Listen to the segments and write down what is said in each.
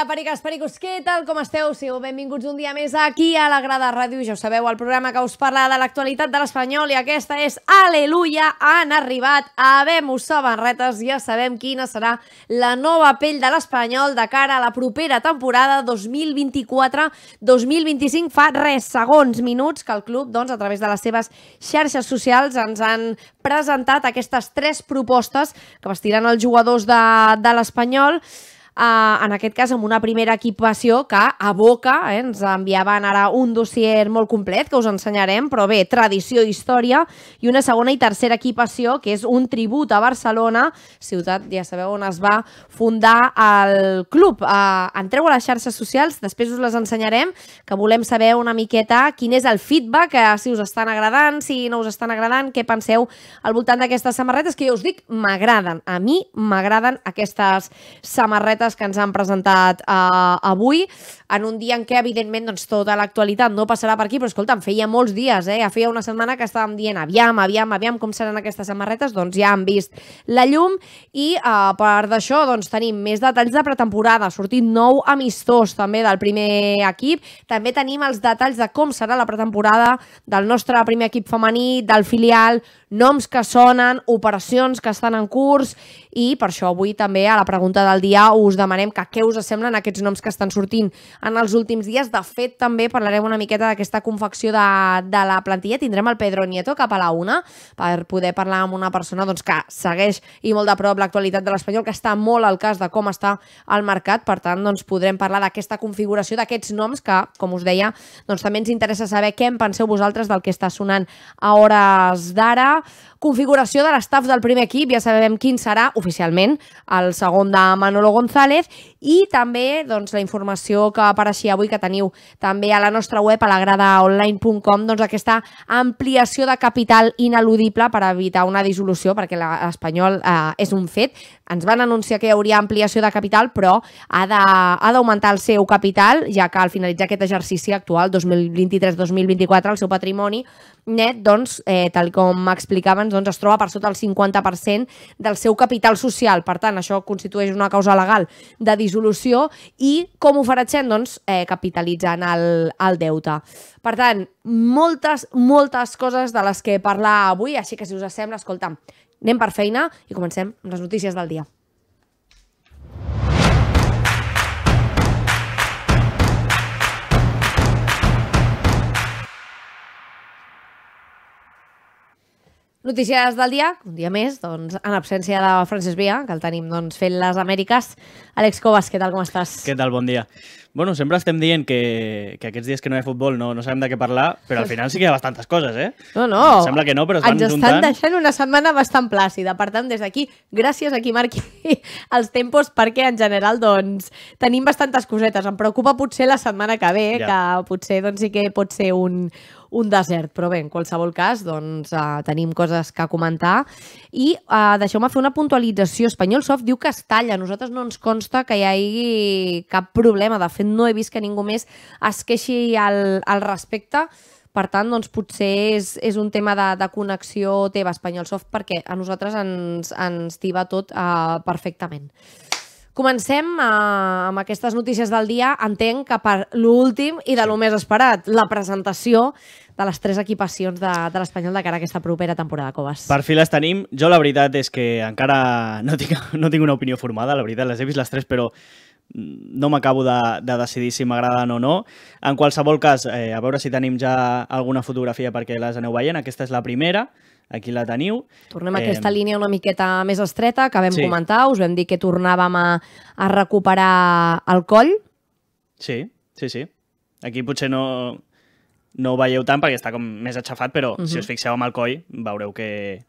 dia, periques, pericos, què tal, com esteu? Siu benvinguts un dia més aquí a la Grada Ràdio. Ja ho sabeu, el programa que us parla de l'actualitat de l'Espanyol i aquesta és Aleluia, han arribat, havem-ho sabarretes, ja sabem quina serà la nova pell de l'Espanyol de cara a la propera temporada 2024-2025. Fa res, segons, minuts, que el club, doncs, a través de les seves xarxes socials ens han presentat aquestes tres propostes que vestiran els jugadors de, de l'Espanyol eh, en aquest cas amb una primera equipació que a Boca eh, ens enviaven ara un dossier molt complet que us ensenyarem, però bé, tradició i història, i una segona i tercera equipació que és un tribut a Barcelona, ciutat, ja sabeu on es va fundar el club. Eh, entreu a les xarxes socials, després us les ensenyarem, que volem saber una miqueta quin és el feedback, eh, si us estan agradant, si no us estan agradant, què penseu al voltant d'aquestes samarretes, que jo us dic, m'agraden. A mi m'agraden aquestes samarretes propostes que ens han presentat eh, avui, en un dia en què, evidentment, doncs, tota l'actualitat no passarà per aquí, però escolta, feia molts dies, eh? feia una setmana que estàvem dient aviam, aviam, aviam com seran aquestes samarretes, doncs ja han vist la llum i eh, a part d'això, doncs tenim més detalls de pretemporada, ha sortit nou amistós també del primer equip, també tenim els detalls de com serà la pretemporada del nostre primer equip femení, del filial, noms que sonen, operacions que estan en curs i per això avui també a la pregunta del dia us demanem que què us semblen aquests noms que estan sortint en els últims dies. De fet, també parlarem una miqueta d'aquesta confecció de, de la plantilla. Tindrem el Pedro Nieto cap a la una per poder parlar amb una persona doncs, que segueix i molt de prop l'actualitat de l'Espanyol, que està molt al cas de com està el mercat. Per tant, doncs, podrem parlar d'aquesta configuració d'aquests noms que, com us deia, doncs, també ens interessa saber què en penseu vosaltres del que està sonant a hores d'ara configuració de l'estaf del primer equip, ja sabem quin serà oficialment el segon de Manolo González i també doncs, la informació que apareixia avui que teniu també a la nostra web, a lagradaonline.com, doncs aquesta ampliació de capital ineludible per evitar una dissolució, perquè l'Espanyol eh, és un fet. Ens van anunciar que hi hauria ampliació de capital, però ha d'augmentar el seu capital, ja que al finalitzar aquest exercici actual, 2023-2024, el seu patrimoni net, doncs, eh, tal com m'explicaven, doncs, es troba per sota el 50% del seu capital social. Per tant, això constitueix una causa legal de dissolució i com ho farà Chen? Doncs, eh, capitalitzant el, el deute. Per tant, moltes, moltes coses de les que parlar avui, així que si us sembla, escolta, anem per feina i comencem les notícies del dia. Notícies del dia, un dia més, doncs, en absència de Francesc Via, que el tenim doncs, fent les Amèriques. Àlex Covas, què tal, com estàs? Què tal, bon dia. Bueno, sempre estem dient que, que aquests dies que no hi ha futbol no, no sabem de què parlar, però al final sí que hi ha bastantes coses, eh? No, no. Em sembla que no, però es van Ens estan juntant... deixant una setmana bastant plàcida. Per tant, des d'aquí, gràcies a qui marqui els tempos, perquè en general doncs, tenim bastantes cosetes. Em preocupa potser la setmana que ve, ja. que potser doncs, sí que pot ser un, un desert. Però bé, en qualsevol cas, doncs, eh, tenim coses que comentar. I eh, deixeu-me fer una puntualització. Espanyol Soft diu que es talla. nosaltres no ens consta que hi hagi cap problema. De fet, no he vist que ningú més es queixi al, al respecte. Per tant, doncs, potser és, és un tema de, de connexió teva, Espanyol Soft, perquè a nosaltres ens, ens tiba tot eh, perfectament. Comencem eh, amb aquestes notícies del dia. Entenc que per l'últim i de lo més esperat, la presentació de les tres equipacions de, de l'Espanyol de cara a aquesta propera temporada, Coves. Per fi les tenim. Jo la veritat és que encara no tinc, no tinc una opinió formada, la veritat, les he vist les tres, però no m'acabo de, de decidir si m'agraden o no. En qualsevol cas, eh, a veure si tenim ja alguna fotografia perquè les aneu veient. Aquesta és la primera, aquí la teniu. Tornem a eh... aquesta línia una miqueta més estreta, que vam sí. comentar, us vam dir que tornàvem a, a recuperar el coll. Sí, sí, sí. Aquí potser no, no ho veieu tant perquè està com més aixafat, però uh -huh. si mhm. us fixeu amb el coll veureu que,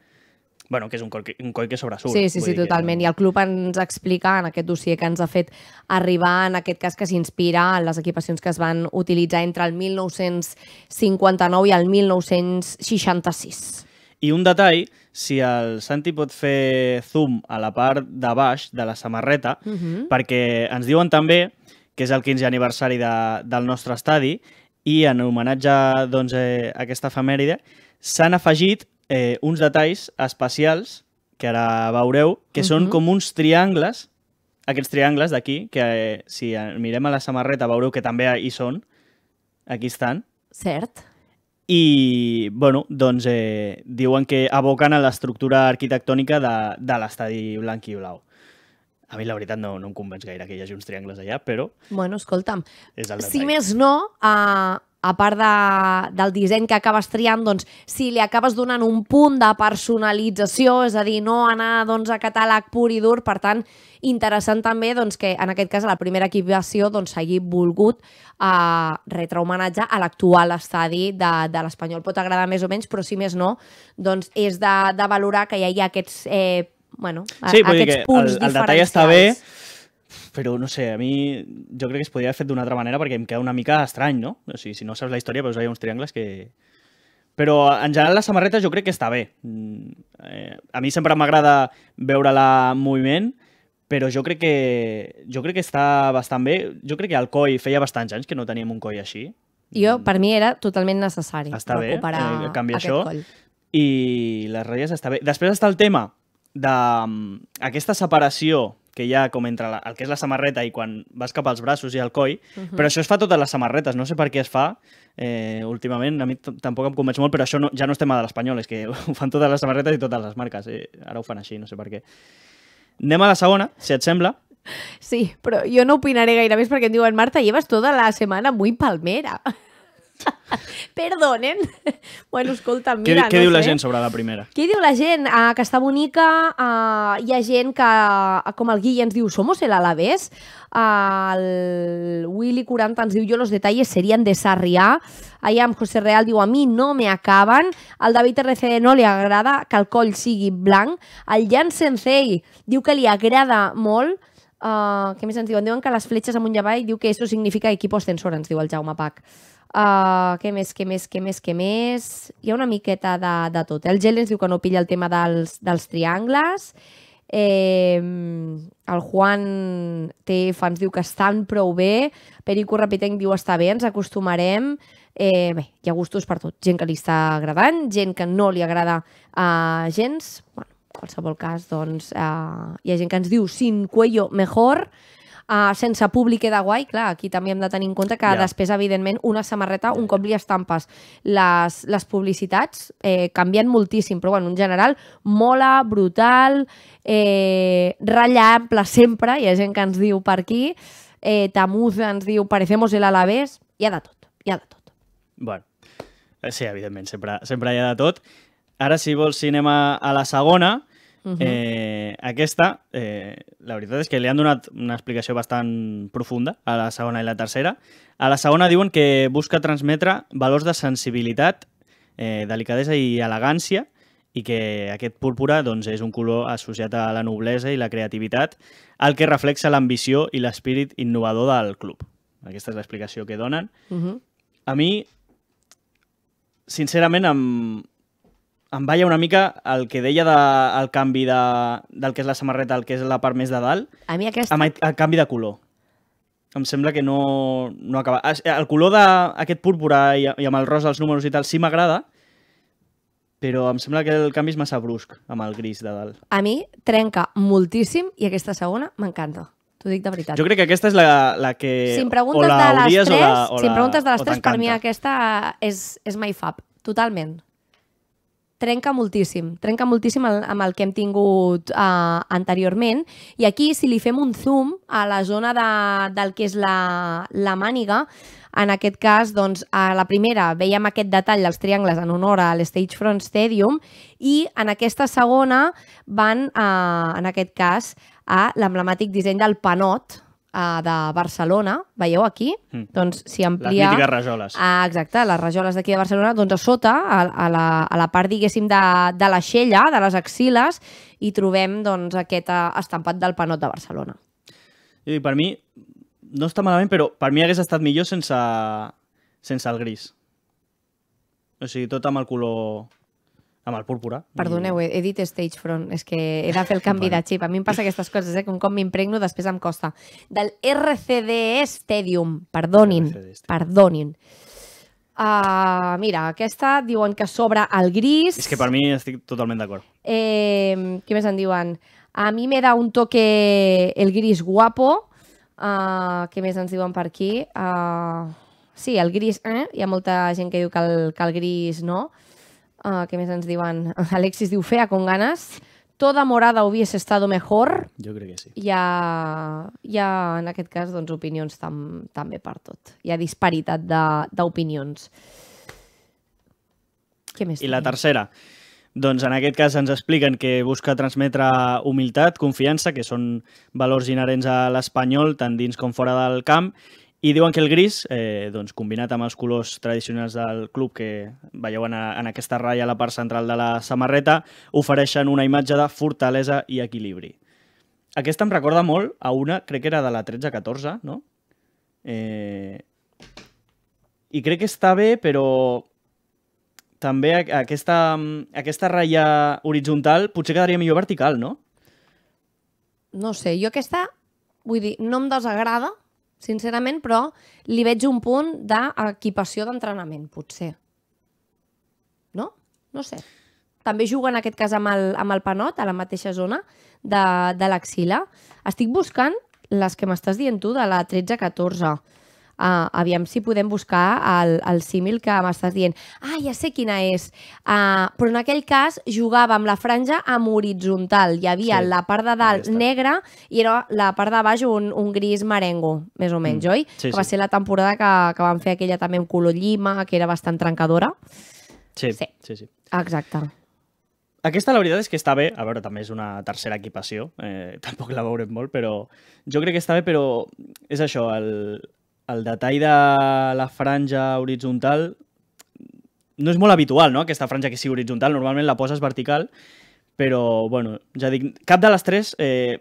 bueno, que és un coll, un coll que sobresurt. Sí, sí, sí, totalment. Que... I el club ens explica en aquest dossier que ens ha fet arribar, en aquest cas que s'inspira en les equipacions que es van utilitzar entre el 1959 i el 1966. I un detall, si el Santi pot fer zoom a la part de baix de la samarreta, uh mhm. -huh. perquè ens diuen també que és el 15 aniversari de, del nostre estadi, i en homenatge doncs, eh, a aquesta efemèride s'han afegit eh, uns detalls especials que ara veureu, que uh -huh. són com uns triangles, aquests triangles d'aquí, que eh, si mirem a la samarreta veureu que també hi són, aquí estan. Cert. I, bueno, doncs eh, diuen que aboquen a l'estructura arquitectònica de, de l'estadi blanc i blau. A mi la veritat no, no em convenç gaire que hi hagi uns triangles allà, però... Bueno, escolta'm, si més no, a, a part de, del disseny que acabes triant, doncs, si li acabes donant un punt de personalització, és a dir, no anar doncs, a catàleg pur i dur, per tant, interessant també doncs, que en aquest cas la primera equipació doncs, s'hagi volgut a eh, retre homenatge a l'actual estadi de, de l'Espanyol. Pot agradar més o menys, però si més no, doncs, és de, de valorar que hi hagi aquests eh, bueno, a, sí, aquests que punts el, el detall està bé, però no sé, a mi jo crec que es podria haver fet d'una altra manera perquè em queda una mica estrany, no? O sigui, si no saps la història, veus allà uns triangles que... Però en general la samarreta jo crec que està bé. Mm, eh, a mi sempre m'agrada veure-la en moviment, però jo crec, que, jo crec que està bastant bé. Jo crec que el coi feia bastants anys que no teníem un coi així. Jo, mm. per mi era totalment necessari està recuperar bé, eh, canviar aquest això. coll. I les ratlles està bé. Després està el tema d'aquesta mm, aquesta separació que hi ha com entre la, el que és la samarreta i quan vas cap als braços i al coll, uh -huh. però això es fa totes les samarretes, no sé per què es fa, eh, últimament, a mi tampoc em convenç molt, però això no, ja no és tema de l'espanyol, és que ho fan totes les samarretes i totes les marques, eh, ara ho fan així, no sé per què. Anem a la segona, si et sembla. Sí, però jo no opinaré gaire més perquè em diuen, Marta, lleves tota la setmana muy palmera. Perdonen. Bueno, escolta, mira... Què, què no diu sé. la gent sobre la primera? Què diu la gent? Uh, que està bonica, uh, hi ha gent que, uh, com el Gui ens diu, somos el Alavés, uh, el Willy40 ens diu, jo los detalles serien de Sarrià, amb José Real diu, a mi no me acaben, al David RC no li agrada que el coll sigui blanc, el Jan Sensei diu que li agrada molt, Uh, què més ens diuen? Diuen que les fletxes amunt i avall diu que això significa equip ascensor, ens diu el Jaume Pac. Uh, eh, què més, què més, què més, què més? Hi ha una miqueta de, de tot. El Gel ens diu que no pilla el tema dels, dels triangles. Eh, el Juan TF ens diu que estan prou bé. Perico Repitenc diu està bé, ens acostumarem. Eh, bé, hi ha gustos per tot. Gent que li està agradant, gent que no li agrada uh, gens. Bueno, qualsevol cas, doncs, eh, hi ha gent que ens diu sin cuello mejor, Uh, sense públic queda guai, clar, aquí també hem de tenir en compte que yeah. després, evidentment, una samarreta, un cop li estampes les, les publicitats, eh, canvien moltíssim, però bueno, en general, mola, brutal, eh, ratllable sempre, hi ha gent que ens diu per aquí, eh, Tamuz ens diu parecemos el alabés, hi ha de tot, hi ha de tot. Bueno, eh, sí, evidentment, sempre, sempre hi ha de tot. Ara, si vols cinema a la segona, Uh -huh. eh, aquesta, eh, la veritat és que li han donat una explicació bastant profunda a la segona i la tercera. A la segona diuen que busca transmetre valors de sensibilitat, eh, delicadesa i elegància i que aquest púrpura doncs, és un color associat a la noblesa i la creativitat, el que reflexa l'ambició i l'espírit innovador del club. Aquesta és l'explicació que donen. Uh -huh. A mi, sincerament, em, em balla una mica el que deia de, el canvi de, del que és la samarreta al que és la part més de dalt. A mi aquesta... Amb el canvi de color. Em sembla que no, no acaba. El color d'aquest púrpura i, i amb el rosa, els números i tal, sí m'agrada, però em sembla que el canvi és massa brusc amb el gris de dalt. A mi trenca moltíssim i aquesta segona m'encanta. T'ho dic de veritat. Jo crec que aquesta és la, la que... Si em preguntes o de les 3, o la, o si em preguntes de les 3, per mi aquesta és, és my fab. Totalment trenca moltíssim, trenca moltíssim el, amb el que hem tingut eh, anteriorment i aquí si li fem un zoom a la zona de, del que és la, la màniga, en aquest cas, doncs, a la primera veiem aquest detall dels triangles en honor a Front Stadium i en aquesta segona van, eh, en aquest cas, a l'emblemàtic disseny del panot, eh, de Barcelona, veieu aquí? Mm. Doncs s'hi amplia... Les mítiques rajoles. Ah, exacte, les rajoles d'aquí de Barcelona, doncs a sota, a, a, la, a la part, diguéssim, de, de la xella, de les axiles, hi trobem doncs, aquest eh, estampat del panot de Barcelona. I per mi, no està malament, però per mi hagués estat millor sense, sense el gris. O sigui, tot amb el color amb el púrpura. Perdoneu, he, he dit front, és que he de fer el canvi de xip. A mi em passa aquestes coses, eh? que un cop m'impregno després em costa. Del RCD Stadium, perdonin, RCD perdonin. Uh, mira, aquesta diuen que sobre el gris... És que per mi estic totalment d'acord. Eh, què més en diuen? A mi me da un toque el gris guapo. Uh, què més ens diuen per aquí? Uh, sí, el gris, eh? Hi ha molta gent que diu que el, que el gris, no? Uh, què més ens diuen? Alexis diu, fea con ganas. Toda morada hubiese estado mejor. Jo crec que sí. Hi ha, hi ha en aquest cas, doncs, opinions tam, també per tot. Hi ha disparitat d'opinions. Què més? I la tercera. Doncs en aquest cas ens expliquen que busca transmetre humilitat, confiança, que són valors inherents a l'espanyol, tant dins com fora del camp, i diuen que el gris, eh, doncs, combinat amb els colors tradicionals del club que veieu en, a, en aquesta ratlla a la part central de la samarreta, ofereixen una imatge de fortalesa i equilibri. Aquesta em recorda molt a una, crec que era de la 13-14, no? Eh... I crec que està bé, però també aquesta, aquesta ratlla horitzontal potser quedaria millor vertical, no? No sé, jo aquesta, vull dir, no em desagrada, sincerament, però li veig un punt d'equipació d'entrenament, potser. No? No sé. També juga en aquest cas amb el, amb el panot, a la mateixa zona de, de l'axila. Estic buscant les que m'estàs dient tu de la 13-14 uh, aviam si podem buscar el, el símil que m'estàs dient. Ah, ja sé quina és. Uh, però en aquell cas jugava amb la franja amb horitzontal. Hi havia sí, la part de dalt aquesta. negra i era la part de baix un, un gris marengo, més o menys, mm. oi? Sí, que va sí. ser la temporada que, que van fer aquella també amb color llima, que era bastant trencadora. Sí, sí, sí. sí. Exacte. Aquesta, la veritat és que està bé. A veure, també és una tercera equipació. Eh, tampoc la veurem molt, però... Jo crec que està bé, però és això, el, el detall de la franja horitzontal no és molt habitual, no?, aquesta franja que sigui horitzontal. Normalment la poses vertical, però, bueno, ja dic, cap de les tres eh,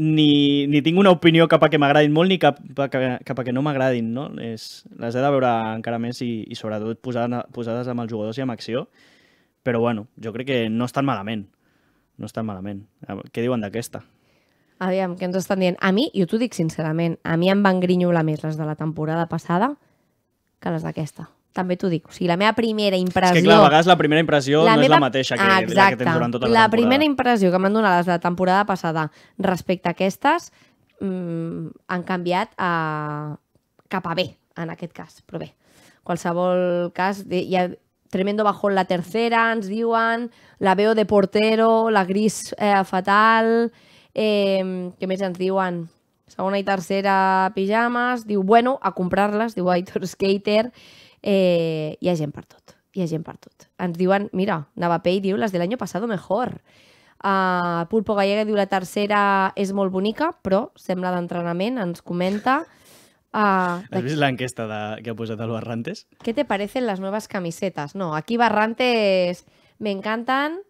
ni, ni tinc una opinió cap a que m'agradin molt ni cap a, que, cap a que no m'agradin, no? És, les he de veure encara més i, i sobretot posades, posades amb els jugadors i amb acció. Però, bueno, jo crec que no estan malament. No estan malament. Què diuen d'aquesta? Aviam, què ens estan dient? A mi, jo t'ho dic sincerament, a mi em van grinyolar més les de la temporada passada que les d'aquesta. També t'ho dic. O sigui, la meva primera impressió... És que, clar, a vegades la primera impressió la no meva... és la mateixa que exacte. la que tens durant tota la, la temporada. La primera impressió que m'han donat les de la temporada passada respecte a aquestes mm, han canviat a... cap a bé, en aquest cas. Però bé, qualsevol cas... De... Hi ha tremendo bajón la tercera, ens diuen, la veo de portero, la gris eh, fatal... Eh, què més ens diuen? Segona i tercera pijames. Diu, bueno, a comprar-les, diu Aitor Skater. Eh, hi ha gent per tot, hi ha gent per tot. Ens diuen, mira, Navapay diu, les de l'any passat mejor. Uh, Pulpo Gallega diu, la tercera és molt bonica, però sembla d'entrenament, ens comenta. Uh, ¿Has vist l'enquesta de... que ha posat el Barrantes? Què te parecen les noves camisetes? No, aquí Barrantes me encantan,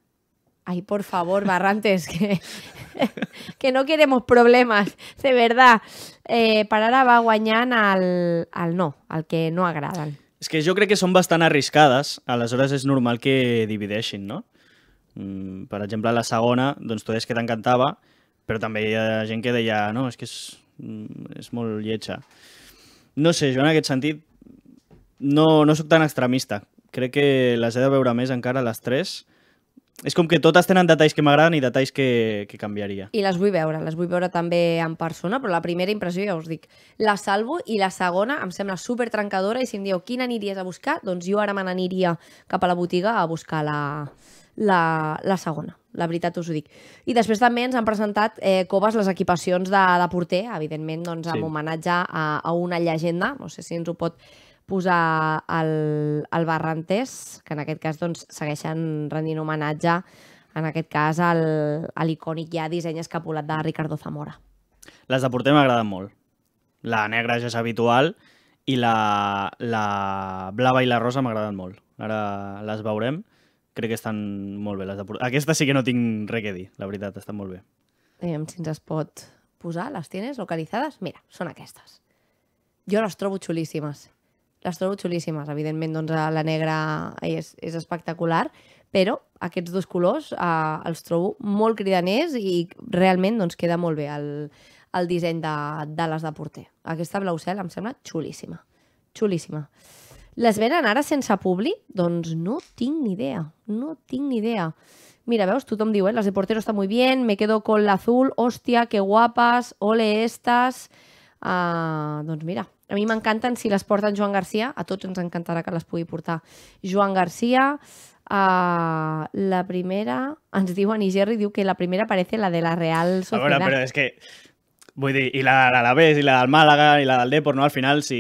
Ay, por favor, Barrantes, que, que no queremos problemas, de verdad. Eh, Parara va guanyant al, al no, al que no agraden. És que jo crec que són bastant arriscades, aleshores és normal que divideixin, no? Mm, per exemple, la segona, doncs tu deies que t'encantava, però també hi ha gent que deia, no, és que és, mm, és molt lletja. No sé, jo en aquest sentit no, no sóc tan extremista. Crec que les he de veure més encara, les tres, és com que totes tenen detalls que m'agraden i detalls que, que canviaria. I les vull veure, les vull veure també en persona, però la primera impressió, ja us dic, la salvo i la segona em sembla super trencadora i si em dieu quina aniries a buscar, doncs jo ara me n'aniria cap a la botiga a buscar la, la, la segona, la veritat us ho dic. I després també ens han presentat eh, coves les equipacions de, de porter, evidentment doncs, sí. en homenatge a, a una llegenda, no sé si ens ho pot posar el, el barrantès, que en aquest cas doncs, segueixen rendint homenatge en aquest cas el, a l'icònic ja disseny escapulat de Ricardo Zamora. Les de Porter m'agraden molt. La negra ja és habitual i la, la blava i la rosa m'agraden molt. Ara les veurem. Crec que estan molt bé les de Porter. Aquesta sí que no tinc res que dir, la veritat, estan molt bé. Aviam si ens es pot posar. Les tienes localitzades? Mira, són aquestes. Jo les trobo xulíssimes les trobo xulíssimes. Evidentment, doncs, eh, la negra és, és espectacular, però aquests dos colors eh, els trobo molt cridaners i realment doncs, queda molt bé el, el disseny de, de les de porter. Aquesta blau cel em sembla xulíssima. Xulíssima. Les venen ara sense públic? Doncs no tinc ni idea. No tinc ni idea. Mira, veus, tothom diu, eh? Les de portero està molt bé, me quedo con l'azul, hòstia, que guapas, ole estas... Uh, doncs mira, a mi m'encanten, si les porten Joan Garcia, a tots ens encantarà que les pugui portar. Joan Garcia, Uh, la primera, ens diuen, i Jerry diu que la primera parece la de la Real Sociedad. A veure, però és que, vull dir, i la de la l'Alavés, i la del Màlaga, i la del Depor, no? Al final, si,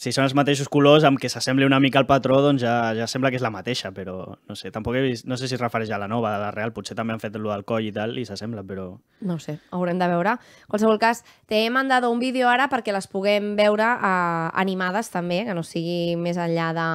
si són els mateixos colors amb què s'assembli una mica al patró, doncs ja, ja sembla que és la mateixa, però no sé, tampoc he vist, no sé si es refereix a la nova, de la real, potser també han fet lo del coll i tal i s'assembla, però... No sé, haurem de veure. En qualsevol cas, t'he mandat un vídeo ara perquè les puguem veure eh, animades també, que no sigui més enllà de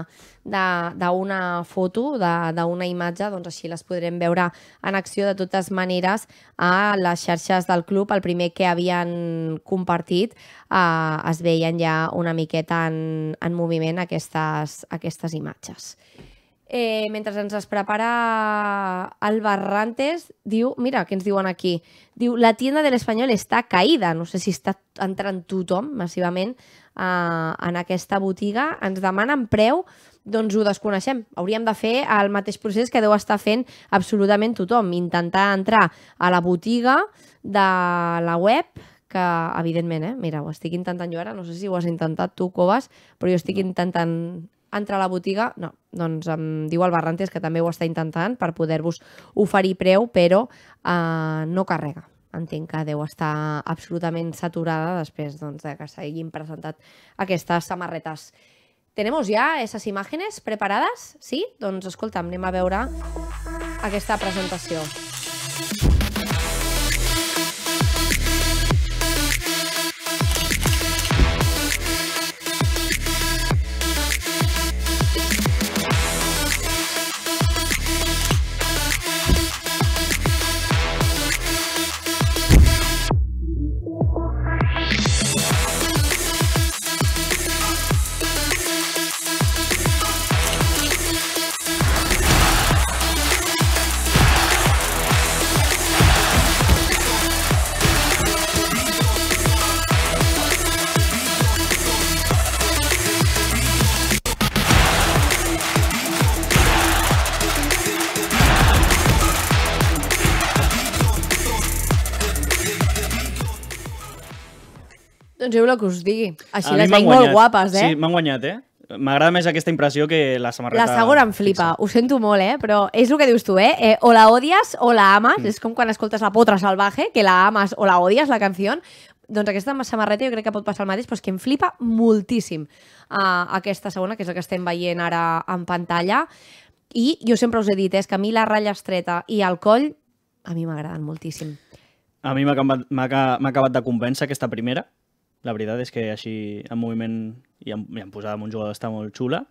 d'una foto, d'una imatge, doncs així les podrem veure en acció de totes maneres a les xarxes del club. El primer que havien compartit eh, es veien ja una miqueta en, en moviment aquestes, aquestes imatges. Eh, mentre ens es prepara el Barrantes, diu, mira, què ens diuen aquí? Diu, la tienda de l'Espanyol està caïda. No sé si està entrant tothom massivament eh, en aquesta botiga. Ens demanen preu doncs ho desconeixem. Hauríem de fer el mateix procés que deu estar fent absolutament tothom, intentar entrar a la botiga de la web, que evidentment, eh? mira, ho estic intentant jo ara, no sé si ho has intentat tu, Coves, però jo estic intentant entrar a la botiga, no, doncs em diu el Barrantes que també ho està intentant per poder-vos oferir preu, però eh, no carrega entenc que deu estar absolutament saturada després doncs, de que s'hagin presentat aquestes samarretes Tenemos ja esas imágenes preparades? Sí? Doncs escolta'm, anem a veure aquesta presentació. Doncs jo el que us digui. Així a les veig molt guapes, eh? Sí, m'han guanyat, eh? M'agrada més aquesta impressió que la samarreta... La segona em flipa, fixa. ho sento molt, eh? Però és el que dius tu, eh? eh o la odies o la ames, mm. és com quan escoltes La potra salvaje, que la ames o la odies, la canció. Doncs aquesta samarreta jo crec que pot passar el mateix, però és que em flipa moltíssim uh, aquesta segona, que és la que estem veient ara en pantalla. I jo sempre us he dit, eh, és que a mi la ratlla estreta i el coll a mi m'agraden moltíssim. A mi m'ha acabat de convèncer aquesta primera, la veritat és que així, en moviment i en, i en posada amb un jugador està molt xula.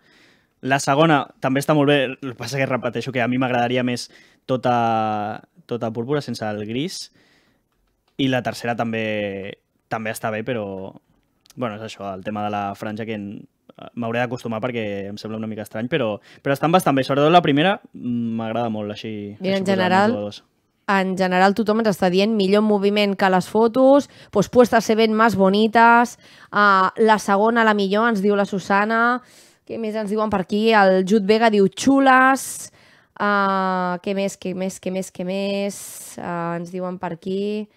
La segona també està molt bé, el que passa que repeteixo que a mi m'agradaria més tota, tota púrpura sense el gris. I la tercera també també està bé, però bueno, és això, el tema de la franja que m'hauré d'acostumar perquè em sembla una mica estrany, però, però estan bastant bé. Sobretot la primera mm, m'agrada molt, així. I en així general, en general tothom ens està dient millor moviment que les fotos, pues, doncs puestas se ven més bonites, uh, la segona la millor, ens diu la Susana, què més ens diuen per aquí? El Jud Vega diu xules, uh, què més, què més, què més, què més, uh, ens diuen per aquí...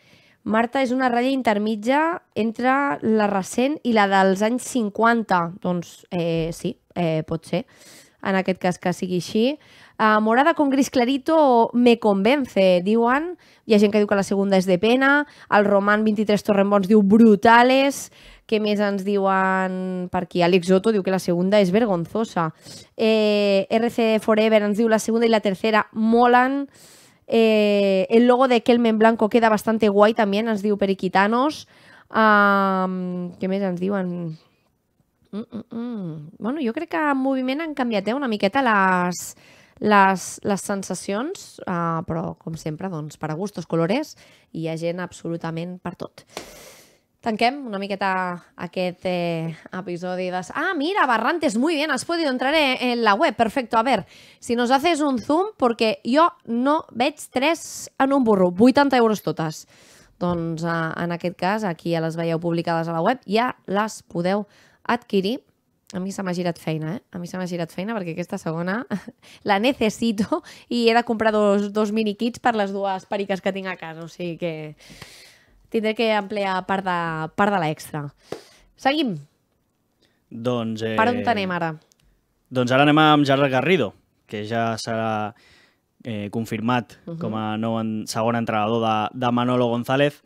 Marta és una ratlla intermitja entre la recent i la dels anys 50. Doncs eh, sí, eh, pot ser, en aquest cas que sigui així. Uh, morada con gris clarito me convence, diuen. Hi ha gent que diu que la segunda és de pena. El Roman 23 Torrembons diu brutales. Què més ens diuen per aquí? Alex Soto diu que la segunda és vergonzosa. Eh, RC Forever ens diu la segunda i la tercera molan. Eh, el logo de Kelmen Blanco queda bastante guai també, ens diu Periquitanos. Um, què més ens diuen? Mm, mm -mm. Bueno, jo crec que en moviment han canviat eh, una miqueta les, les, les sensacions, uh, però com sempre, doncs, per a gustos colores, hi ha gent absolutament per tot. Tanquem una miqueta aquest eh, episodi de... Ah, mira, Barrantes, muy bien, has podido entrar en la web, perfecto. A ver, si nos haces un zoom, porque yo no veig tres en un burro, 80 euros totes. Doncs eh, en aquest cas, aquí ja les veieu publicades a la web, ja les podeu adquirir a mi se m'ha girat feina, eh? A mi se m'ha girat feina perquè aquesta segona la necessito i he de comprar dos, dos mini kits per les dues periques que tinc a casa, o sigui que tindré que ampliar part de, part de l'extra. Seguim. Doncs... Eh... Per on anem ara? Doncs ara anem amb Gerard Garrido, que ja serà eh, confirmat uh mhm. -huh. com a nou en, segon entrenador de, de Manolo González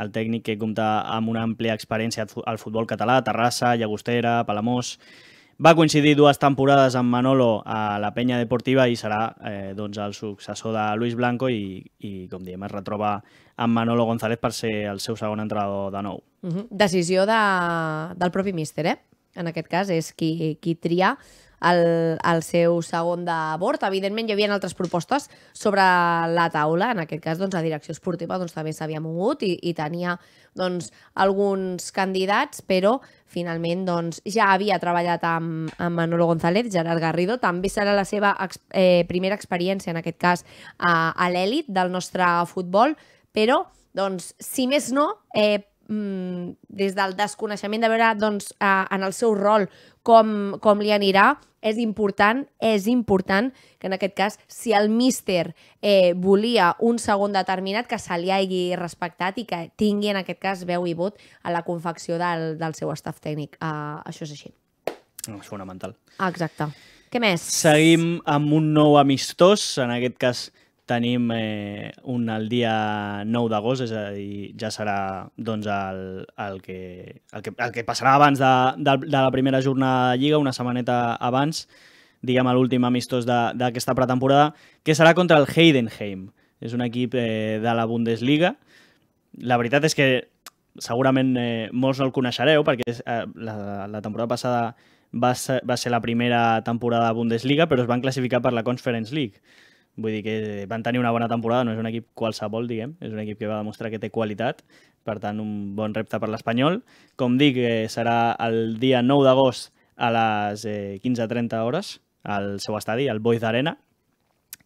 el tècnic que compta amb una àmplia experiència al futbol català, Terrassa, Llagostera, Palamós... Va coincidir dues temporades amb Manolo a la penya deportiva i serà eh, doncs, el successor de Luis Blanco i, i, com diem, es retroba amb Manolo González per ser el seu segon entrenador de nou. Uh -huh. Decisió de, del propi míster, eh? En aquest cas és qui, qui tria el, el seu segon de bord. Evidentment, hi havia altres propostes sobre la taula. En aquest cas, doncs, la direcció esportiva doncs, també s'havia mogut i, i tenia doncs, alguns candidats, però finalment doncs, ja havia treballat amb, amb Manolo González, Gerard Garrido. També serà la seva ex, eh, primera experiència, en aquest cas, a, a l'èlit del nostre futbol, però doncs, si més no, eh, mm, des del desconeixement de veure doncs, eh, en el seu rol com, com li anirà, és important, és important que en aquest cas, si el míster eh, volia un segon determinat, que se li hagi respectat i que tingui, en aquest cas, veu i vot a la confecció del, del seu staff tècnic. Uh, això és així. és fonamental. Exacte. Què més? Seguim amb un nou amistós, en aquest cas Tenim eh, un el dia 9 d'agost, és a dir, ja serà doncs, el, el, que, el, que, el que passarà abans de, de, de la primera jornada de Lliga, una setmaneta abans, diguem l'últim amistós d'aquesta pretemporada, que serà contra el Heidenheim. És un equip eh, de la Bundesliga. La veritat és que segurament eh, molts no el coneixereu perquè eh, la, la temporada passada va ser, va ser la primera temporada de Bundesliga, però es van classificar per la Conference League. Vull dir que van tenir una bona temporada, no és un equip qualsevol, diguem, és un equip que va demostrar que té qualitat, per tant, un bon repte per l'Espanyol. Com dic, eh, serà el dia 9 d'agost a les eh, 15.30 hores al seu estadi, al Bois d'Arena.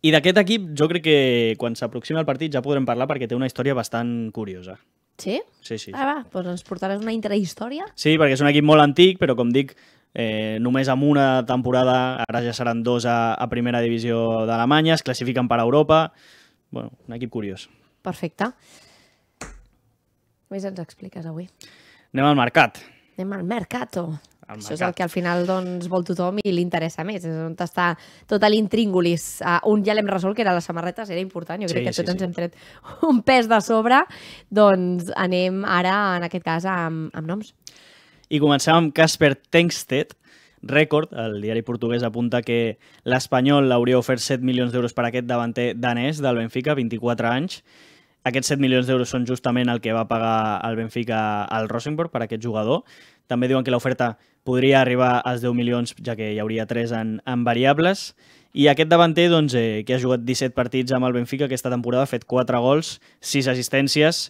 I d'aquest equip, jo crec que quan s'aproxima el partit ja podrem parlar perquè té una història bastant curiosa. Sí? Sí, sí. Ah, va, doncs ens portaràs una interhistòria? Sí, perquè és un equip molt antic, però com dic, eh, només amb una temporada, ara ja seran dos a, a primera divisió d'Alemanya, es classifiquen per a Europa. Bueno, un equip curiós. Perfecte. Més ens expliques avui. Anem al mercat. Anem al mercato. El Això mercat. és el que al final doncs, vol tothom i li interessa més. És on està tot l'intríngulis. Uh, un ja l'hem resolt, que era les samarretes, era important. Jo crec sí, que tots sí, ens sí. hem tret un pes de sobre. Doncs anem ara, en aquest cas, amb, amb noms. I comencem amb Casper Tengsted, rècord, el diari portuguès apunta que l'Espanyol hauria ofert 7 milions d'euros per aquest davanter danès del Benfica, 24 anys. Aquests 7 milions d'euros són justament el que va pagar el Benfica al Rosenborg per aquest jugador. També diuen que l'oferta podria arribar als 10 milions, ja que hi hauria 3 en, en variables. I aquest davanter, doncs, eh, que ha jugat 17 partits amb el Benfica aquesta temporada, ha fet 4 gols, 6 assistències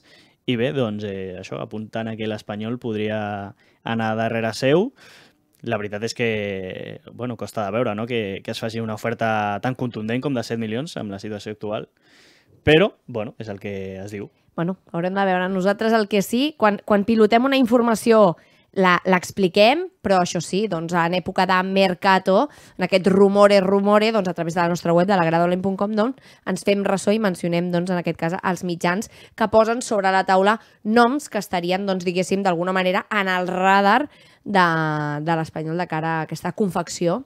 i bé, doncs eh, això, apuntant a que l'Espanyol podria anar darrere seu, la veritat és que bueno, costa de veure no? que, que es faci una oferta tan contundent com de 7 milions amb la situació actual. Però, bueno, és el que es diu. Bueno, haurem de veure. Nosaltres el que sí, quan, quan pilotem una informació l'expliquem, però això sí, doncs en època de mercato, en aquest rumore, rumore, doncs a través de la nostra web, de lagradolent.com, doncs ens fem ressò i mencionem, doncs en aquest cas, els mitjans que posen sobre la taula noms que estarien, doncs diguéssim, d'alguna manera en el radar de, de l'Espanyol de cara a aquesta confecció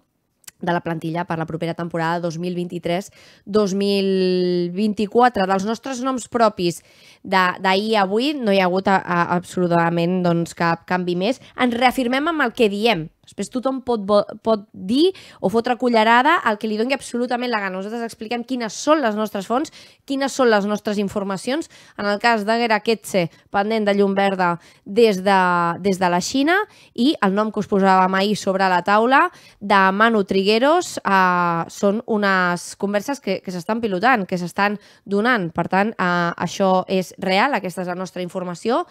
de la plantilla per la propera temporada 2023-2024. Dels nostres noms propis d'ahir a avui no hi ha hagut a, a, absolutament doncs, cap canvi més. Ens reafirmem amb el que diem Després tothom pot, pot dir o fotre cullerada al que li doni absolutament la gana. Nosaltres expliquem quines són les nostres fonts, quines són les nostres informacions. En el cas de Geraketse, pendent de llum verda des de, des de la Xina, i el nom que us posàvem ahir sobre la taula de Manu Trigueros eh, són unes converses que, que s'estan pilotant, que s'estan donant. Per tant, eh, això és real, aquesta és la nostra informació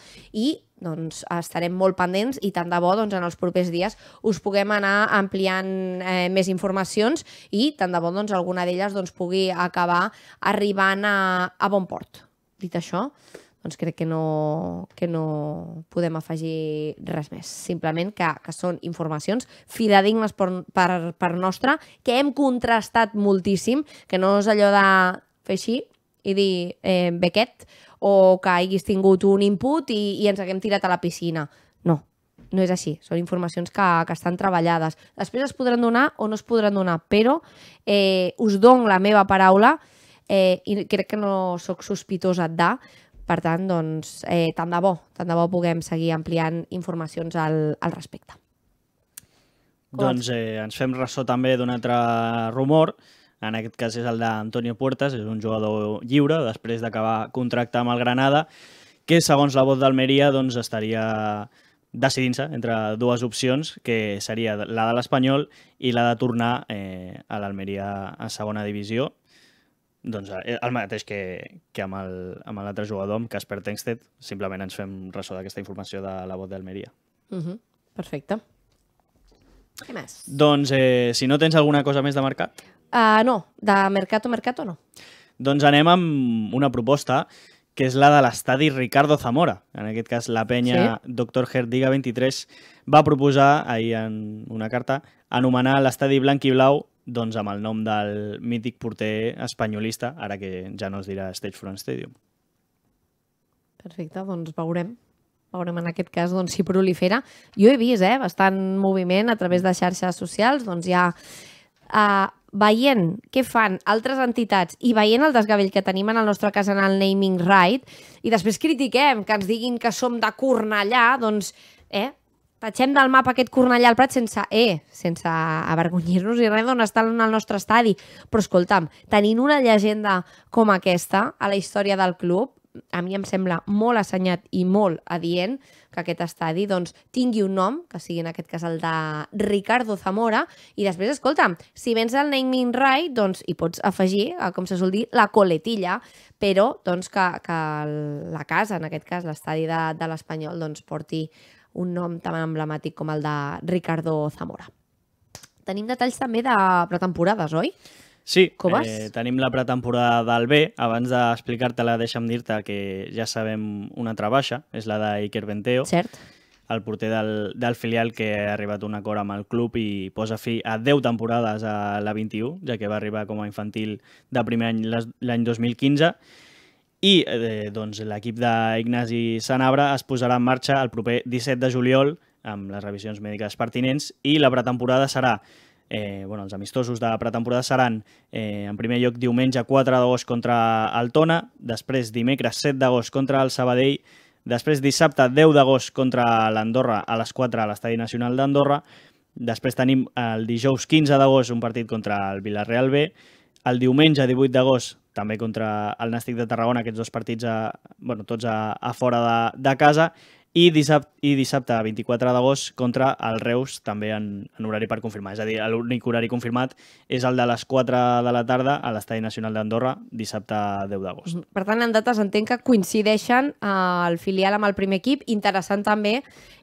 i doncs estarem molt pendents i tant de bo doncs, en els propers dies us puguem anar ampliant eh, més informacions i tant de bo doncs, alguna d'elles doncs, pugui acabar arribant a, a bon port. Dit això, doncs crec que no, que no podem afegir res més. Simplement que, que són informacions fidedignes per, per, per nostra, que hem contrastat moltíssim, que no és allò de fer així i dir eh, bequet, o que haguis tingut un input i, i ens haguem tirat a la piscina. No, no és així. Són informacions que, que estan treballades. Després es podran donar o no es podran donar, però eh, us dono la meva paraula eh, i crec que no sóc sospitosa de, per tant, doncs, eh, tant de bo, tant de bo puguem seguir ampliant informacions al, al respecte. Com doncs eh, ens fem ressò també d'un altre rumor, en aquest cas és el d'Antonio Puertas, és un jugador lliure després d'acabar contracte amb el Granada, que segons la vot d'Almeria doncs, estaria decidint-se entre dues opcions, que seria la de l'Espanyol i la de tornar eh, a l'Almeria a segona divisió. Doncs eh, el mateix que, que amb l'altre jugador, amb Casper Tengsted, simplement ens fem ressò d'aquesta informació de la vot d'Almeria. Uh mhm, -huh. Perfecte. Què més? Doncs, eh, si no tens alguna cosa més de mercat... Uh, no, de Mercato Mercato no. Doncs anem amb una proposta que és la de l'estadi Ricardo Zamora. En aquest cas, la penya sí. Dr. Herdiga 23 va proposar, ahir en una carta, anomenar l'estadi blanc i blau doncs, amb el nom del mític porter espanyolista, ara que ja no es dirà Stage Front Stadium. Perfecte, doncs veurem. Veurem en aquest cas doncs, si prolifera. Jo he vist eh, bastant moviment a través de xarxes socials, doncs hi ha eh, veient què fan altres entitats i veient el desgavell que tenim en el nostre cas en el naming right, i després critiquem que ens diguin que som de Cornellà, doncs, eh, tatxem del mapa aquest Cornellà al Prat sense, eh, sense avergonyir-nos i res d'on està en el nostre estadi. Però escolta'm, tenint una llegenda com aquesta a la història del club, a mi em sembla molt assenyat i molt adient que aquest estadi doncs, tingui un nom, que sigui en aquest cas el de Ricardo Zamora, i després, escolta, si vens al naming right, doncs hi pots afegir, eh, com se sol dir, la coletilla, però doncs, que, que la casa, en aquest cas l'estadi de, de l'Espanyol, doncs, porti un nom tan emblemàtic com el de Ricardo Zamora. Tenim detalls també de pretemporades, oi? Sí, eh, tenim la pretemporada del B. Abans d'explicar-te-la, deixa'm dir-te que ja sabem una altra baixa, és la d'Iker Venteo. Cert el porter del, del filial que ha arribat un acord amb el club i posa fi a 10 temporades a la 21, ja que va arribar com a infantil de primer any l'any 2015. I eh, doncs, l'equip d'Ignasi Sanabra es posarà en marxa el proper 17 de juliol amb les revisions mèdiques pertinents i la pretemporada serà Eh, bueno, els amistosos de pretemporada seran eh, en primer lloc diumenge 4 d'agost contra el Tona, després dimecres 7 d'agost contra el Sabadell, després dissabte 10 d'agost contra l'Andorra a les 4 a l'Estadi Nacional d'Andorra, després tenim el dijous 15 d'agost un partit contra el Villarreal B, el diumenge 18 d'agost també contra el Nàstic de Tarragona, aquests dos partits a, bueno, tots a, a fora de, de casa, i dissabte, i dissabte 24 d'agost contra el Reus, també en, en horari per confirmar. És a dir, l'únic horari confirmat és el de les 4 de la tarda a l'Estadi Nacional d'Andorra, dissabte 10 d'agost. Mm-hmm. Per tant, en dates entenc que coincideixen eh, el filial amb el primer equip. Interessant també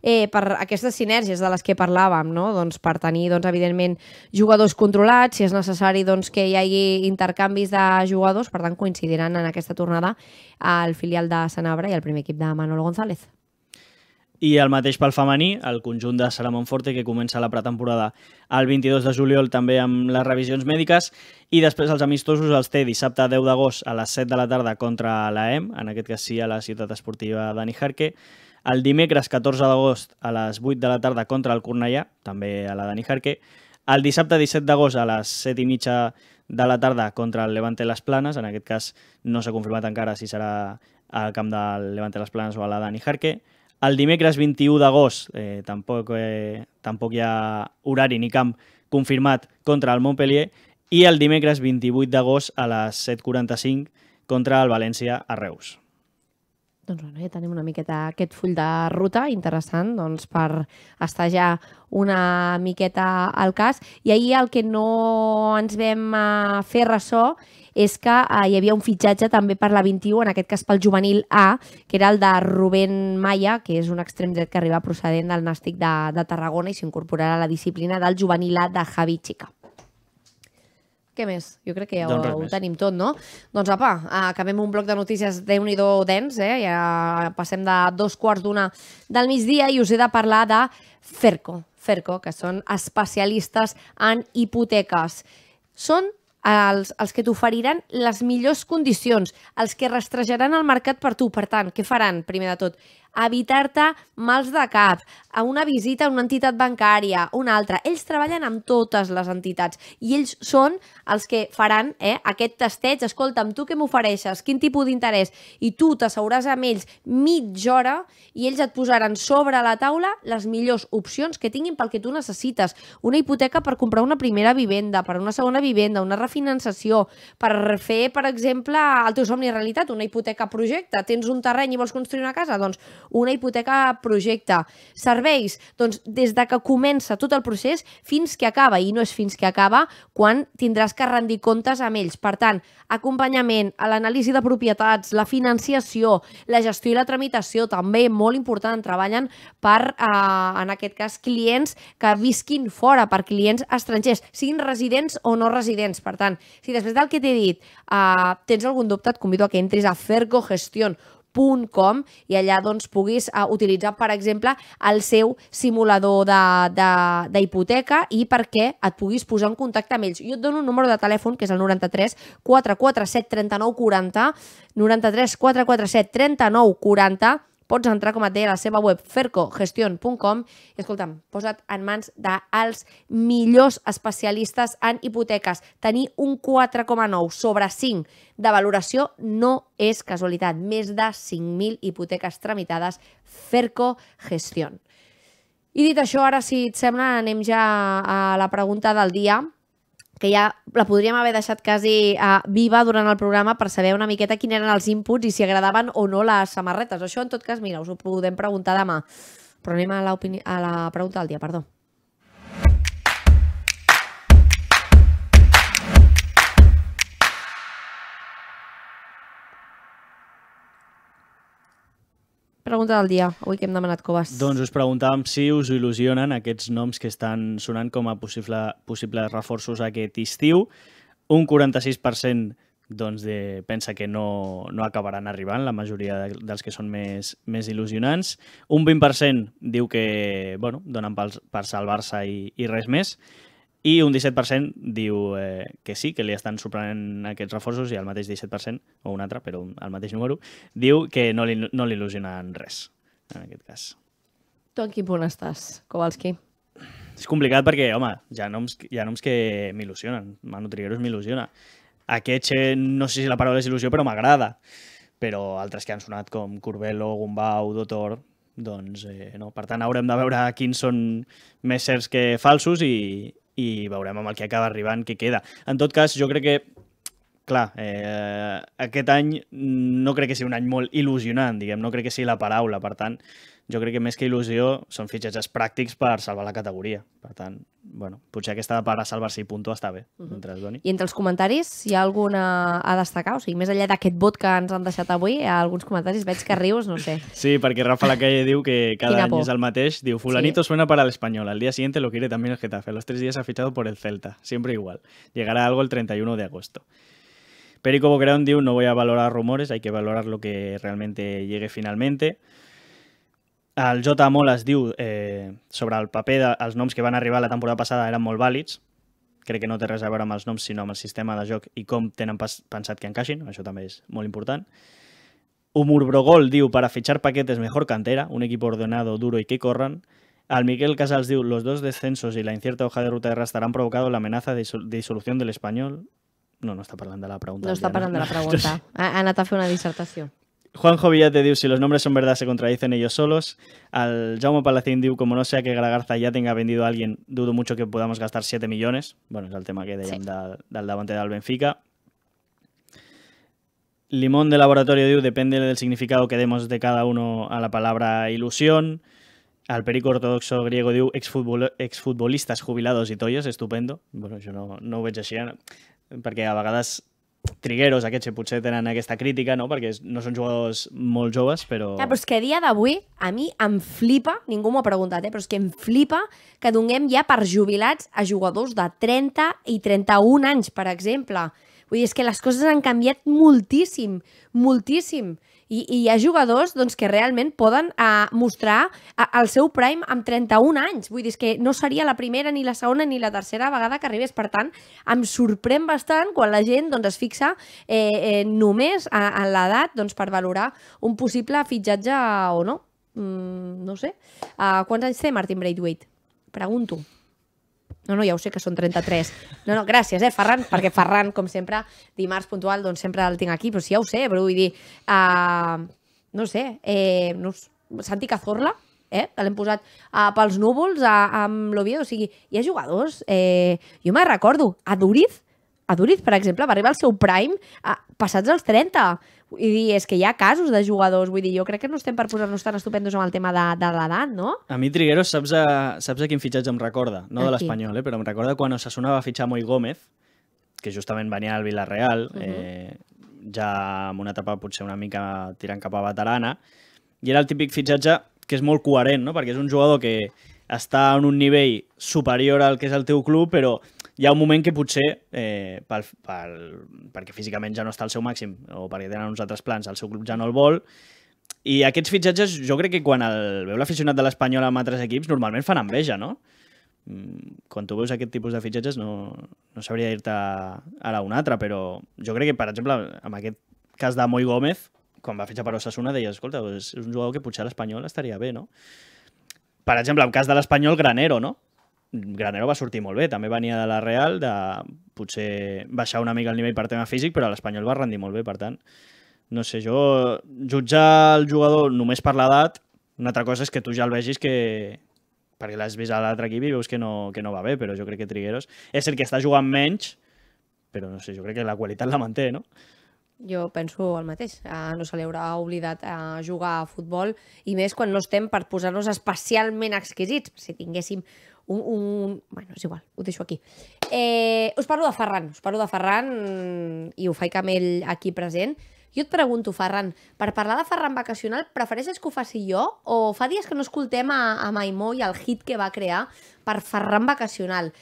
eh, per aquestes sinergies de les que parlàvem, no? doncs per tenir, doncs, evidentment, jugadors controlats, si és necessari doncs, que hi hagi intercanvis de jugadors, per tant, coincidiran en aquesta tornada eh, el filial de Sanabra i el primer equip de Manolo González i el mateix pel femení, el conjunt de Saramon Forte que comença la pretemporada el 22 de juliol també amb les revisions mèdiques i després els amistosos els té dissabte 10 d'agost a les 7 de la tarda contra l'AEM, en aquest cas sí a la ciutat esportiva Dani Harque, el dimecres 14 d'agost a les 8 de la tarda contra el Cornellà, també a la Dani Harque, el dissabte 17 d'agost a les 7 i mitja de la tarda contra el Levante Les Planes, en aquest cas no s'ha confirmat encara si serà al camp del Levante Les Planes o a la Dani Harque, el dimecres 21 d'agost eh, tampoc, eh, tampoc hi ha horari ni camp confirmat contra el Montpellier i el dimecres 28 d'agost a les 7.45 contra el València a Reus. Doncs bueno, ja tenim una miqueta aquest full de ruta interessant doncs, per estar ja una miqueta al cas. I ahir el que no ens vam eh, fer ressò és que eh, hi havia un fitxatge també per la 21, en aquest cas pel juvenil A, que era el de Rubén Maia, que és un extrem dret que arriba procedent del Nàstic de, de Tarragona i s'incorporarà a la disciplina del juvenil A de Javi Chica. Què més? Jo crec que ja doncs ho, ho tenim tot, no? Doncs apa, acabem un bloc de notícies déu nhi dents, eh? Ja passem de dos quarts d'una del migdia i us he de parlar de Ferco, Ferco, que són especialistes en hipoteques. Són els, els que t'oferiran les millors condicions, els que rastrejaran el mercat per tu. Per tant, què faran, primer de tot? Evitar-te mals de cap, a una visita a una entitat bancària, una altra. Ells treballen amb totes les entitats i ells són els que faran eh, aquest testeig. Escolta'm, tu què m'ofereixes? Quin tipus d'interès? I tu t'asseuràs amb ells mitja hora i ells et posaran sobre la taula les millors opcions que tinguin pel que tu necessites. Una hipoteca per comprar una primera vivenda, per una segona vivenda, una refinançació, per fer, per exemple, el teu somni realitat, una hipoteca projecte. Tens un terreny i vols construir una casa? Doncs una hipoteca projecte. Servei serveis? Doncs des de que comença tot el procés fins que acaba, i no és fins que acaba quan tindràs que rendir comptes amb ells. Per tant, acompanyament a l'anàlisi de propietats, la financiació, la gestió i la tramitació, també molt important, treballen per, eh, en aquest cas, clients que visquin fora, per clients estrangers, siguin residents o no residents. Per tant, si després del que t'he dit eh, tens algun dubte, et convido a que entris a Fergo Gestión www.com i allà doncs, puguis uh, utilitzar, per exemple, el seu simulador d'hipoteca i perquè et puguis posar en contacte amb ells. Jo et dono un número de telèfon, que és el 93 447 39 40, 93 447 39 40, Pots entrar com et deia a la seva web fercogestion.com i escolta'm, posa't en mans dels millors especialistes en hipoteques. Tenir un 4,9 sobre 5 de valoració no és casualitat. Més de 5.000 hipoteques tramitades Ferco Gestión. I dit això, ara si et sembla anem ja a la pregunta del dia que ja la podríem haver deixat quasi uh, viva durant el programa per saber una miqueta quins eren els inputs i si agradaven o no les samarretes. Això, en tot cas, mira, us ho podem preguntar demà. Però anem a, a la pregunta del dia, perdó. Pregunta del dia, avui que hem demanat Covas. Doncs us preguntàvem si us il·lusionen aquests noms que estan sonant com a possible, possibles reforços aquest estiu. Un 46% doncs de, pensa que no, no acabaran arribant, la majoria de, dels que són més, més il·lusionants. Un 20% diu que bueno, donen per, per salvar-se i, i res més. I un 17% diu eh, que sí, que li estan sorprenent aquests reforços i el mateix 17%, o un altre, però el mateix número, diu que no li, no li il·lusionen res, en aquest cas. Tu en quin punt estàs, Kowalski? És complicat perquè, home, hi ha noms, hi ha noms que m'il·lusionen. Manu Trigueros m'il·lusiona. Aquest, no sé si la paraula és il·lusió, però m'agrada. Però altres que han sonat com Corbelo, Gumbau, Dotor, doncs eh, no. Per tant, haurem de veure quins són més certs que falsos i, i veurem amb el que acaba arribant què queda. En tot cas, jo crec que clar, eh, aquest any no crec que sigui un any molt il·lusionant, diguem, no crec que sigui la paraula, per tant, Yo creo que més que il·lusió són fitxatges pràctics para salvar la categoría. Per tant, bueno, potser aquesta per a salvar-se i punto està bé, Y mhm. doni. entre los comentarios, si alguna a destacar? O sigui, allá de d'aquest vot que ens han deixat avui, algunos alguns comentaris veig que rius, no sé. Sí, perquè Rafa la calle diu que cada año any és el fulanito suena para el español, al día siguiente lo quiere también el Getafe, los tres días ha fichado por el Celta, siempre igual. Llegará algo el 31 de agosto. Perico Boquerón diu, no voy a valorar rumores, hay que valorar lo que realmente llegue finalmente. El J. Mol es diu eh, sobre el paper dels de, noms que van arribar la temporada passada eren molt vàlids. Crec que no té res a veure amb els noms, sinó amb el sistema de joc i com tenen pas, pensat que encaixin. Això també és molt important. Humor Brogol diu, para fichar paquetes mejor cantera, un equipo ordenado, duro y que corran. Al Miguel Casals diu, los dos descensos y la incierta hoja de ruta de Rastar han provocado la amenaza de disolución del español. No, no està parlant de la pregunta. No està parlant no. de la pregunta. Ha anat a fer una dissertació. Juanjo Jovillat de Diu, si los nombres son verdad, se contradicen ellos solos. Al Jaume Palacín Diu, como no sea que Gragarza ya tenga vendido a alguien, dudo mucho que podamos gastar 7 millones. Bueno, es el tema que de sí. del, davante Benfica. Limón de Laboratorio Diu, depende del significado que demos de cada uno a la palabra ilusión. Al perico ortodoxo griego diu exfutbolistas jubilados y toyos, estupendo. Bueno, yo no, no veo así, porque porque a Trigueros, aquests potser tenen aquesta crítica, no? perquè no són jugadors molt joves, però... Clar, però és que a dia d'avui a mi em flipa, ningú m'ho ha preguntat, eh? però és que em flipa que donem ja per jubilats a jugadors de 30 i 31 anys, per exemple. Vull dir, és que les coses han canviat moltíssim, moltíssim. I, i hi ha jugadors doncs, que realment poden a, eh, mostrar eh, el seu prime amb 31 anys. Vull dir, és que no seria la primera, ni la segona, ni la tercera vegada que arribés. Per tant, em sorprèn bastant quan la gent doncs, es fixa eh, eh, només a, en l'edat doncs, per valorar un possible fitxatge o no. Mm, no sé. Uh, quants anys té Martin Braithwaite? Pregunto. No, no, ja ho sé que són 33. No, no, gràcies, eh, Ferran, perquè Ferran, com sempre, dimarts puntual, doncs sempre el tinc aquí, però sí, ja ho sé, però vull dir... Uh, no sé, eh, no, Santi Cazorla, eh, que l'hem posat uh, pels núvols a, amb l'Oviedo, o sigui, hi ha jugadors... Eh, jo me'n recordo, a Duriz, a Duriz, per exemple, va arribar al seu prime a, ah, passats els 30. Vull dir, és que hi ha casos de jugadors, vull dir, jo crec que no estem per posar-nos tan estupendos amb el tema de, de l'edat, no? A mi Trigueros saps a, saps a quin fitxatge em recorda, no de l'Espanyol, eh? però em recorda quan Osasuna va fitxar Moi Gómez, que justament venia al Villarreal, uh mhm. -huh. eh, ja amb una etapa potser una mica tirant cap a veterana, i era el típic fitxatge que és molt coherent, no? perquè és un jugador que està en un nivell superior al que és el teu club, però hi ha un moment que potser, eh, pel, pel, perquè físicament ja no està al seu màxim o perquè tenen uns altres plans, el seu club ja no el vol, i aquests fitxatges jo crec que quan el veu l'aficionat de l'Espanyol amb altres equips normalment fan enveja, no? Mm, quan tu veus aquest tipus de fitxatges no, no sabria dir-te ara un altre, però jo crec que, per exemple, amb aquest cas de Moi Gómez, quan va fitxar per Osasuna, deia, escolta, és un jugador que potser a l'Espanyol estaria bé, no? Per exemple, en cas de l'Espanyol, Granero, no? Granero va sortir molt bé, també venia de la Real, de potser baixar una mica el nivell per tema físic, però l'Espanyol va rendir molt bé, per tant, no sé, jo jutjar el jugador només per l'edat, una altra cosa és que tu ja el vegis que, perquè l'has vist a l'altre equip i veus que no, que no va bé, però jo crec que Trigueros és el que està jugant menys, però no sé, jo crec que la qualitat la manté, no? Jo penso el mateix. Eh, no se li haurà oblidat a eh, jugar a futbol i més quan no estem per posar-nos especialment exquisits. Si tinguéssim un, un... Bueno, és igual, ho deixo aquí. Eh, us parlo de Ferran, us parlo de Ferran i ho faig amb ell aquí present. Jo et pregunto, Ferran, per parlar de Ferran vacacional, prefereixes que ho faci jo o fa dies que no escoltem a, a Maimó i el hit que va crear per Ferran vacacional?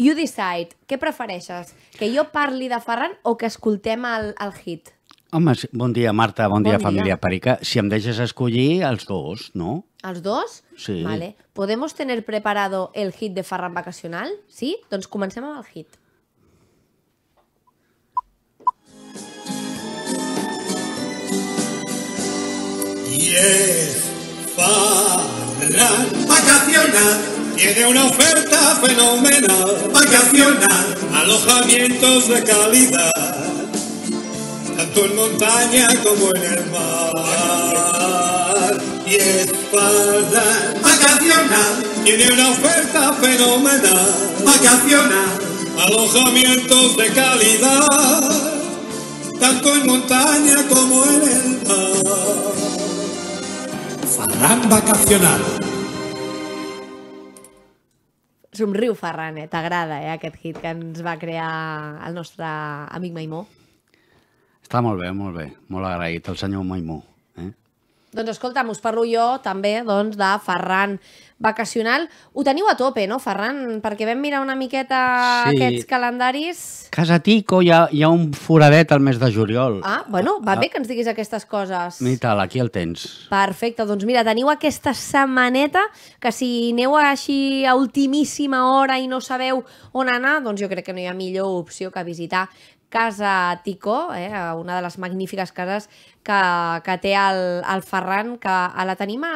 You decide. Què prefereixes? Que jo parli de Ferran o que escoltem el, el hit? Home, bon dia, Marta, buen día familia Parica. Si em deixes escollir, els dos, no? ¿Los dos? Sí. Vale. ¿Podemos tener preparado el hit de Farran Vacacional? Sí? Doncs se amb el hit. Y es Ferran Vacacional Tiene una oferta fenomenal Vacacional Alojamientos de calidad tanto en montaña como en el mar. Y para vacacional tiene una oferta fenomenal. Vacacional, alojamientos de calidad, tanto en montaña como en el mar. Farran vacacional. somriu Ferran, eh? Te agrada, eh? aquest hit que ens va crear el nostre amic Maimó Està molt bé, molt bé. Molt agraït al senyor Maimú. Eh? Doncs escolta'm, us parlo jo també doncs, de Ferran Vacacional. Ho teniu a tope, no, Ferran? Perquè vam mirar una miqueta sí. aquests calendaris. Casa Tico hi ha, hi ha un foradet al mes de juliol. Ah, bueno, va ah. bé que ens diguis aquestes coses. Ni tal, aquí el tens. Perfecte, doncs mira, teniu aquesta setmaneta que si aneu així a ultimíssima hora i no sabeu on anar, doncs jo crec que no hi ha millor opció que visitar Casa Ticó, eh, una de les magnífiques cases que, que té el, el Ferran, que la tenim a,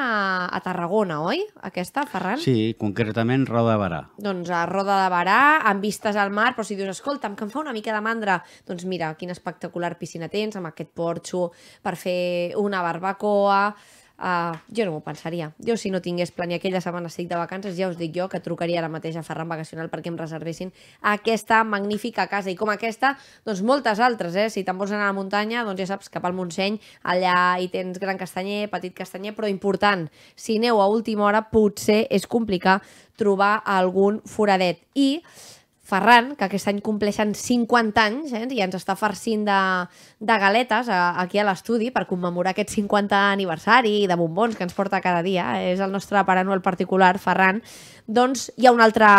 a Tarragona, oi? Aquesta, Ferran? Sí, concretament Roda de Barà. Doncs a Roda de Barà, amb vistes al mar, però si dius, escolta'm, que em fa una mica de mandra, doncs mira, quin espectacular piscina tens, amb aquest porxo, per fer una barbacoa... Uh, jo no m'ho pensaria. Jo, si no tingués plan i aquella setmana estic de vacances, ja us dic jo que trucaria ara mateix a Ferran Vacacional perquè em reservessin aquesta magnífica casa. I com aquesta, doncs moltes altres, eh? Si te'n vols anar a la muntanya, doncs ja saps, cap al Montseny, allà hi tens Gran Castanyer, Petit Castanyer, però important, si aneu a última hora, potser és complicar trobar algun foradet. I Ferran, que aquest any compleixen 50 anys eh, i ens està farcint de, de galetes a, aquí a l'estudi per commemorar aquest 50 aniversari i de bombons que ens porta cada dia. És el nostre pare particular, Ferran. Doncs hi ha, una altra,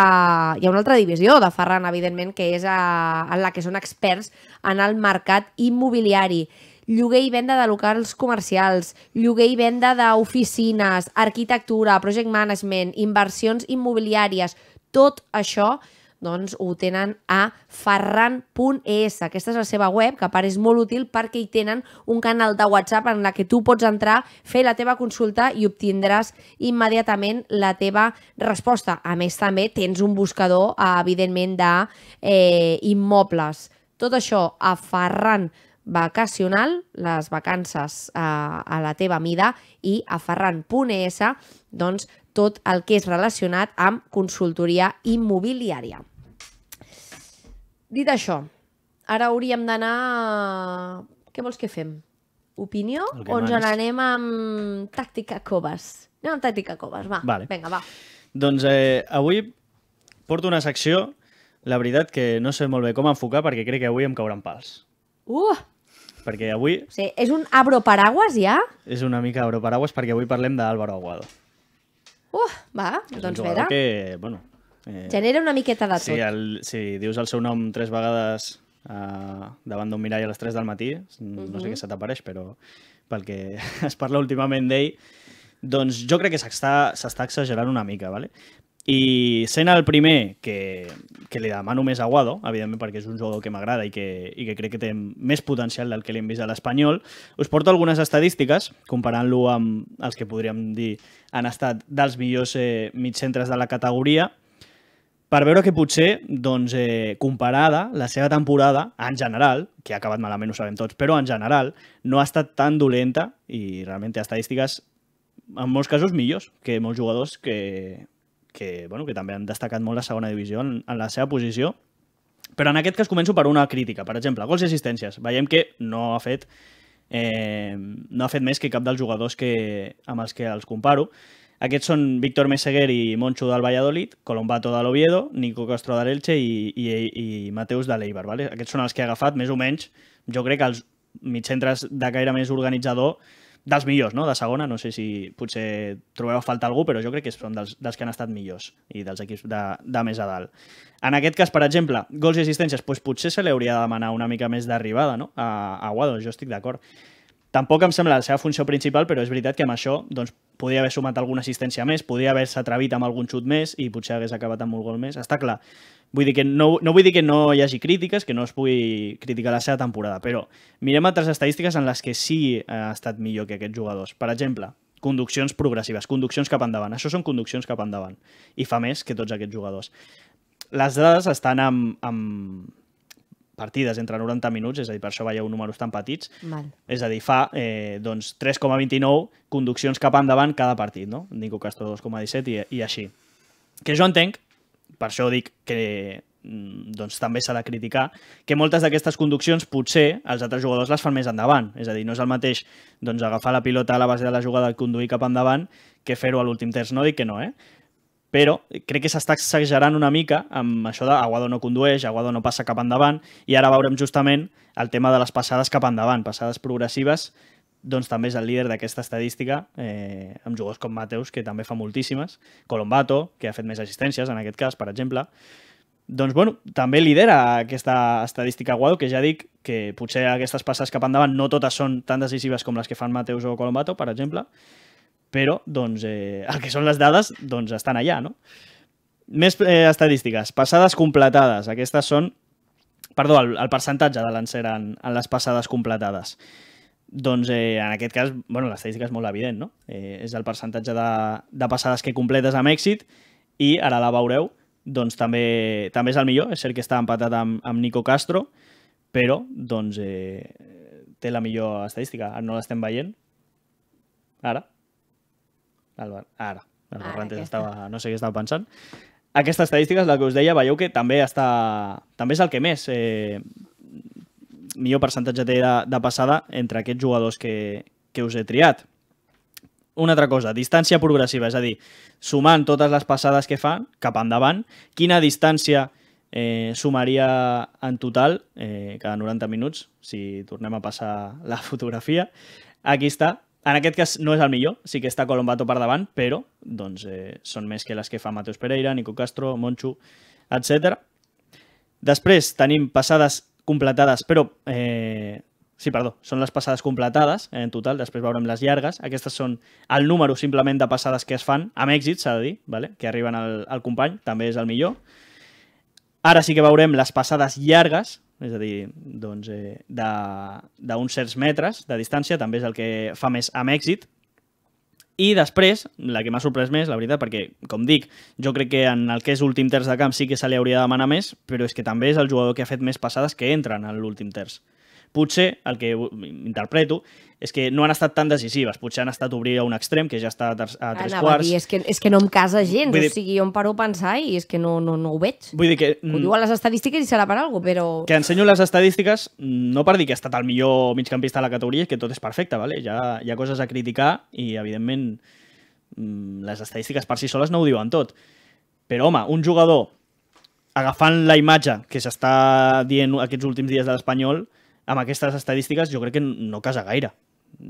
hi ha una altra divisió de Ferran, evidentment, que és a, eh, en la que són experts en el mercat immobiliari lloguer i venda de locals comercials, lloguer i venda d'oficines, arquitectura, project management, inversions immobiliàries, tot això doncs ho tenen a ferran.es. Aquesta és la seva web, que a part és molt útil perquè hi tenen un canal de WhatsApp en la que tu pots entrar, fer la teva consulta i obtindràs immediatament la teva resposta. A més, també tens un buscador, eh, evidentment, d'immobles. Eh, Tot això a Ferran vacacional, les vacances eh, a la teva mida, i a ferran.es, doncs, tot el que és relacionat amb consultoria immobiliària. Dit això, ara hauríem d'anar... Què vols que fem? Opinió? o ens n'anem amb tàctica coves? Anem amb tàctica coves, va. Vale. Vinga, va. Doncs eh, avui porto una secció, la veritat que no sé molt bé com enfocar perquè crec que avui em cauran pals. Uh! Perquè avui... Sí, és un abro paraguas, ja? És una mica abro paraguas perquè avui parlem d'Àlvaro Aguado. Uh, va, és doncs vera. Que, bueno, eh, Genera una miqueta de tot. Si, el, si dius el seu nom tres vegades eh, davant d'un mirall a les 3 del matí, no uh -huh. sé mhm. què se t'apareix, però pel que es parla últimament d'ell, doncs jo crec que s'està exagerant una mica, ¿vale? I sent el primer que, que li demano més a Guado, evidentment perquè és un jugador que m'agrada i, que, i que crec que té més potencial del que li hem vist a l'Espanyol, us porto algunes estadístiques comparant-lo amb els que podríem dir han estat dels millors eh, mitjantres de la categoria per veure que potser, doncs, eh, comparada, la seva temporada, en general, que ha acabat malament, ho sabem tots, però en general, no ha estat tan dolenta i realment té estadístiques, en molts casos, millors que molts jugadors que, que, bueno, que també han destacat molt la segona divisió en, en la seva posició. Però en aquest cas començo per una crítica. Per exemple, gols i assistències. Veiem que no ha fet eh, no ha fet més que cap dels jugadors que, amb els que els comparo. Aquests són Víctor Meseguer i Moncho del Valladolid, Colombato de l'Oviedo, Nico Castro de l'Elche i, i, i Mateus de l'Eibar. Vale? Aquests són els que ha agafat, més o menys, jo crec que els mitjans de gaire més organitzador dels millors, no? De segona, no sé si potser trobeu a faltar algú, però jo crec que són dels, dels que han estat millors i dels equips de, de més a dalt. En aquest cas, per exemple, gols i assistències, doncs potser se li hauria de demanar una mica més d'arribada no? a, a Guado, jo estic d'acord. Tampoc em sembla la seva funció principal, però és veritat que amb això doncs, podria haver sumat alguna assistència més, podria haver-se atrevit amb algun xut més i potser hagués acabat amb un gol més. Està clar, Vull dir que no, no vull dir que no hi hagi crítiques, que no es pugui criticar la seva temporada, però mirem altres estadístiques en les que sí ha estat millor que aquests jugadors. Per exemple, conduccions progressives, conduccions cap endavant. Això són conduccions cap endavant. I fa més que tots aquests jugadors. Les dades estan amb, amb partides entre 90 minuts, és a dir, per això veieu números tan petits. Mal. És a dir, fa eh, doncs 3,29 conduccions cap endavant cada partit, no? Nico Castro 2,17 i, i així. Que jo entenc per això dic que mm, doncs també s'ha de criticar, que moltes d'aquestes conduccions potser els altres jugadors les fan més endavant. És a dir, no és el mateix doncs, agafar la pilota a la base de la jugada i conduir cap endavant que fer-ho a l'últim terç. No dic que no, eh? Però crec que s'està exagerant una mica amb això de Aguado no condueix, Aguado no passa cap endavant, i ara veurem justament el tema de les passades cap endavant, passades progressives doncs també és el líder d'aquesta estadística, eh, amb jugadors com Mateus, que també fa moltíssimes, Colombato, que ha fet més assistències en aquest cas, per exemple. Doncs, bueno, també lidera aquesta estadística Guado, que ja dic que potser aquestes passes cap endavant no totes són tan decisives com les que fan Mateus o Colombato, per exemple, però, doncs, eh, el que són les dades, doncs, estan allà, no? Més eh, estadístiques. Passades completades. Aquestes són... Perdó, el, el percentatge de l'encer en, en les passades completades. Doncs eh, en aquest cas, bueno, l'estadística és molt evident, no? Eh, és el percentatge de, de passades que completes amb èxit i ara la veureu, doncs també, també és el millor. És cert que està empatat amb, amb Nico Castro, però doncs, eh, té la millor estadística. No l'estem veient. Ara. Albert, ara. El Ferrantes estava, no sé què estava pensant. Aquesta estadística és la que us deia, veieu que també està també és el que més eh, millor percentatge té de, de passada entre aquests jugadors que, que us he triat. Una altra cosa, distància progressiva, és a dir, sumant totes les passades que fan cap endavant, quina distància eh, sumaria en total, eh, cada 90 minuts, si tornem a passar la fotografia. Aquí està. En aquest cas no és el millor, sí que està Colombato per davant, però doncs, eh, són més que les que fa Mateus Pereira, Nico Castro, Monchu, etc. Després tenim passades completades, però... Eh, sí, perdó, són les passades completades eh, en total, després veurem les llargues. Aquestes són el número simplement de passades que es fan, amb èxit s'ha de dir, vale? que arriben al, al company, també és el millor. Ara sí que veurem les passades llargues, és a dir, doncs, eh, d'uns certs metres de distància, també és el que fa més amb èxit, i després, la que m'ha sorprès més, la veritat, perquè, com dic, jo crec que en el que és últim terç de camp sí que se li hauria de demanar més, però és que també és el jugador que ha fet més passades que entren en l'últim terç. Potser el que interpreto és que no han estat tan decisives. Potser han estat obrir a un extrem, que ja està a, tres Anava quarts. Dir, és, que, és que no em casa gens, Dir, o sigui, jo em paro a pensar i és que no, no, no ho veig. Vull dir que... Ho mm, diuen les estadístiques i serà per alguna però... Que ensenyo les estadístiques no per dir que ha estat el millor migcampista de la categoria, que tot és perfecte, vale? Ja, hi ha coses a criticar i, evidentment, mm, les estadístiques per si soles no ho diuen tot. Però, home, un jugador agafant la imatge que s'està dient aquests últims dies de l'Espanyol, amb aquestes estadístiques jo crec que no casa gaire.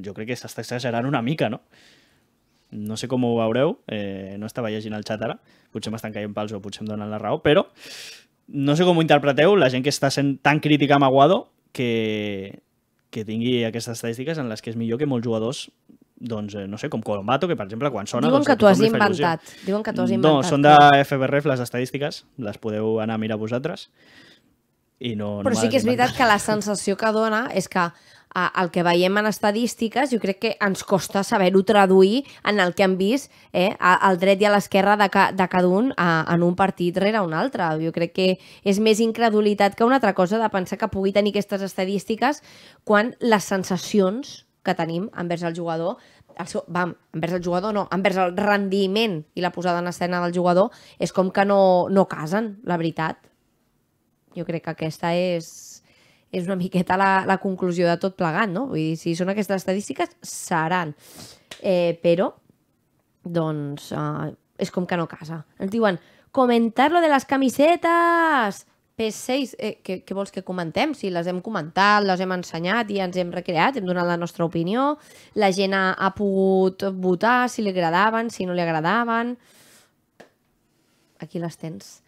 Jo crec que s'està exagerant una mica, no? No sé com ho veureu, eh, no estava llegint el xat ara, potser m'estan caient pals o potser em donen la raó, però no sé com ho interpreteu, la gent que està sent tan crítica amb Aguado que, que tingui aquestes estadístiques en les que és millor que molts jugadors doncs, eh, no sé, com Colombato, que per exemple quan sona... Diuen doncs, que t'ho has inventat. Diuen que t'ho has inventat. No, són de FBRF les estadístiques, les podeu anar a mirar vosaltres. I no, Però no sí que és veritat que la sensació que dona és que a, el que veiem en estadístiques, jo crec que ens costa saber-ho traduir en el que hem vist eh, al dret i a l'esquerra de, ca, de cada un a, en un partit rere un altre. Jo crec que és més incredulitat que una altra cosa de pensar que pugui tenir aquestes estadístiques quan les sensacions que tenim envers el jugador el seu, bam, envers el jugador no, envers el rendiment i la posada en escena del jugador és com que no, no casen, la veritat jo crec que aquesta és, és una miqueta la, la conclusió de tot plegat, no? Vull dir, si són aquestes estadístiques, seran. Eh, però, doncs, eh, és com que no casa. Ens diuen, comentar lo de les camisetes! P6, eh, què, què vols que comentem? Si les hem comentat, les hem ensenyat i ens hem recreat, hem donat la nostra opinió, la gent ha, ha pogut votar si li agradaven, si no li agradaven... Aquí les tens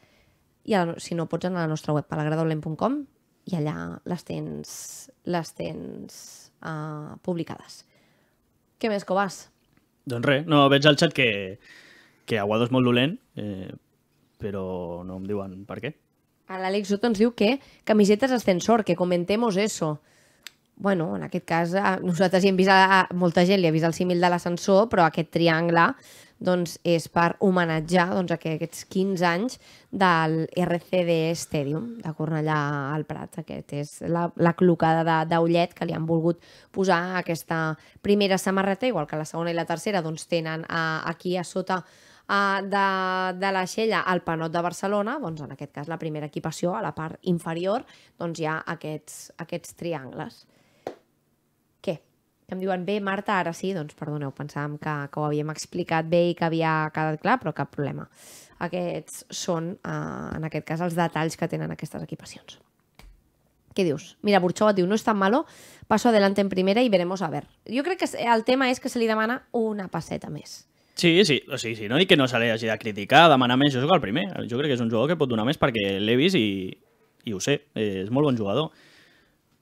i la, si no pots anar a la nostra web palagradolent.com i allà les tens, les tens uh, publicades. Què més, Cobas? Doncs res, no, veig al xat que, que Aguado és molt dolent, eh, però no em diuen per què. L'Àlex Soto ens diu que camisetes sort, que comentemos eso bueno, en aquest cas, eh, nosaltres hi hem vist, a, molta gent li ha vist el símil de l'ascensor, però aquest triangle doncs, és per homenatjar doncs, aquests 15 anys del RCD Stadium de Cornellà al Prat. Aquest és la, la clocada d'Ullet que li han volgut posar aquesta primera samarreta, igual que la segona i la tercera doncs, tenen a, eh, aquí a sota a, eh, de, de la Xella al Panot de Barcelona, doncs en aquest cas la primera equipació, a la part inferior, doncs hi ha aquests, aquests triangles que em diuen, bé, Marta, ara sí, doncs perdoneu, pensàvem que, que ho havíem explicat bé i que havia quedat clar, però cap problema. Aquests són, eh, en aquest cas, els detalls que tenen aquestes equipacions. Què dius? Mira, Burchova diu, no és tan malo, paso adelante en primera i veremos a ver. Jo crec que el tema és que se li demana una passeta més. Sí, sí, o sigui, sí, no i que no se hagi de criticar, demanar més, jo sóc el primer. Jo crec que és un jugador que pot donar més perquè l'he vist i, i ho sé, eh, és molt bon jugador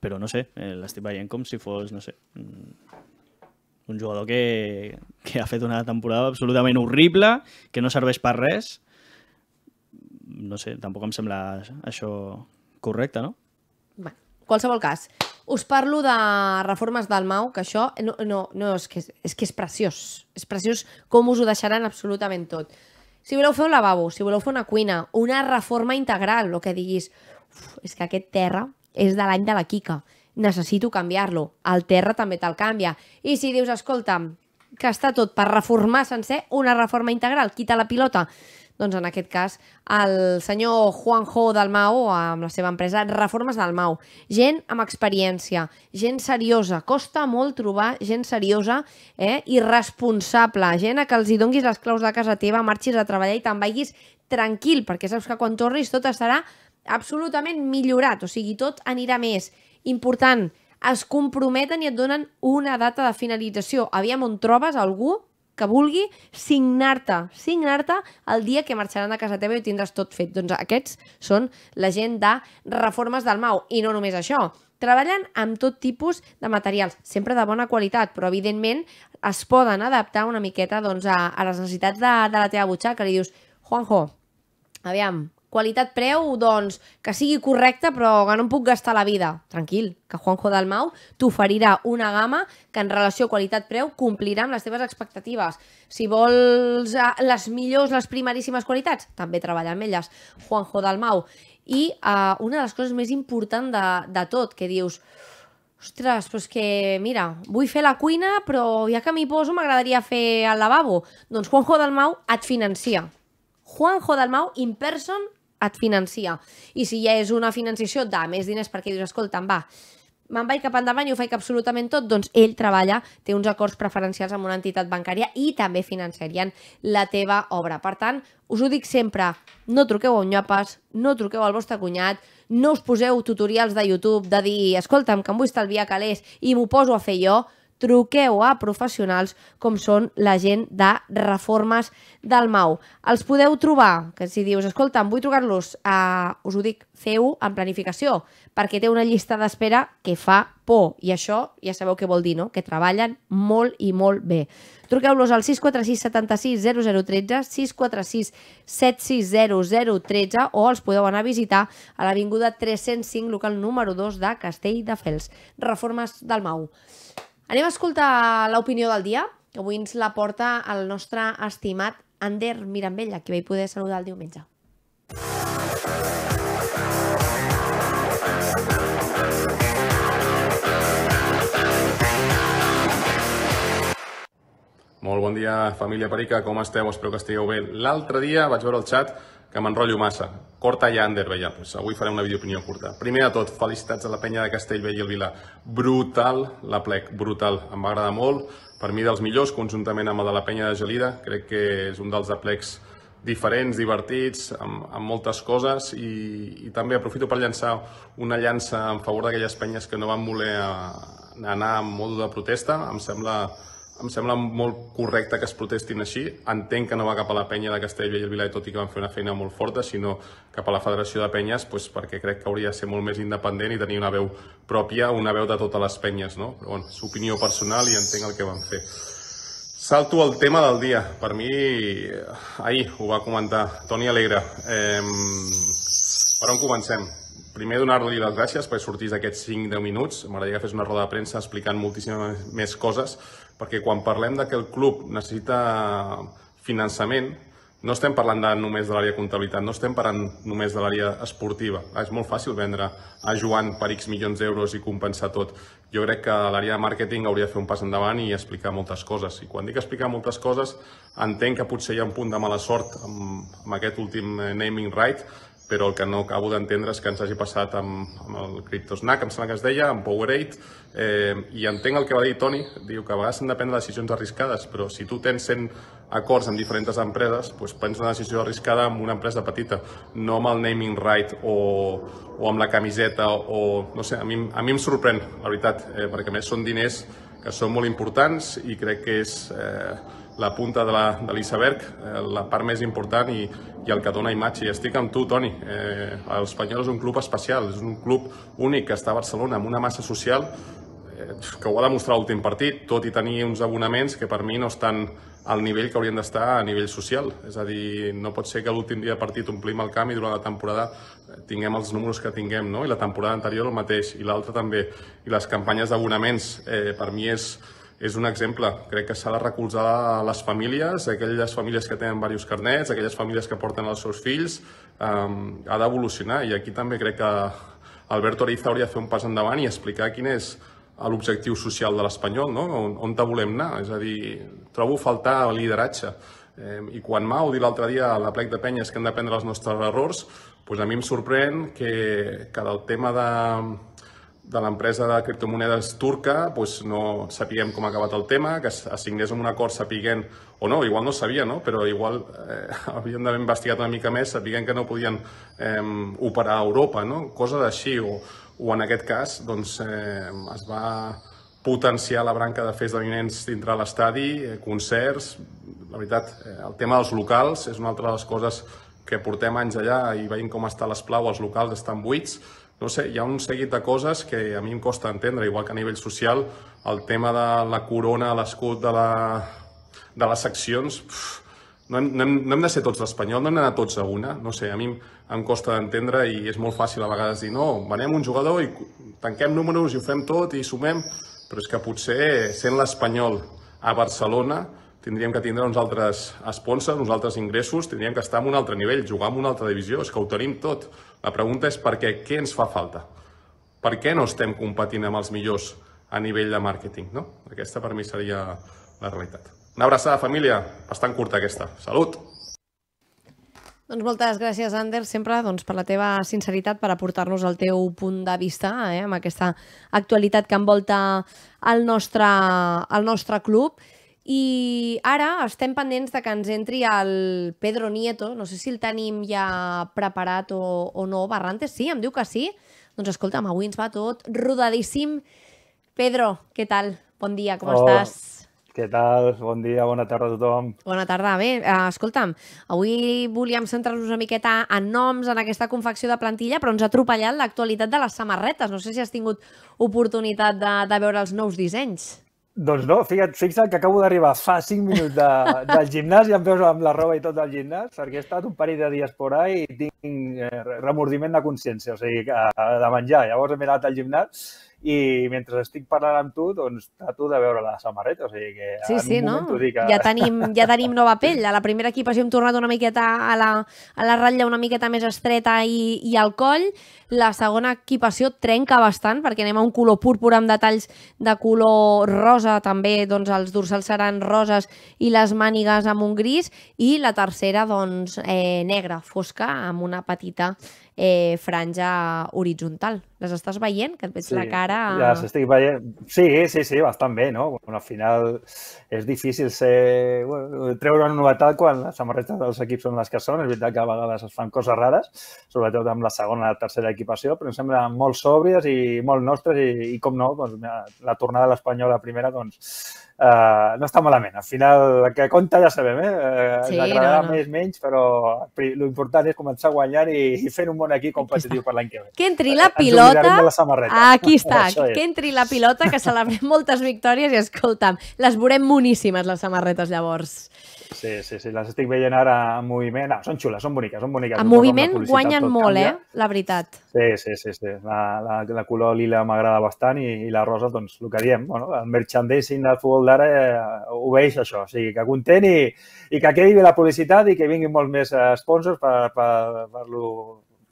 però no sé, eh, l'estic veient com si fos, no sé, mm, un jugador que, que ha fet una temporada absolutament horrible, que no serveix per res. No sé, tampoc em sembla això correcte, no? Bé, qualsevol cas, us parlo de reformes del Mau, que això no, no, no és, que és, és que és preciós. És preciós com us ho deixaran absolutament tot. Si voleu fer un lavabo, si voleu fer una cuina, una reforma integral, el que diguis, uf, és que aquest terra és de l'any de la Quica, necessito canviar-lo. El terra també te'l canvia. I si dius, escolta'm, que està tot per reformar sencer, una reforma integral, quita la pilota. Doncs en aquest cas, el senyor Juanjo Dalmau, amb la seva empresa Reformes Dalmau. Gent amb experiència, gent seriosa. Costa molt trobar gent seriosa eh, i responsable. Gent a que els hi donguis les claus de casa teva, marxis a treballar i te'n vagis tranquil, perquè saps que quan tornis tot estarà absolutament millorat, o sigui, tot anirà més. Important, es comprometen i et donen una data de finalització. Aviam on trobes algú que vulgui signar-te, signar-te el dia que marxaran de casa teva i ho tindràs tot fet. Doncs aquests són la gent de Reformes del Mau. I no només això, treballen amb tot tipus de materials, sempre de bona qualitat, però evidentment es poden adaptar una miqueta doncs, a, a les necessitats de, de la teva butxaca. Li dius, Juanjo, aviam, Qualitat-preu, doncs, que sigui correcte, però que no em puc gastar la vida. Tranquil, que Juanjo Dalmau t'oferirà una gamma que en relació qualitat-preu complirà amb les teves expectatives. Si vols eh, les millors, les primeríssimes qualitats, també treballa amb elles. Juanjo Dalmau. I eh, una de les coses més importants de, de tot, que dius... Ostres, però és que, mira, vull fer la cuina, però ja que m'hi poso m'agradaria fer el lavabo. Doncs Juanjo Dalmau et financia. Juanjo Dalmau in person et financia. I si ja és una financiació de més diners perquè dius, escolta, va, me'n vaig cap endavant i ho faig absolutament tot, doncs ell treballa, té uns acords preferencials amb una entitat bancària i també financiarien la teva obra. Per tant, us ho dic sempre, no truqueu a un nyapes, no truqueu al vostre cunyat, no us poseu tutorials de YouTube de dir, escolta'm, que em vull estalviar calés i m'ho poso a fer jo, truqueu a professionals com són la gent de Reformes del Mau. Els podeu trobar, que si dius, escolta, em vull trucar-los, eh, us ho dic, feu en planificació, perquè té una llista d'espera que fa por, i això ja sabeu què vol dir, no? Que treballen molt i molt bé. Truqueu-los al 646 76 0013, 646 760 013 o els podeu anar a visitar a l'Avinguda 305, local número 2 de Castelldefels. Reformes del Mau. Anem a escoltar l'opinió del dia, que avui ens la porta el nostre estimat Ander Mirambella, que vaig poder saludar el diumenge. Molt bon dia, família Perica, com esteu? Espero que estigueu bé. L'altre dia vaig veure el xat que m'enrotllo massa. Corta i Ander, veia. Pues avui faré una videoopinió curta. Primer de tot, felicitats a la penya de Castellvell i el Vila. Brutal la plec, brutal. Em va agradar molt. Per mi dels millors, conjuntament amb el de la penya de Gelida. Crec que és un dels aplecs diferents, divertits, amb, amb moltes coses i, i també aprofito per llançar una llança en favor d'aquelles penyes que no van voler eh, anar amb mode de protesta. Em sembla em sembla molt correcte que es protestin així. Entenc que no va cap a la penya de Castellbell i el Vilai, tot i que van fer una feina molt forta, sinó cap a la Federació de Penyes, doncs perquè crec que hauria de ser molt més independent i tenir una veu pròpia, una veu de totes les penyes, no? Però bueno, és opinió personal i entenc el que van fer. Salto al tema del dia. Per mi, eh, ahir ho va comentar Toni Alegre. Eh, per on comencem? Primer, donar-li les gràcies per sortir d'aquests 5-10 minuts. M'agradaria que fes una roda de premsa explicant moltíssimes més coses, perquè quan parlem de que el club necessita finançament, no estem parlant de, només de l'àrea comptabilitat, no estem parlant només de l'àrea esportiva. És molt fàcil vendre a Joan per X milions d'euros i compensar tot. Jo crec que l'àrea de màrqueting hauria de fer un pas endavant i explicar moltes coses. I quan dic explicar moltes coses, entenc que potser hi ha un punt de mala sort amb, amb aquest últim naming right, però el que no acabo d'entendre és que ens hagi passat amb, amb el CryptoSnack, em sembla que es deia, amb Powerade, eh, i entenc el que va dir Toni, diu que a vegades s'han de prendre decisions arriscades, però si tu tens 100 acords amb diferents empreses, doncs prens una decisió arriscada amb una empresa petita, no amb el naming right o, o amb la camiseta o... no sé, a mi, a mi em sorprèn, la veritat, eh, perquè més són diners que són molt importants i crec que és... Eh, la punta de l'iceberg, eh, la part més important i, i el que dona imatge. I estic amb tu, Toni. Eh, L'Espanyol és un club especial, és un club únic que està a Barcelona, amb una massa social eh, que ho ha demostrat l'últim partit, tot i tenir uns abonaments que per mi no estan al nivell que haurien d'estar a nivell social. És a dir, no pot ser que l'últim dia de partit omplim el camp i durant la temporada eh, tinguem els números que tinguem, no? I la temporada anterior el mateix, i l'altra també. I les campanyes d'abonaments, eh, per mi és, és un exemple. Crec que s'ha de recolzar les famílies, aquelles famílies que tenen diversos carnets, aquelles famílies que porten els seus fills, eh, ha d'evolucionar i aquí també crec que Alberto Ariza hauria de fer un pas endavant i explicar quin és l'objectiu social de l'espanyol, no? on, on te volem anar. És a dir, trobo faltar lideratge. Eh, I quan Mau dir l'altre dia a la plec de penyes que hem d'aprendre els nostres errors, doncs a mi em sorprèn que, que del tema de, de l'empresa de criptomonedes turca doncs no sapiguem com ha acabat el tema, que assignés amb un acord sapiguent, o no, igual no sabia, no? però igual eh, havien d'haver investigat una mica més, sapiguent que no podien eh, operar a Europa, no? cosa d'així, o, o en aquest cas doncs, eh, es va potenciar la branca de fer esdeveniments dintre l'estadi, eh, concerts, la veritat, eh, el tema dels locals és una altra de les coses que portem anys allà i veiem com està l'esplau, els locals estan buits, no sé, hi ha un seguit de coses que a mi em costa entendre, igual que a nivell social, el tema de la corona, l'escut de, la, de les seccions... Uf, no hem, no, hem, no hem de ser tots d'espanyol, no hem d'anar tots a una. No sé, a mi em, em costa d'entendre i és molt fàcil a vegades dir no, venem un jugador i tanquem números i ho fem tot i sumem, però és que potser sent l'Espanyol a Barcelona tindríem que tindre uns altres sponsors, uns altres ingressos, tindríem que estar en un altre nivell, jugar en una altra divisió, és que ho tenim tot. La pregunta és per què, què ens fa falta? Per què no estem competint amb els millors a nivell de màrqueting? No? Aquesta per mi seria la realitat. Una abraçada, família, bastant curta aquesta. Salut! Doncs moltes gràcies, Ander, sempre doncs, per la teva sinceritat, per aportar-nos el teu punt de vista eh, amb aquesta actualitat que envolta el nostre, el nostre club. I ara estem pendents de que ens entri el Pedro Nieto, no sé si el tenim ja preparat o, o no. Barrantes, sí, em diu que sí. Doncs escolta'm, avui ens va tot rodadíssim. Pedro, què tal? Bon dia, com oh. estàs? Què tal? Bon dia, bona tarda a tothom. Bona tarda. Bé, eh, escolta'm, avui volíem centrar-nos una miqueta en noms, en aquesta confecció de plantilla, però ens ha atropellat l'actualitat de les samarretes. No sé si has tingut oportunitat de, de veure els nous dissenys. Doncs no, fixa't, fixa't que acabo d'arribar fa 5 minuts de, del gimnàs i em veus amb la roba i tot del gimnàs, perquè he estat un parell de dies por ahí i tinc eh, remordiment de consciència, o sigui, eh, de menjar. Llavors he mirat al gimnàs i mentre estic parlant amb tu, doncs trato de veure la samarreta, o sigui que sí, sí, no? dic... Que... Eh. Ja, tenim, ja tenim nova pell, a la primera equipació hem tornat una miqueta a la, a la ratlla una miqueta més estreta i, i al coll, la segona equipació trenca bastant perquè anem a un color púrpura amb detalls de color rosa també, doncs els dorsals seran roses i les mànigues amb un gris i la tercera doncs eh, negra, fosca, amb una petita eh, franja horitzontal. Les estàs veient? Que et veig sí, la cara... Ja les estic veient. Sí, sí, sí, bastant bé, no? Bueno, al final és difícil ser... Bueno, treure una novetat quan les samarretes dels equips són les que són. És veritat que a vegades es fan coses rares, sobretot amb la segona i la tercera equipació, però em sembla molt sòbries i molt nostres i, i com no, doncs, la tornada de l'Espanyol a primera, doncs, Uh, no està malament. Al final, el que compta ja sabem, eh? Uh, sí, ens agradarà no, no. més menys, però l'important és començar a guanyar i, i fer un bon equip competitiu per l'any que ve. Que entri eh, la pilota... Ens de la ah, Aquí està. que entri la pilota, que celebrem moltes victòries i, escolta'm, les veurem moníssimes, les samarretes, llavors. Sí, sí, sí, les estic veient ara en moviment. No, són xules, són boniques, són boniques. En moviment guanyen molt, canvia. eh? La veritat. Sí, sí, sí. sí. La, la, la color lila m'agrada bastant i, i la rosa, doncs, el que diem, bueno, el merchandising del futbol d'ara eh, ho veig això. O sigui, que content i, i que quedi bé la publicitat i que vinguin molts més eh, sponsors per, per, per lo...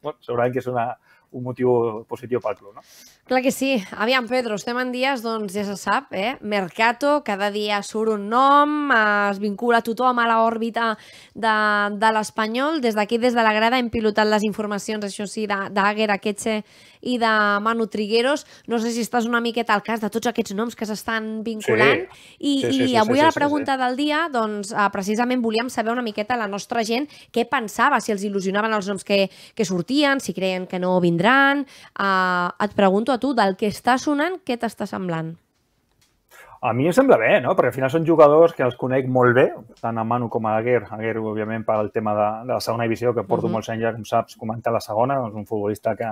Bueno, segurament que és una, un motiu positiu pel club, no? Clar que sí. Aviam, Pedro, estem en dies, doncs ja se sap, eh? Mercato, cada dia surt un nom, es vincula tothom a l'òrbita de, de l'Espanyol. Des d'aquí, des de la grada, hem pilotat les informacions, això sí, d'Àguer, Aquetxe i de Manu Trigueros. No sé si estàs una miqueta al cas de tots aquests noms que s'estan vinculant. Sí. I, sí, sí, i avui a la pregunta del dia, doncs, eh, precisament volíem saber una miqueta la nostra gent què pensava, si els il·lusionaven els noms que, que sortien, si creien que no vindran. Uh, et pregunto a tu, del que està sonant, què t'està semblant? A mi em sembla bé, no? perquè al final són jugadors que els conec molt bé, tant a Manu com a Aguer. Aguer, òbviament, pel tema de, de la segona divisió, que porto uh -huh. molts anys ja, com saps, comentar la segona, doncs un futbolista que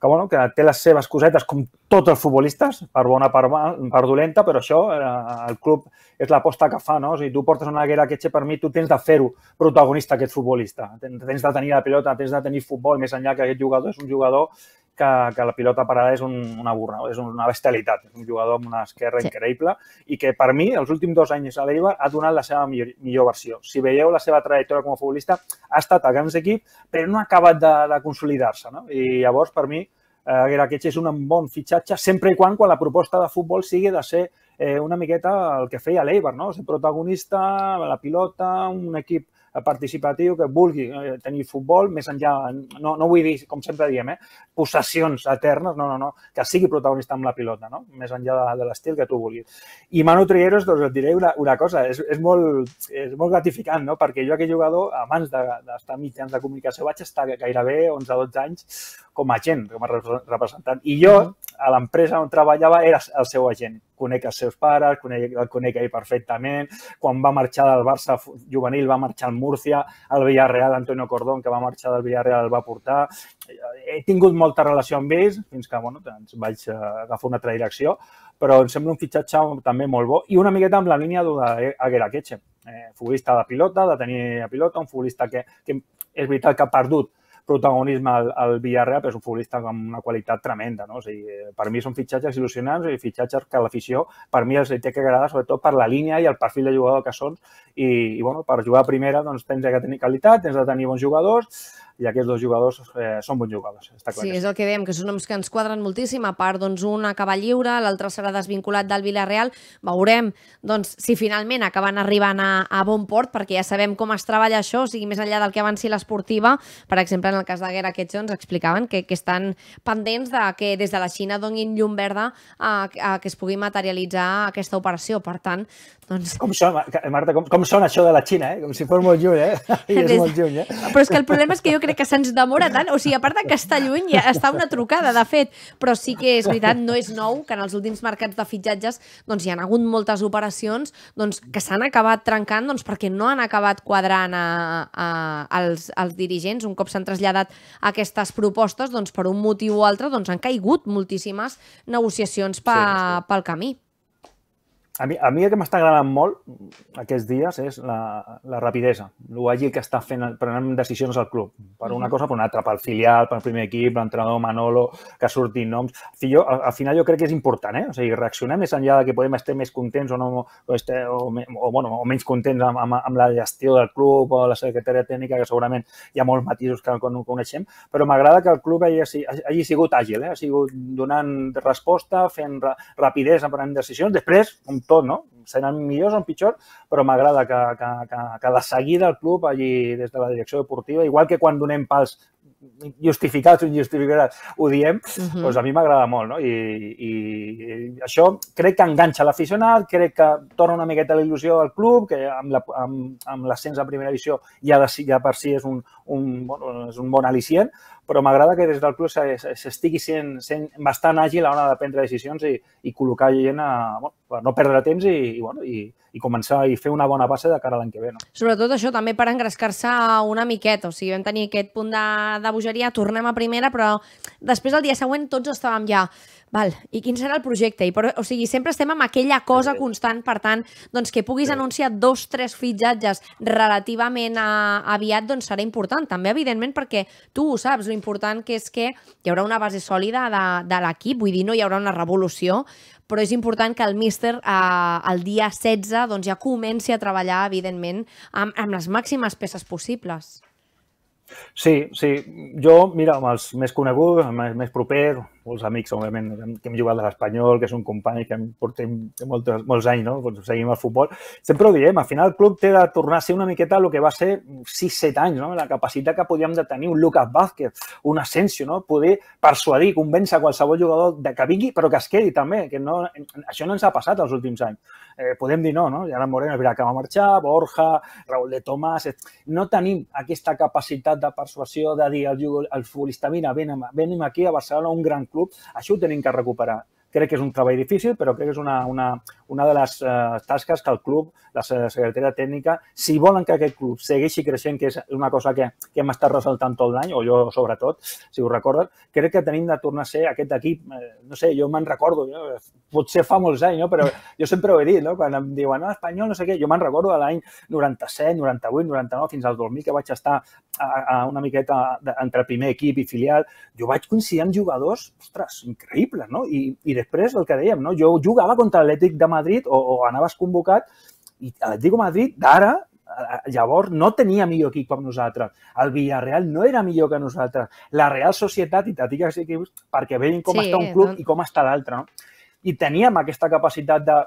que, bueno, que té les seves cosetes, com tots els futbolistes, per bona, per, mal, per dolenta, però això eh, el club és l'aposta que fa, no? O sigui, tu portes una guerra que per mi, tu tens de fer-ho protagonista aquest futbolista. Tens de tenir la pilota, tens de tenir futbol, més enllà que aquest jugador és un jugador que, que la pilota parada és un, una burra, és una bestialitat, és un jugador amb una esquerra sí. increïble i que per mi els últims dos anys a l'Eibar ha donat la seva millor, millor versió. Si veieu la seva trajectòria com a futbolista, ha estat a grans equips, però no ha acabat de, de consolidar-se. No? I llavors, per mi, eh, Graquetx és un bon fitxatge, sempre i quan quan la proposta de futbol sigui de ser eh, una miqueta el que feia l'Eibar, no? ser protagonista, la pilota, un equip Eh, participatiu que vulgui eh, tenir futbol, més enllà, no, no vull dir, com sempre diem, eh, possessions eternes, no, no, no, que sigui protagonista amb la pilota, no? més enllà de, de l'estil que tu vulguis. I Manu Trieros, doncs et diré una, una cosa, és, és, molt, és molt gratificant, no? perquè jo aquell jugador, abans d'estar de, mitjans de comunicació, vaig estar gairebé 11-12 anys com a gent, com a representant. I jo, mhm a l'empresa on treballava era el seu agent. Conec els seus pares, conec, el conec ell perfectament. Quan va marxar del Barça juvenil va marxar al Múrcia, al Villarreal, Antonio Cordón, que va marxar del Villarreal, el va portar. He tingut molta relació amb ells fins que bueno, doncs vaig eh, agafar una altra direcció, però em sembla un fitxatge també molt bo i una miqueta amb la línia d'Aguera Queche, eh, futbolista de pilota, de tenir a pilota, un futbolista que, que és veritat que ha perdut protagonisme al, al Villarreal, però és un futbolista amb una qualitat tremenda. No? O sigui, eh, per mi són fitxatges il·lusionants i fitxatges que l'afició per mi els té que agradar sobretot per la línia i el perfil de jugador que són i, i bueno, per jugar a primera doncs, tens de tenir qualitat, tens de tenir bons jugadors, i aquests dos jugadors eh, són bons jugadors. Està clar sí, és el que dèiem, que són noms que ens quadren moltíssim, a part doncs, un acaba lliure, l'altre serà desvinculat del Villarreal. Veurem doncs, si finalment acaben arribant a, a bon port, perquè ja sabem com es treballa això, o sigui, més enllà del que avanci l'esportiva, per exemple, en el cas de Guerra aquests ens explicaven que, que estan pendents de que des de la Xina donin llum verda a, a que es pugui materialitzar aquesta operació. Per tant, doncs... Com sona, Marta, com, com sona això de la Xina, eh? Com si fos molt lluny, eh? I és molt lluny, eh? Però és que el problema és que jo crec que se'ns demora tant, o sigui, a part de que està lluny, ja està una trucada, de fet, però sí que és veritat, no és nou que en els últims mercats de fitxatges doncs, hi han hagut moltes operacions doncs, que s'han acabat trencant doncs, perquè no han acabat quadrant a, a, als, als dirigents. Un cop s'han traslladat aquestes propostes, doncs, per un motiu o altre, doncs, han caigut moltíssimes negociacions pa, sí, sí. pel camí a mi, a mi el que m'està agradant molt aquests dies és la, la rapidesa, el que està fent, prenent decisions al club. Per una cosa, per una altra, pel filial, pel primer equip, l'entrenador Manolo, que surtin noms. Fi, jo, al, al final jo crec que és important, eh? O sigui, reaccionar més enllà de que podem estar més contents o, no, o, este, o, o, bueno, o menys contents amb, amb, amb la gestió del club o la secretaria tècnica, que segurament hi ha molts matisos que no coneixem, però m'agrada que el club hagi, hagi sigut àgil, eh? ha sigut donant resposta, fent rapidesa, prenent decisions. Després, com tot, no? Seran millors o pitjor, però m'agrada que, que, que, que de seguida el club, allí des de la direcció deportiva, igual que quan donem pals justificats o injustificats, ho diem, uh mhm. -huh. doncs a mi m'agrada molt, no? I, i, I això crec que enganxa l'aficionat, crec que torna una miqueta la il·lusió al club, que amb l'ascens la, amb, amb a primera divisió ja, de, ja per si és un, un, bueno, és un bon al·licient, però m'agrada que des del club s'estigui sent, sent bastant àgil a l'hora de prendre decisions i, i col·locar gent a, bueno, per no perdre temps i, i, bueno, i, i començar i fer una bona base de cara a l'any que ve. No? Sobretot això també per engrescar-se una miqueta, o sigui, vam tenir aquest punt de, de bogeria, tornem a primera, però després el dia següent tots estàvem ja Val, i quin serà el projecte? I per, o sigui, sempre estem amb aquella cosa constant, per tant, doncs que puguis anunciar dos, tres fitxatges relativament a, aviat, doncs serà important important. També, evidentment, perquè tu ho saps, l'important que és que hi haurà una base sòlida de, de l'equip, vull dir, no hi haurà una revolució, però és important que el míster eh, el dia 16 doncs, ja comenci a treballar, evidentment, amb, amb les màximes peces possibles. Sí, sí. Jo, mira, amb els més coneguts, amb els més propers, molts amics, òbviament, que hem jugat a l'Espanyol, que són company que portem moltes, molts anys, no? Doncs seguim el futbol. Sempre ho diem, al final el club té de tornar a ser una miqueta el que va ser 6-7 anys, no? la capacitat que podíem de tenir un Lucas Vázquez, un Asensio, no? poder persuadir, convèncer qualsevol jugador de que vingui, però que es quedi també, que no, això no ens ha passat els últims anys. Eh, podem dir no, no? ara Moreno és veritat que va marxar, Borja, Raúl de Tomàs... Eh, no tenim aquesta capacitat de persuasió de dir al, al futbolista, mira, venim, venim aquí a Barcelona, un gran club, això ho tenim que recuperar. Crec que és un treball difícil, però crec que és una, una, una de les uh, tasques que el club, la secretaria tècnica, si volen que aquest club segueixi creixent, que és una cosa que, que hem estat ressaltant tot l'any, o jo sobretot, si ho recordes, crec que tenim de tornar a ser aquest equip, eh, no sé, jo me'n recordo, jo, potser fa molts anys, no? però jo sempre ho he dit, no? quan em diuen, no, ah, espanyol, no sé què, jo me'n recordo de l'any 97, 98, 99, fins al 2000, que vaig estar a, a una miqueta entre primer equip i filial, jo vaig coincidir amb jugadors, ostres, increïbles, no? I, i després el que dèiem, no? Jo jugava contra l'Atlètic de Madrid o, o anaves convocat i l'Atlètic de Madrid d'ara eh, llavors no tenia millor equip com nosaltres. El Villarreal no era millor que nosaltres. La Real Societat i t'atiques equips perquè veien com sí, està un eh, club no? i com està l'altre. No? I teníem aquesta capacitat de,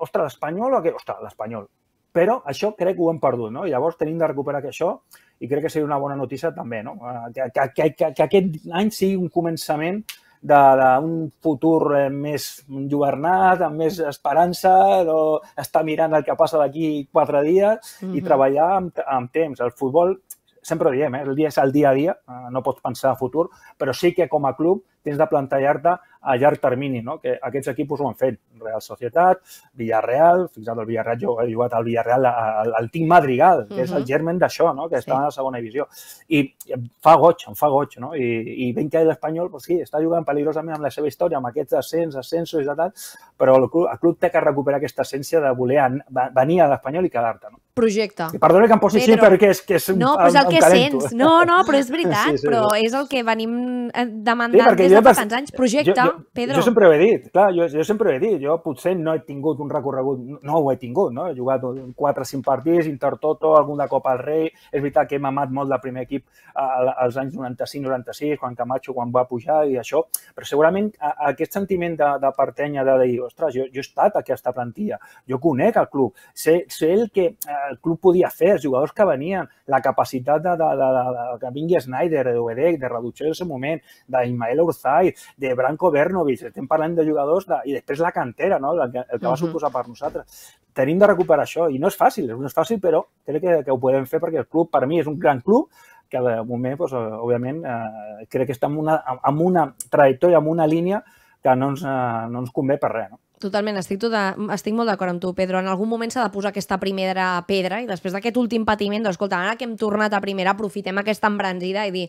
ostres, l'Espanyol o què? Ostres, l'Espanyol. Però això crec que ho hem perdut, no? Llavors tenim de recuperar això i crec que seria una bona notícia també, no? Que, que, que, que, que aquest any sigui un començament d'un futur més governat, amb més esperança, no estar mirant el que passa d'aquí quatre dies mm -hmm. i treballar amb, amb temps. El futbol sempre ho diem, eh? el dia és el dia a dia, no pots pensar a futur, però sí que com a club tens de plantejar-te a llarg termini, no? que aquests equipos ho han fet. Real Societat, Villarreal, fixa't, el Villarreal, jo he jugat al Villarreal, al, al Team Madrigal, que uh -huh. és el mhm. germen d'això, no? que sí. està a la segona divisió. I, em fa goig, em fa goig, no? I, i ben que l'Espanyol, pues, sí, està jugant peligrosament amb la seva història, amb aquests ascens, ascensos i tal, però el club, el club té que recuperar aquesta essència de voler an, venir a l'Espanyol i quedar-te. No? Projecte. I perdona que em posi però... així perquè és, que és un, No, però és el, el que calento. sents. No, no, però és veritat, sí, sí, però sí. és el que venim demandant eh, sí, des des de fa tants anys, projecte, jo, jo, Pedro. Jo sempre ho he dit, clar, jo, jo sempre ho he dit. Jo potser no he tingut un recorregut, no ho he tingut, no? He jugat 4 5 partits, Intertoto, algun de Copa al Rei. És veritat que hem amat molt del primer equip als anys 95-96, quan Camacho, quan va pujar i això. Però segurament aquest sentiment de, de pertenya, de dir, ostres, jo, jo he estat a aquesta plantilla, jo conec el club, sé, sé el que el club podia fer, els jugadors que venien, la capacitat de, de, de, de, de que vingui Snyder, de Oedec, de Reducció en el seu moment, d'Imael Ortega, Orzai, de Branko Bernovic, estem parlant de jugadors de, i després la cantera, no? el, que, el que va mhm. suposar per nosaltres. Tenim de recuperar això i no és fàcil, no és fàcil, però crec que, que ho podem fer perquè el club, per mi, és un gran club que de moment, doncs, òbviament, eh, crec que està en una, en una trajectòria, en una línia que no ens, eh, no ens convé per res. No? Totalment, estic, tota, estic molt d'acord amb tu, Pedro. En algun moment s'ha de posar aquesta primera pedra i després d'aquest últim patiment, doncs, escolta, ara que hem tornat a primera, aprofitem aquesta embranzida i dir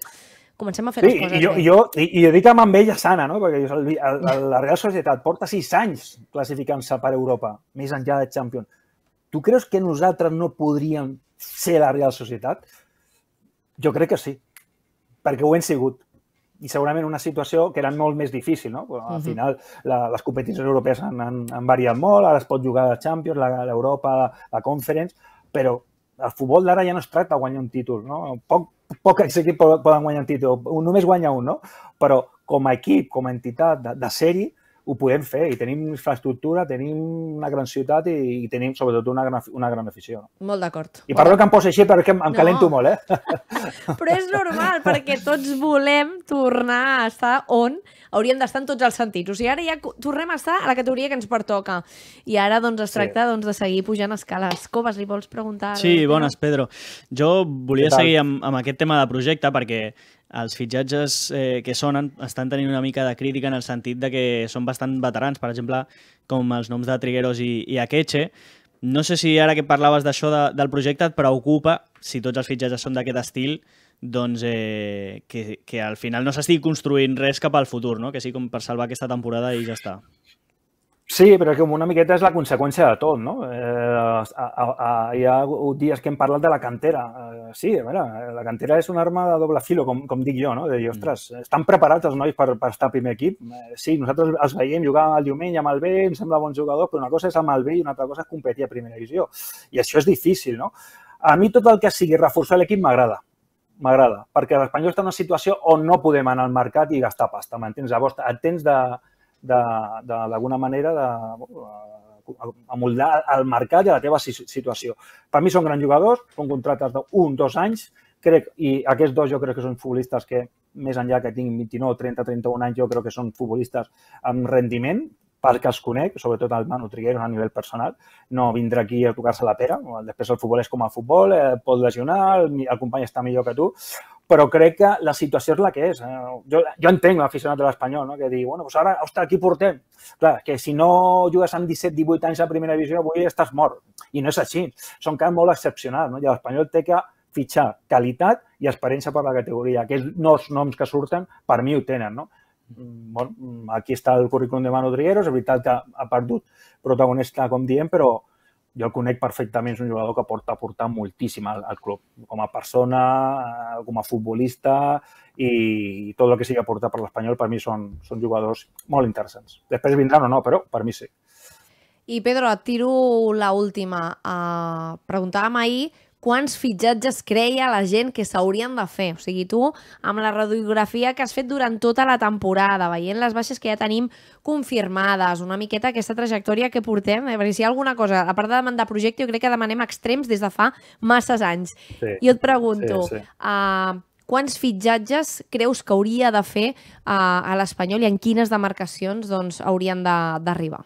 comencem a fer sí, les coses. I jo, bé. jo, i, i jo dic amb ella sana, no? perquè el, el, el, la Real Societat porta sis anys classificant-se per Europa, més enllà de Champions. Tu creus que nosaltres no podríem ser la Real Societat? Jo crec que sí, perquè ho hem sigut. I segurament una situació que era molt més difícil, no? Però, al uh -huh. final, la, les competicions europees han, han, han variat molt, ara es pot jugar a Champions, l'Europa, la, la, la Conference, però el futbol d'ara ja no es tracta de guanyar un títol, no? Poc, pocs equips poden guanyar un títol, només guanya un, no? Però com a equip, com a entitat de, de sèrie, ho podem fer i tenim infraestructura, tenim una gran ciutat i, i tenim sobretot una gran, una gran afició. Molt d'acord. I perdó que em poso així perquè em, em no. calento molt, eh? Però és normal perquè tots volem tornar a estar on hauríem d'estar en tots els sentits. O sigui, ara ja tornem a estar a la categoria que ens pertoca. I ara doncs es tracta sí. doncs, de seguir pujant escales. Coves, li vols preguntar? Sí, bones, Pedro. Jo volia seguir amb, amb aquest tema de projecte perquè els fitxatges eh, que sonen estan tenint una mica de crítica en el sentit de que són bastant veterans, per exemple, com els noms de Trigueros i, i Akeche. No sé si ara que parlaves d'això de, del projecte et preocupa, si tots els fitxatges són d'aquest estil, doncs eh, que, que al final no s'estigui construint res cap al futur, no? que sigui com per salvar aquesta temporada i ja està. Sí, però que una miqueta és la conseqüència de tot, no? Eh, a, a, hi ha hagut dies que hem parlat de la cantera. Eh, sí, a veure, la cantera és una arma de doble filo, com, com dic jo, no? De dir, mm. ostres, estan preparats els nois per, per estar a primer equip? Eh, sí, nosaltres els veiem jugar el diumenge amb el B, ens sembla bons jugadors, però una cosa és amb el B i una altra cosa és competir a primera divisió. I això és difícil, no? A mi tot el que sigui reforçar l'equip m'agrada m'agrada, perquè l'Espanyol està en una situació on no podem anar al mercat i gastar pasta, m'entens? Llavors, et tens de, d'alguna manera de, eh, amoldar al mercat i la teva situació. Per mi són grans jugadors, són contractes d'un, dos anys, crec, i aquests dos jo crec que són futbolistes que, més enllà que tinguin 29, 30, 31 anys, jo crec que són futbolistes amb rendiment, que els conec, sobretot el Manu Trigueiro a nivell personal, no vindrà aquí a tocar-se la pera, després el futbol és com a futbol, eh, pot lesionar, el, el company està millor que tu, però crec que la situació és la que és. Eh? Jo, jo entenc l'aficionat de l'Espanyol, no? que diu, bueno, doncs ara, ostres, aquí portem. Clar, que si no jugues amb 17-18 anys a primera divisió, avui estàs mort. I no és així. Són cas molt excepcionals. No? I l'Espanyol té que fitxar qualitat i experiència per la categoria. Aquells nous noms que surten, per mi ho tenen. No? Mm, bueno, mm, aquí està el currículum de Manu Trigueros, és veritat que ha perdut protagonista, com diem, però jo el conec perfectament, és un jugador que porta a portar moltíssim al, al club, com a persona, eh, com a futbolista i, i tot el que sigui aportar per l'Espanyol per mi són, són jugadors molt interessants. Després vindran o no, però per mi sí. I Pedro, et tiro l'última. Uh, eh, preguntàvem ahir quants fitxatges creia la gent que s'haurien de fer. O sigui, tu, amb la radiografia que has fet durant tota la temporada, veient les baixes que ja tenim confirmades, una miqueta aquesta trajectòria que portem, eh? perquè si hi ha alguna cosa, a part de demanar projecte, jo crec que demanem extrems des de fa masses anys. Sí. Jo et pregunto, sí, sí. Uh, quants fitxatges creus que hauria de fer uh, a l'Espanyol i en quines demarcacions doncs, haurien d'arribar?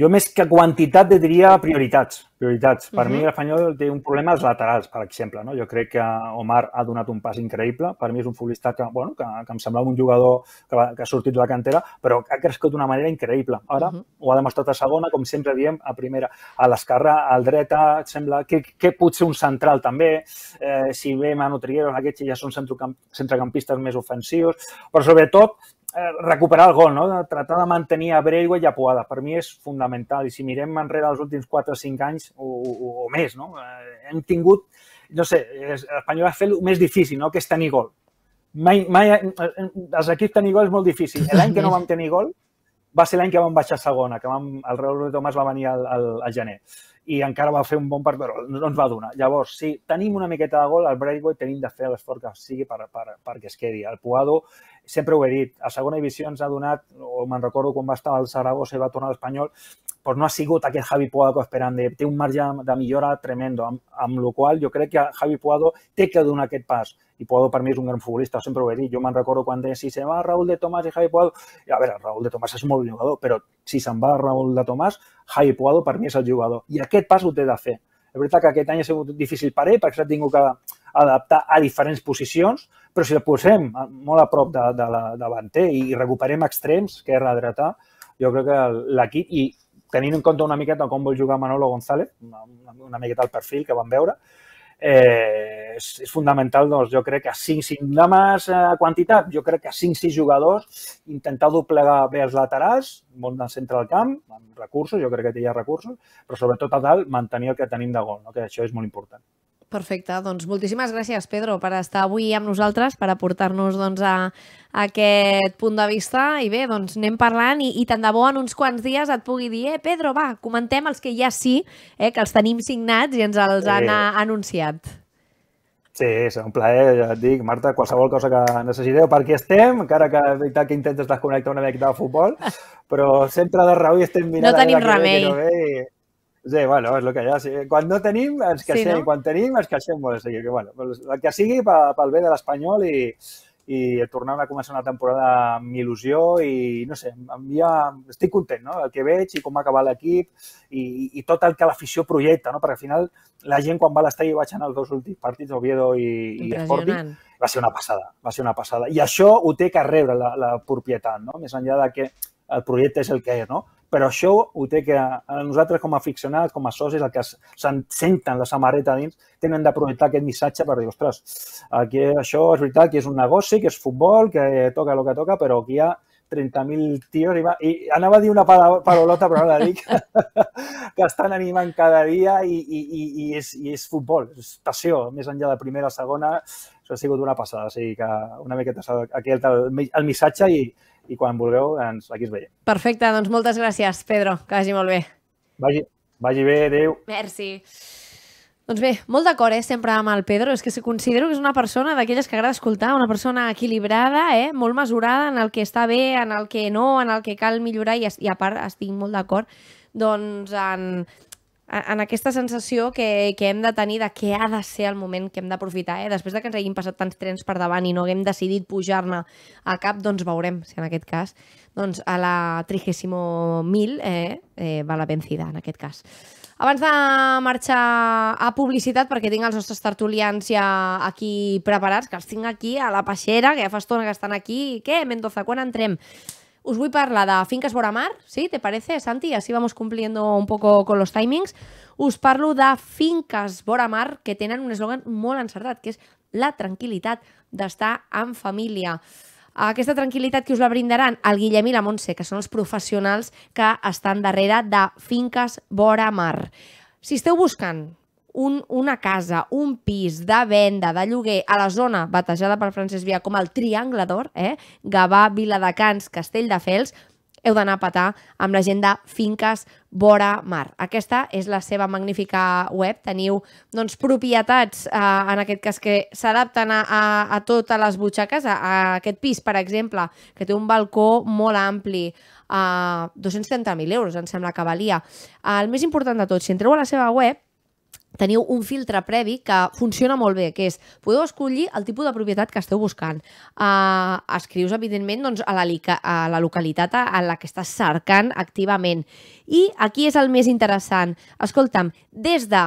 Jo més que quantitat de diria prioritats. prioritats. Per uh -huh. mi mhm. l'Espanyol té un problema als laterals, per exemple. No? Jo crec que Omar ha donat un pas increïble. Per mi és un futbolista que, bueno, que, que em semblava un jugador que, va, que ha sortit de la cantera, però ha crescut d'una manera increïble. Ara uh mhm. -huh. ho ha demostrat a segona, com sempre diem, a primera. A l'esquerra, al dreta, et sembla que, que pot ser un central també. Eh, si ve Manu Trigueros, aquests ja són centrocamp, centrocampistes més ofensius. Però sobretot Eh, recuperar el gol, no? tratar de mantenir a Breigua i a Puada. Per mi és fundamental i si mirem enrere els últims 4 o 5 anys o, o, o més, no? Eh, hem tingut, no sé, l'Espanyol ha fet el més difícil, no? que és tenir gol. Mai, mai, eh, els equips tenir gol és molt difícil. L'any que no vam tenir gol va ser l'any que vam baixar a segona, que vam, el Real Madrid Tomàs va venir al, al, al gener. Uh, i encara va fer un bon part, però no ens va donar. Llavors, si tenim una miqueta de gol, al Braithwaite tenim de fer l'esforç que sigui per, per, perquè es quedi. El Puado, sempre ho he dit, a segona divisió ens ha donat, o me'n recordo quan va estar al Saragossa i va tornar a l'Espanyol, pues no ha sigut aquest Javi Puado que esperem. De, té un marge de millora tremendo, amb, amb la qual jo crec que Javi Puado té que donar aquest pas. I Puado per mi és un gran futbolista, sempre ho he dit. Jo me'n recordo quan deia si se va Raúl de Tomàs i Javi Puado... I a veure, Raúl de Tomàs és molt jugador, però si se'n va Raúl de Tomàs, Javi Puado per mi és el jugador. I aquest pas ho té de fer. És veritat que aquest any ha sigut difícil per ell perquè s'ha tingut que adaptar a diferents posicions, però si el posem molt a prop de, de la davanter i recuperem extrems, que és la dreta, jo crec que l'equip, i tenint en compte una miqueta com vol jugar Manolo González, una, una miqueta el perfil que vam veure, eh, és, és fundamental, doncs, jo crec que a 5, 5 no més eh, quantitat, jo crec que a 5-6 jugadors, intentar doblegar bé els laterals, molt del centre del camp, amb recursos, jo crec que hi ha recursos, però sobretot a dalt mantenir el que tenim de gol, no? que això és molt important. Perfecte, doncs moltíssimes gràcies, Pedro, per estar avui amb nosaltres, per aportar-nos doncs, a, a aquest punt de vista. I bé, doncs anem parlant i, i tant de bo en uns quants dies et pugui dir eh, Pedro, va, comentem els que ja sí, eh, que els tenim signats i ens els han a, eh, anunciat. Sí, és un plaer, ja et dic, Marta, qualsevol cosa que necessiteu, per aquí estem, encara que de veritat que intentes desconnectar una mica de futbol, però sempre de raó i estem mirant... No tenim remei. Que no ve, i Sí, bueno, és el que hi ha. Sí. Quan no tenim, ens queixem. Sí, no? Quan tenim, ens queixem molt. O que, bueno, el que sigui pel, pel bé de l'Espanyol i, i tornar a començar una temporada amb il·lusió i, no sé, ja, estic content, no?, el que veig i com ha acabat l'equip i, i tot el que l'afició projecta, no?, perquè al final la gent quan va a l'estadi vaig anar els dos últims partits, Oviedo i, i Sporting, va ser una passada, va ser una passada. I això ho té que rebre la, la propietat, no?, més enllà de que el projecte és el que és, no? però això ho té que nosaltres com a aficionats, com a socis, el que senten la samarreta dins, tenen d'aprofitar aquest missatge per dir, ostres, aquí això és veritat que és un negoci, que és futbol, que toca el que toca, però aquí hi ha 30.000 tios i, va, i anava a dir una parolota, però ara dic que, que estan animant cada dia i, i, i, i, és, i és futbol, és passió, més enllà de primera, segona, això ha sigut una passada, o sigui que una miqueta aquest el, el missatge i, i quan vulgueu, ens, aquí es veiem. Perfecte, doncs moltes gràcies, Pedro. Que vagi molt bé. Vagi, vagi bé, adeu. Merci. Doncs bé, molt d'acord, eh, sempre amb el Pedro. És que si considero que és una persona d'aquelles que agrada escoltar, una persona equilibrada, eh, molt mesurada en el que està bé, en el que no, en el que cal millorar, i, i a part estic molt d'acord doncs, en, en aquesta sensació que, que hem de tenir de què ha de ser el moment que hem d'aprofitar. Eh? Després de que ens hagin passat tants trens per davant i no haguem decidit pujar-ne al cap, doncs veurem si en aquest cas doncs a la 30.000 eh, eh, va la vencida, en aquest cas. Abans de marxar a publicitat, perquè tinc els nostres tertulians ja aquí preparats, que els tinc aquí a la peixera, que ja fa estona que estan aquí. Què, Mendoza, quan entrem? Os voy a hablar de Finques Boramar, ¿sí? ¿Te parece, Santi? Así vamos cumpliendo un poco con los timings. Us parlo de Finques Boramar, que tenen un eslògan molt encertat, que és la tranquil·litat d'estar en família. Aquesta tranquil·litat que us la brindaran el Guillem i la Montse, que són els professionals que estan darrere de Finques Boramar. Si esteu buscant un, una casa, un pis de venda, de lloguer, a la zona batejada per Francesc Via com el Triangle d'Or, eh? Gavà, Viladecans, Castelldefels, heu d'anar a petar amb la gent de Finques Vora Mar. Aquesta és la seva magnífica web. Teniu doncs, propietats, eh, en aquest cas, que s'adapten a, a, a totes les butxaques. A, a aquest pis, per exemple, que té un balcó molt ampli, a eh, 230.000 euros, em sembla que valia. El més important de tot, si entreu a la seva web, teniu un filtre previ que funciona molt bé, que és, podeu escollir el tipus de propietat que esteu buscant. Uh, escrius, evidentment, doncs, a, la, a la localitat a la que estàs cercant activament. I aquí és el més interessant. Escolta'm, des de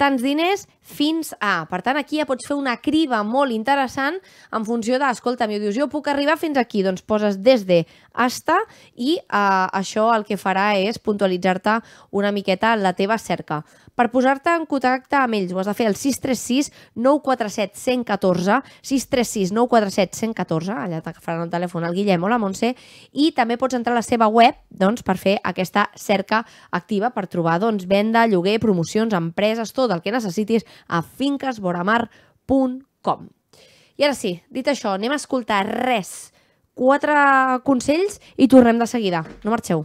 tants diners fins a. Per tant, aquí ja pots fer una criba molt interessant en funció de, mi ho dius, jo puc arribar fins aquí, doncs poses des de hasta i eh, això el que farà és puntualitzar-te una miqueta la teva cerca. Per posar-te en contacte amb ells, ho has de fer al 636 947 114, 636 947 114, allà t'agafaran el telèfon al Guillem o la Montse, i també pots entrar a la seva web doncs, per fer aquesta cerca activa, per trobar doncs, venda, lloguer, promocions, empreses, tot el que necessitis a fincasboramar.com. I ara sí, dit això, anem a escoltar res. Quatre consells i tornem de seguida. No marxeu.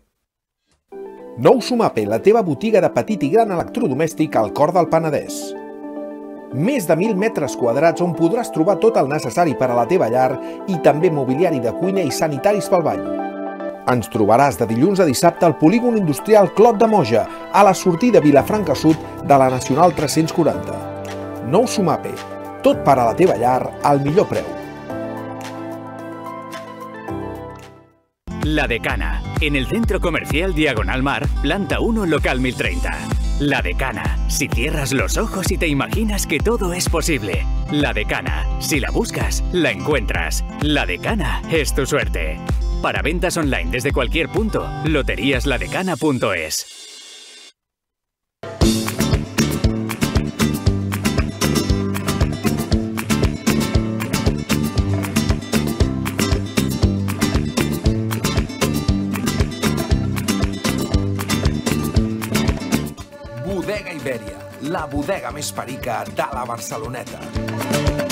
Nou Sumape, la teva botiga de petit i gran electrodomèstic al cor del Penedès. Més de 1.000 metres quadrats on podràs trobar tot el necessari per a la teva llar i també mobiliari de cuina i sanitaris pel bany. Ens trobaràs de dilluns a dissabte al polígon industrial Clot de Moja, a la sortida Vilafranca Sud de la Nacional 340. Nou Sumape, tot per a la teva llar al millor preu. La Decana, en el Centro Comercial Diagonal Mar, planta 1, local 1030. La Decana, si cierras los ojos y te imaginas que todo es posible. La Decana, si la buscas, la encuentras. La Decana es tu suerte. Para ventas online desde cualquier punto, loteríasladecana.es. la bodega més perica de la Barceloneta.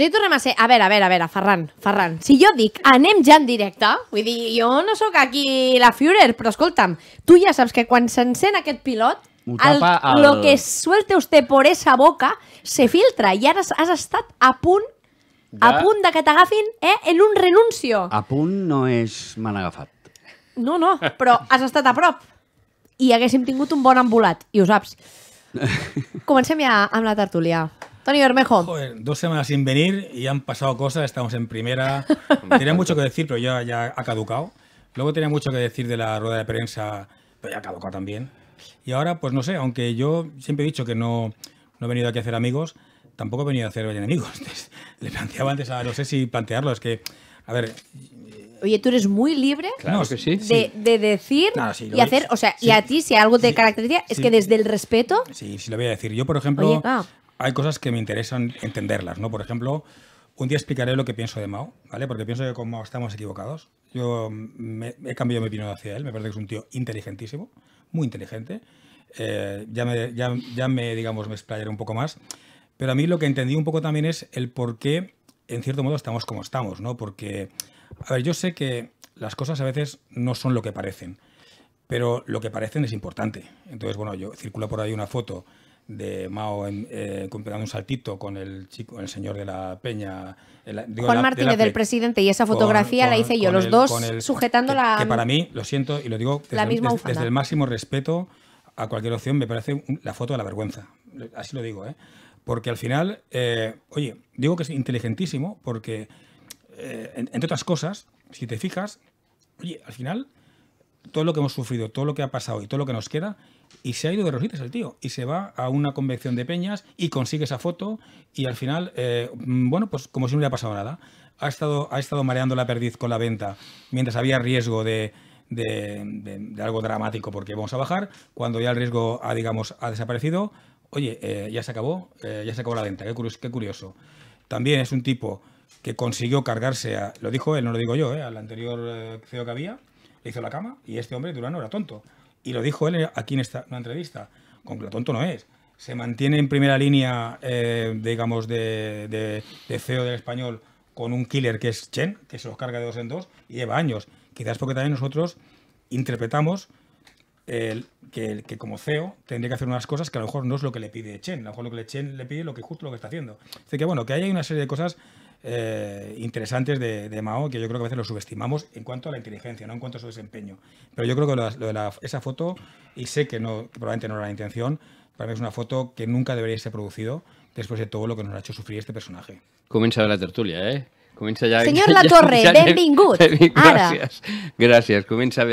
Judit Torremassa, a veure, a veure, a veure, Ferran, Ferran, si jo dic anem ja en directe, vull dir, jo no sóc aquí la Führer, però escolta'm, tu ja saps que quan s'encén aquest pilot, el, el... lo que suelte usted por esa boca se filtra i ara has estat a punt ja. a punt de que t'agafin eh, en un renuncio. A punt no és mal agafat. No, no, però has estat a prop i haguéssim tingut un bon embolat, i ho saps. Comencem ja amb la tertúlia. Tony Bermejo. Joder, dos semanas sin venir y han pasado cosas, estamos en primera. tenía mucho que decir, pero ya, ya ha caducado. Luego tenía mucho que decir de la rueda de prensa, pero ya ha caducado también. Y ahora, pues no sé, aunque yo siempre he dicho que no, no he venido aquí a hacer amigos, tampoco he venido a hacer enemigos. Le planteaba antes a, no sé si plantearlo, es que, a ver, eh, Oye, tú eres muy libre de, decir y hacer. O sea, y a ti, si algo te caracteriza, es que desde el respeto. Sí, sí, lo voy a decir. Yo, por ejemplo, ah hay cosas que me interesan entenderlas, ¿no? Por ejemplo, un día explicaré lo que pienso de Mao, ¿vale? Porque pienso que con Mao estamos equivocados. Yo me, he cambiado mi opinión hacia él, me parece que es un tío inteligentísimo, muy inteligente. Eh, ya, me, ya, me, digamos, me explayaré un poco más. Pero a mí lo que entendí un poco también es el por qué, en cierto modo, estamos como estamos, ¿no? Porque, a ver, yo sé que las cosas a veces no son lo que parecen, pero lo que parecen es importante. Entonces, bueno, yo circulo por ahí una foto de Mao eh, un saltito con el chico, el señor de la peña. El, Juan Martínez, del presidente, y esa fotografía la hice yo, los dos sujetando la. Que para mí, lo siento y lo digo desde, el máximo respeto a cualquier opción, me parece la foto de la vergüenza. Así lo digo, ¿eh? Porque al final, eh, oye, digo que es inteligentísimo porque, eh, entre otras cosas, si te fijas, oye, al final, todo lo que hemos sufrido, todo lo que ha pasado y todo lo que nos queda y se ha ido de rositas el tío. Y se va a una convención de peñas y consigue esa foto. Y al final, eh, bueno, pues como si no ha pasado nada. Ha estado, ha estado mareando la perdiz con la venta mientras había riesgo de, de, algo dramático porque vamos a bajar. Cuando ya el riesgo, ha, digamos, ha desaparecido, oye, eh, ya se acabó, eh, ya se acabó la venta. Qué curioso, También es un tipo que consiguió cargarse lo dijo él, no lo digo yo, eh, al anterior CEO que había, le hizo la cama y este hombre, Durano, era tonto y lo dijo él aquí en esta, una entrevista, con que lo tonto no es. Se mantiene en primera línea, eh, digamos, de, CEO del español con un killer que es Chen, que se los carga de dos en dos y lleva años. Quizás porque también nosotros interpretamos el, que, que, como CEO tendría que hacer unas cosas que a lo mejor no es lo que le pide Chen, a lo mejor lo que Chen le pide lo que justo lo que está haciendo. Así que bueno, que ahí hay una serie de cosas eh, interesantes de, Mao que yo creo que a veces lo subestimamos en cuanto a la inteligencia, no en cuanto a su desempeño. Pero yo creo que esa foto, y sé que, probablemente no era la intención, para mí es una foto que nunca debería ser producido después de todo lo que nos ha hecho sufrir este personaje. Comienza la tertulia, ¿eh? comienza ya La Torre, ja, ja, gracias Gracias, comienza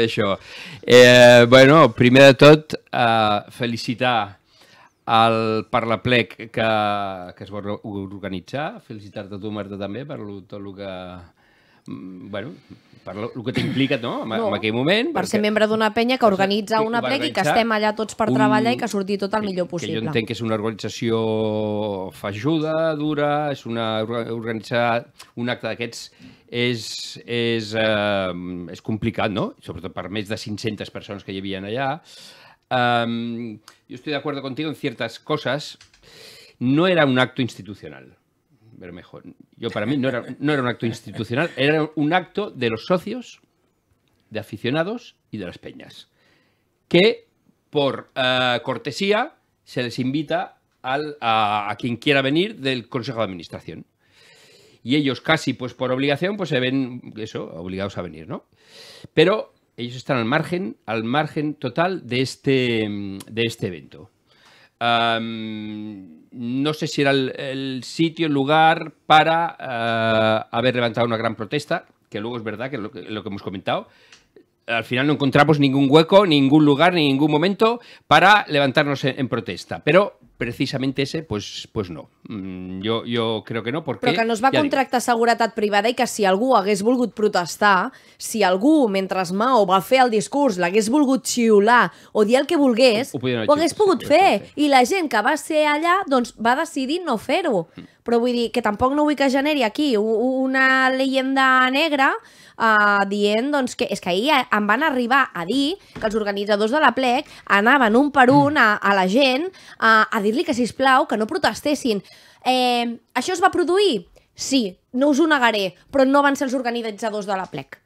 eh, bueno, primero de todo eh, felicitar el Parlaplec que, que es va organitzar. Felicitar-te tu, Marta, també, per lo, tot el que... Mm, bueno, per lo, el que t'implica no? En, no, en aquell moment. Per perquè... ser membre d'una penya que organitza una plec i que estem allà tots per un... treballar i que surti tot el millor possible. Que jo entenc que és una organització fajuda, dura, és una organitzar un acte d'aquests és, és, eh, és complicat, no? Sobretot per més de 500 persones que hi havia allà. yo estoy de acuerdo contigo en ciertas cosas. No era un acto institucional. mejor. Yo para mí no era, no era un acto institucional, era un acto de los socios, de aficionados y de las peñas. Que por ah, cortesía se les invita a, quien quiera venir del Consejo de Administración. Y ellos casi pues por obligación pues se ven eso, obligados a venir, ¿no? Pero ellos están al margen, al margen total de este, de este evento. no sé si era el, sitio, el lugar para eh, haber levantado una gran protesta, que luego es verdad que lo, lo, que hemos comentado. Al final no encontramos ningún hueco, ningún lugar, ningún momento para levantarnos en, en protesta. Pero precisament ese, pues, pues no. Jo, mm, jo crec que no, perquè... Però que no es va ja contractar seguretat privada i que si algú hagués volgut protestar, si algú, mentre Mao va fer el discurs, l'hagués volgut xiular o dir el que volgués, ho, ho, ho hagués pogut sí, fer. I la gent que va ser allà, doncs, va decidir no fer-ho. Mm. Però vull dir que tampoc no vull que generi aquí una leyenda negra eh, dient doncs, que és que ahir eh, em van arribar a dir que els organitzadors de la plec anaven un per un a, a la gent a, eh, a dir-li que, si plau que no protestessin. Eh, això es va produir? Sí, no us ho negaré, però no van ser els organitzadors de la plec.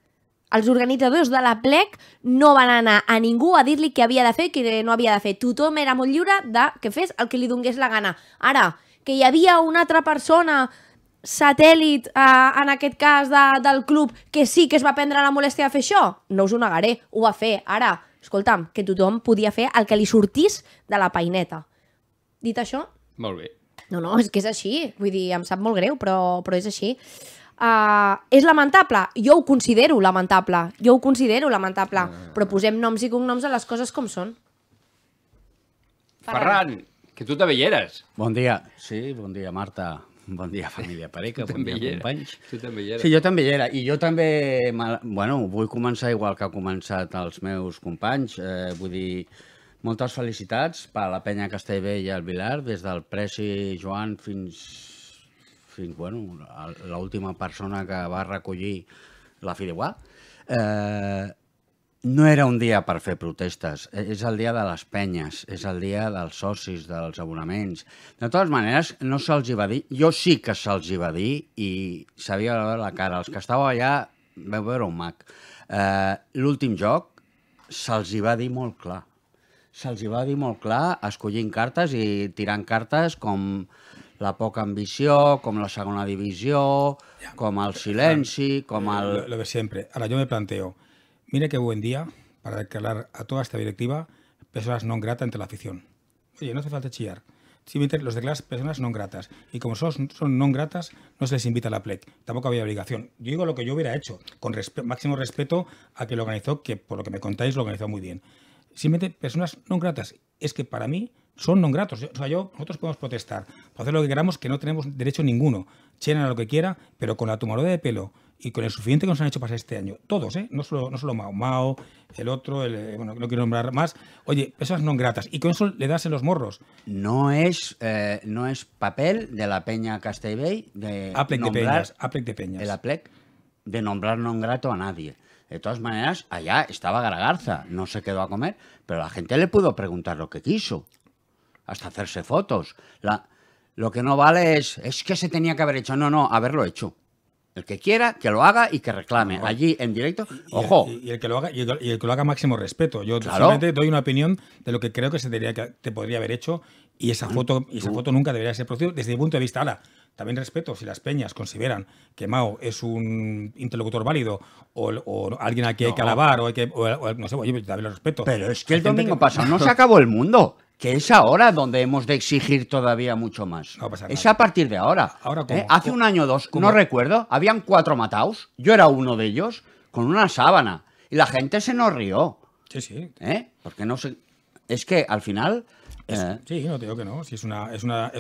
Els organitzadors de la plec no van anar a ningú a dir-li què havia de fer i què no havia de fer. Tothom era molt lliure de que fes el que li donés la gana. Ara, que hi havia una altra persona satèl·lit, eh, en aquest cas de, del club, que sí que es va prendre la molèstia de fer això? No us ho negaré, ho va fer. Ara, escolta'm, que tothom podia fer el que li sortís de la paineta. Dit això... Molt bé. No, no, és que és així. Vull dir, em sap molt greu, però, però és així. Uh, és lamentable? Jo ho considero lamentable. Jo ho considero lamentable. Uh... Però posem noms i cognoms a les coses com són. Ferran, Ferran que tu també hi eres. Bon dia. Sí, bon dia, Marta. Bon dia, família Pareca, bon dia, companys. Tu també hi eres. Sí, jo també hi era. I jo també, bueno, vull començar igual que ha començat els meus companys. Eh, vull dir, moltes felicitats per a la penya Castellbé i el Vilar, des del Presi Joan fins, fins bueno, l'última persona que va recollir la Fideuà. Eh, no era un dia per fer protestes, e, és el dia de les penyes, és el dia dels socis, dels abonaments. De totes maneres, no se'ls hi va dir, jo sí que se'ls hi va dir i sabia la cara. Els que estava allà veu veure un mag. Eh, L'últim joc se'ls hi va dir molt clar. Se'ls hi va dir molt clar, escollint cartes i tirant cartes com la poca ambició, com la segona divisió, com el silenci, com eh, el... Lo, lo de sempre. Ara, jo me planteo, Mire qué buen día para declarar a toda esta directiva personas no gratas entre la afición. Oye, no hace falta chillar. Simplemente los declaras personas no gratas. Y como son, son gratas, no se les invita a la PLEC. Tampoco había obligación. Yo digo lo que yo hubiera hecho, con máximo respeto a quien lo organizó, que por lo que me contáis lo organizó muy bien. Simplemente personas no gratas. Es que para mí son no gratos. O sea, yo, nosotros podemos protestar, hacer lo que queramos, que no tenemos derecho ninguno. a lo que quiera, pero con la tumorada de pelo y con el suficiente que nos han hecho pasar este año. Todos, ¿eh? No solo, no solo Mao Mao, el otro, el, eh, bueno, no quiero nombrar más. Oye, esas no gratas. Y con eso le das en los morros. No es, eh, no es papel de la Peña Castellbey de Aplec de Peñas. Aplec de Peñas. El Aplec de nombrar no grato a nadie. De todas maneras, allá estaba Garagarza, no se quedó a comer, pero la gente le pudo preguntar lo que quiso, hasta hacerse fotos. lo que no vale es, es que se tenía que haber hecho. No, no, haberlo hecho. El que quiera, que lo haga y que reclame. Allí en directo, ojo. Y el, que lo haga, y que haga máximo respeto. Yo solamente doy una opinión de lo que creo que se debería, te podría haber hecho y esa mm. foto, y esa mm. foto nunca debería ser producida desde mi punto de vista. Ahora, también respeto si las peñas consideran que Mao es un interlocutor válido o, alguien a quien hay que alabar o, hay que, no sé, pues yo también lo respeto. Pero es que el domingo pasado no se acabó el mundo que es ahora donde hemos de exigir todavía mucho más. Es a partir de ahora. Eh, hace un año o dos, como no recuerdo, habían cuatro mataos, yo era uno de ellos, con una sábana, y la gente se nos rió. Sí, sí. ¿Eh? Porque no sé... Es que al final... Eh, sí, no te digo que no, si es una, es una,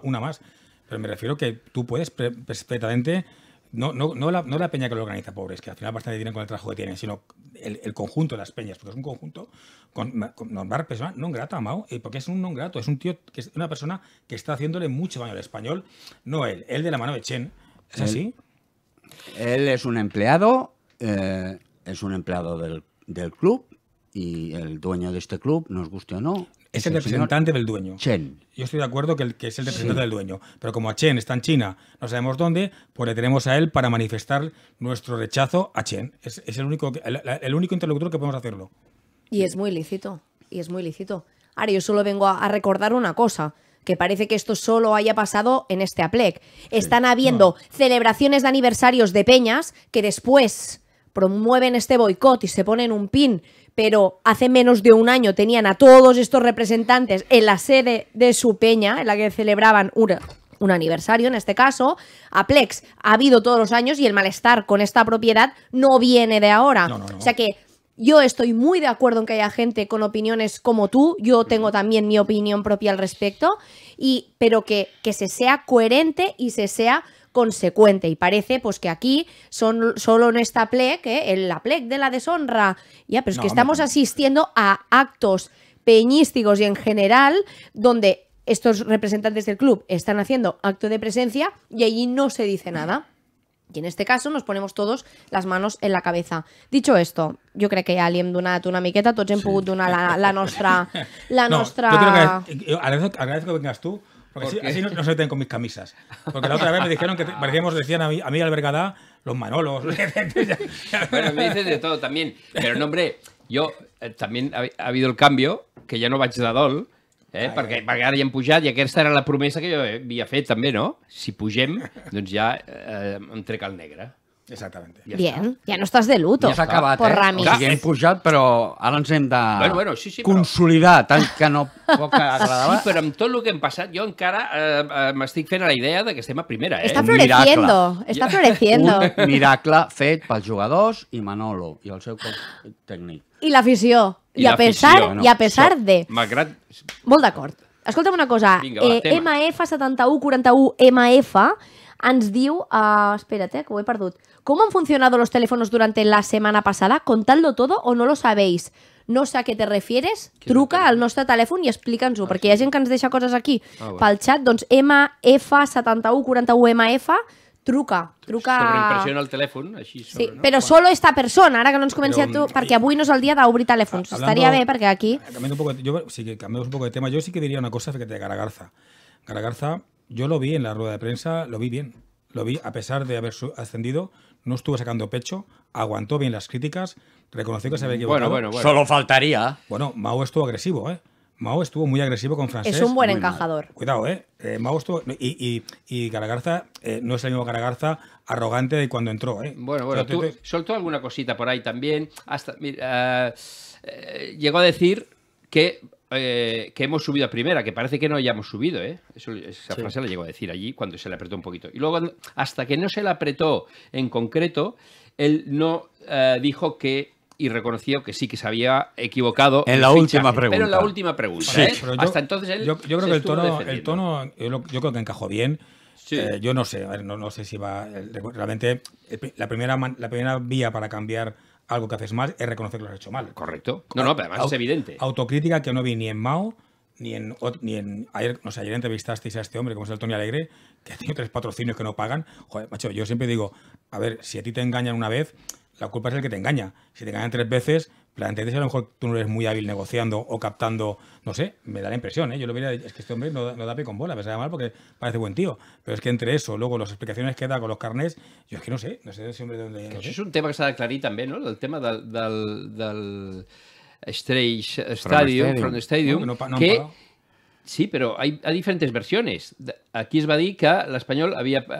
una, más. Pero me refiero que tú puedes perfectamente no, no, no, la, peña que lo organiza, pobres, que al final bastante tienen con el trabajo que tienen, sino el, conjunto de las peñas, porque es un conjunto con, con persona no grata, Mao, eh, porque es un no grato, es un tío, que es una persona que está haciéndole mucho daño al español, no él, él de la mano de Chen, ¿es así? Él es un empleado, eh, es un empleado del, del club, y el dueño de este club, nos guste o no es, el, representante del dueño. Chen. Yo estoy de acuerdo que, es el representante del dueño, pero como a Chen está en China, no sabemos dónde, pues le tenemos a él para manifestar nuestro rechazo a Chen. Es, el, único, el, único interlocutor que podemos hacerlo. Y es muy lícito, y es muy lícito. Ahora, yo solo vengo a, recordar una cosa que parece que esto solo haya pasado en este APLEC. Están habiendo ah. celebraciones de aniversarios de peñas que después promueven este boicot y se ponen un pin pero hace menos de un año tenían a todos estos representantes en la sede de su peña, en la que celebraban un aniversario en este caso, a Plex ha habido todos los años y el malestar con esta propiedad no viene de ahora. O sea que yo estoy muy de acuerdo en que haya gente con opiniones como tú, yo tengo también mi opinión propia al respecto, y, pero que, que se sea coherente y se sea consecuente. Y parece pues que aquí son, solo en esta plec, ¿eh? en la plec de la deshonra. Ya, pero es que estamos asistiendo a actos peñísticos y en general donde estos representantes del club están haciendo acto de presencia y allí no se dice nada. Y en este caso nos ponemos todos las manos en la cabeza. Dicho esto, yo creo que alguien una miqueta, tots la, nuestra La no, que eh, agradezco que vengas tú, Porque ¿Por así, así no, no, se meten con mis camisas. Porque la otra vez me dijeron que parecíamos, decían a mí, a mí albergada, los Manolos. bueno, me dices de todo también. Pero no, hombre, jo eh, també ha, ha habido el canvi que ja no vaig de dol, eh? Ai, perquè, perquè ara ja hem pujat i aquesta era la promesa que jo havia fet també, no? Si pugem, doncs ja eh, em trec el negre. Exactament. Ja Bien, està. ja no estàs de luto. Ja s'ha acabat, por eh? O sigui, hem pujat, però ara ens hem de bueno, bueno, sí, sí, consolidar, però... tant que no poc agradava. Sí, però amb tot el que hem passat, jo encara eh, eh, m'estic fent a la idea de que estem a primera. Eh? Està floreciendo, miracle. està floreciendo. Un miracle fet pels jugadors i Manolo, i el seu cop tècnic. I l'afició. I, I, a pesar, no? I a pesar so, de... Malgrat... Molt d'acord. Escolta'm una cosa, Vinga, va, eh, MF7141MF ens diu... Uh, espera't, eh, que ho he perdut ¿Cómo han funcionado los teléfonos durante la semana pasada? Contadlo todo o no lo sabéis. No sé a què te refieres, Quina truca al nostre telèfon i explica'ns-ho, ah, perquè sí. hi ha gent que ens deixa coses aquí ah, bueno. pel xat, doncs MF7141MF, truca, truca... Sobreimpressiona el telèfon, així sobre, sí, no? Però bueno. solo esta persona, ara que no ens comenci però, a tu, mm, perquè avui no és el dia d'obrir telèfons. Ah, hablando, Estaria bé perquè aquí... Ah, cambiando un poco, de, yo, sí que un poco de tema. Yo sí que diría una cosa, de Garagarza. Garagarza, yo lo vi en la rueda de prensa, lo vi bien. Lo vi a pesar de haber ascendido, no estuvo sacando pecho, aguantó bien las críticas, reconoció que se había equivocado. Bueno, bueno, Solo faltaría. Bueno, Mao estuvo agresivo, ¿eh? Mao estuvo muy agresivo con Francés. Es un buen encajador. Cuidado, ¿eh? ¿eh? Mao estuvo... Y, y, Garagarza eh, no es el mismo Garagarza arrogante de cuando entró, ¿eh? Bueno, bueno, tú soltó alguna cosita por ahí también. Hasta, mira, eh, llegó a decir que eh, que hemos subido a primera, que parece que no hayamos subido, ¿eh? esa frase la llegó a decir allí cuando se le apretó un poquito. Y luego, hasta que no se le apretó en concreto, él no eh, dijo que y reconoció que sí que se había equivocado en la última pregunta. Pero en la última pregunta. Yo, Hasta entonces él yo, creo que el tono, yo, creo que encajó bien. yo no sé, no, no, sé si va realmente la primera la primera vía para cambiar algo que haces mal es reconocer que lo has hecho mal. Correcto. No, no, pero además es evidente. Autocrítica que no vi ni en Mao, ni en, ni en ayer, no sé, ayer entrevistasteis a este hombre, como es el Tony Alegre, que tiene tres patrocinios que no pagan. Joder, macho, yo siempre digo, a ver, si a ti te engañan una vez, la culpa es el que te engaña. Si te engañan tres veces, si a lo mejor tú no eres muy hábil negociando o captando, no sé, me da la impresión, ¿eh? Yo lo mira es que este hombre no, no da pie con bola, me sale mal porque parece buen tío. Pero es que entre eso, luego las explicaciones que da con los carnés yo es que no sé, no sé siempre dónde... es un tema que se de aclarar también, no? El tema del, del, Strange Stadium, Stadium, que, Sí, pero hay, diferentes versiones. Aquí es va dir que l'Espanyol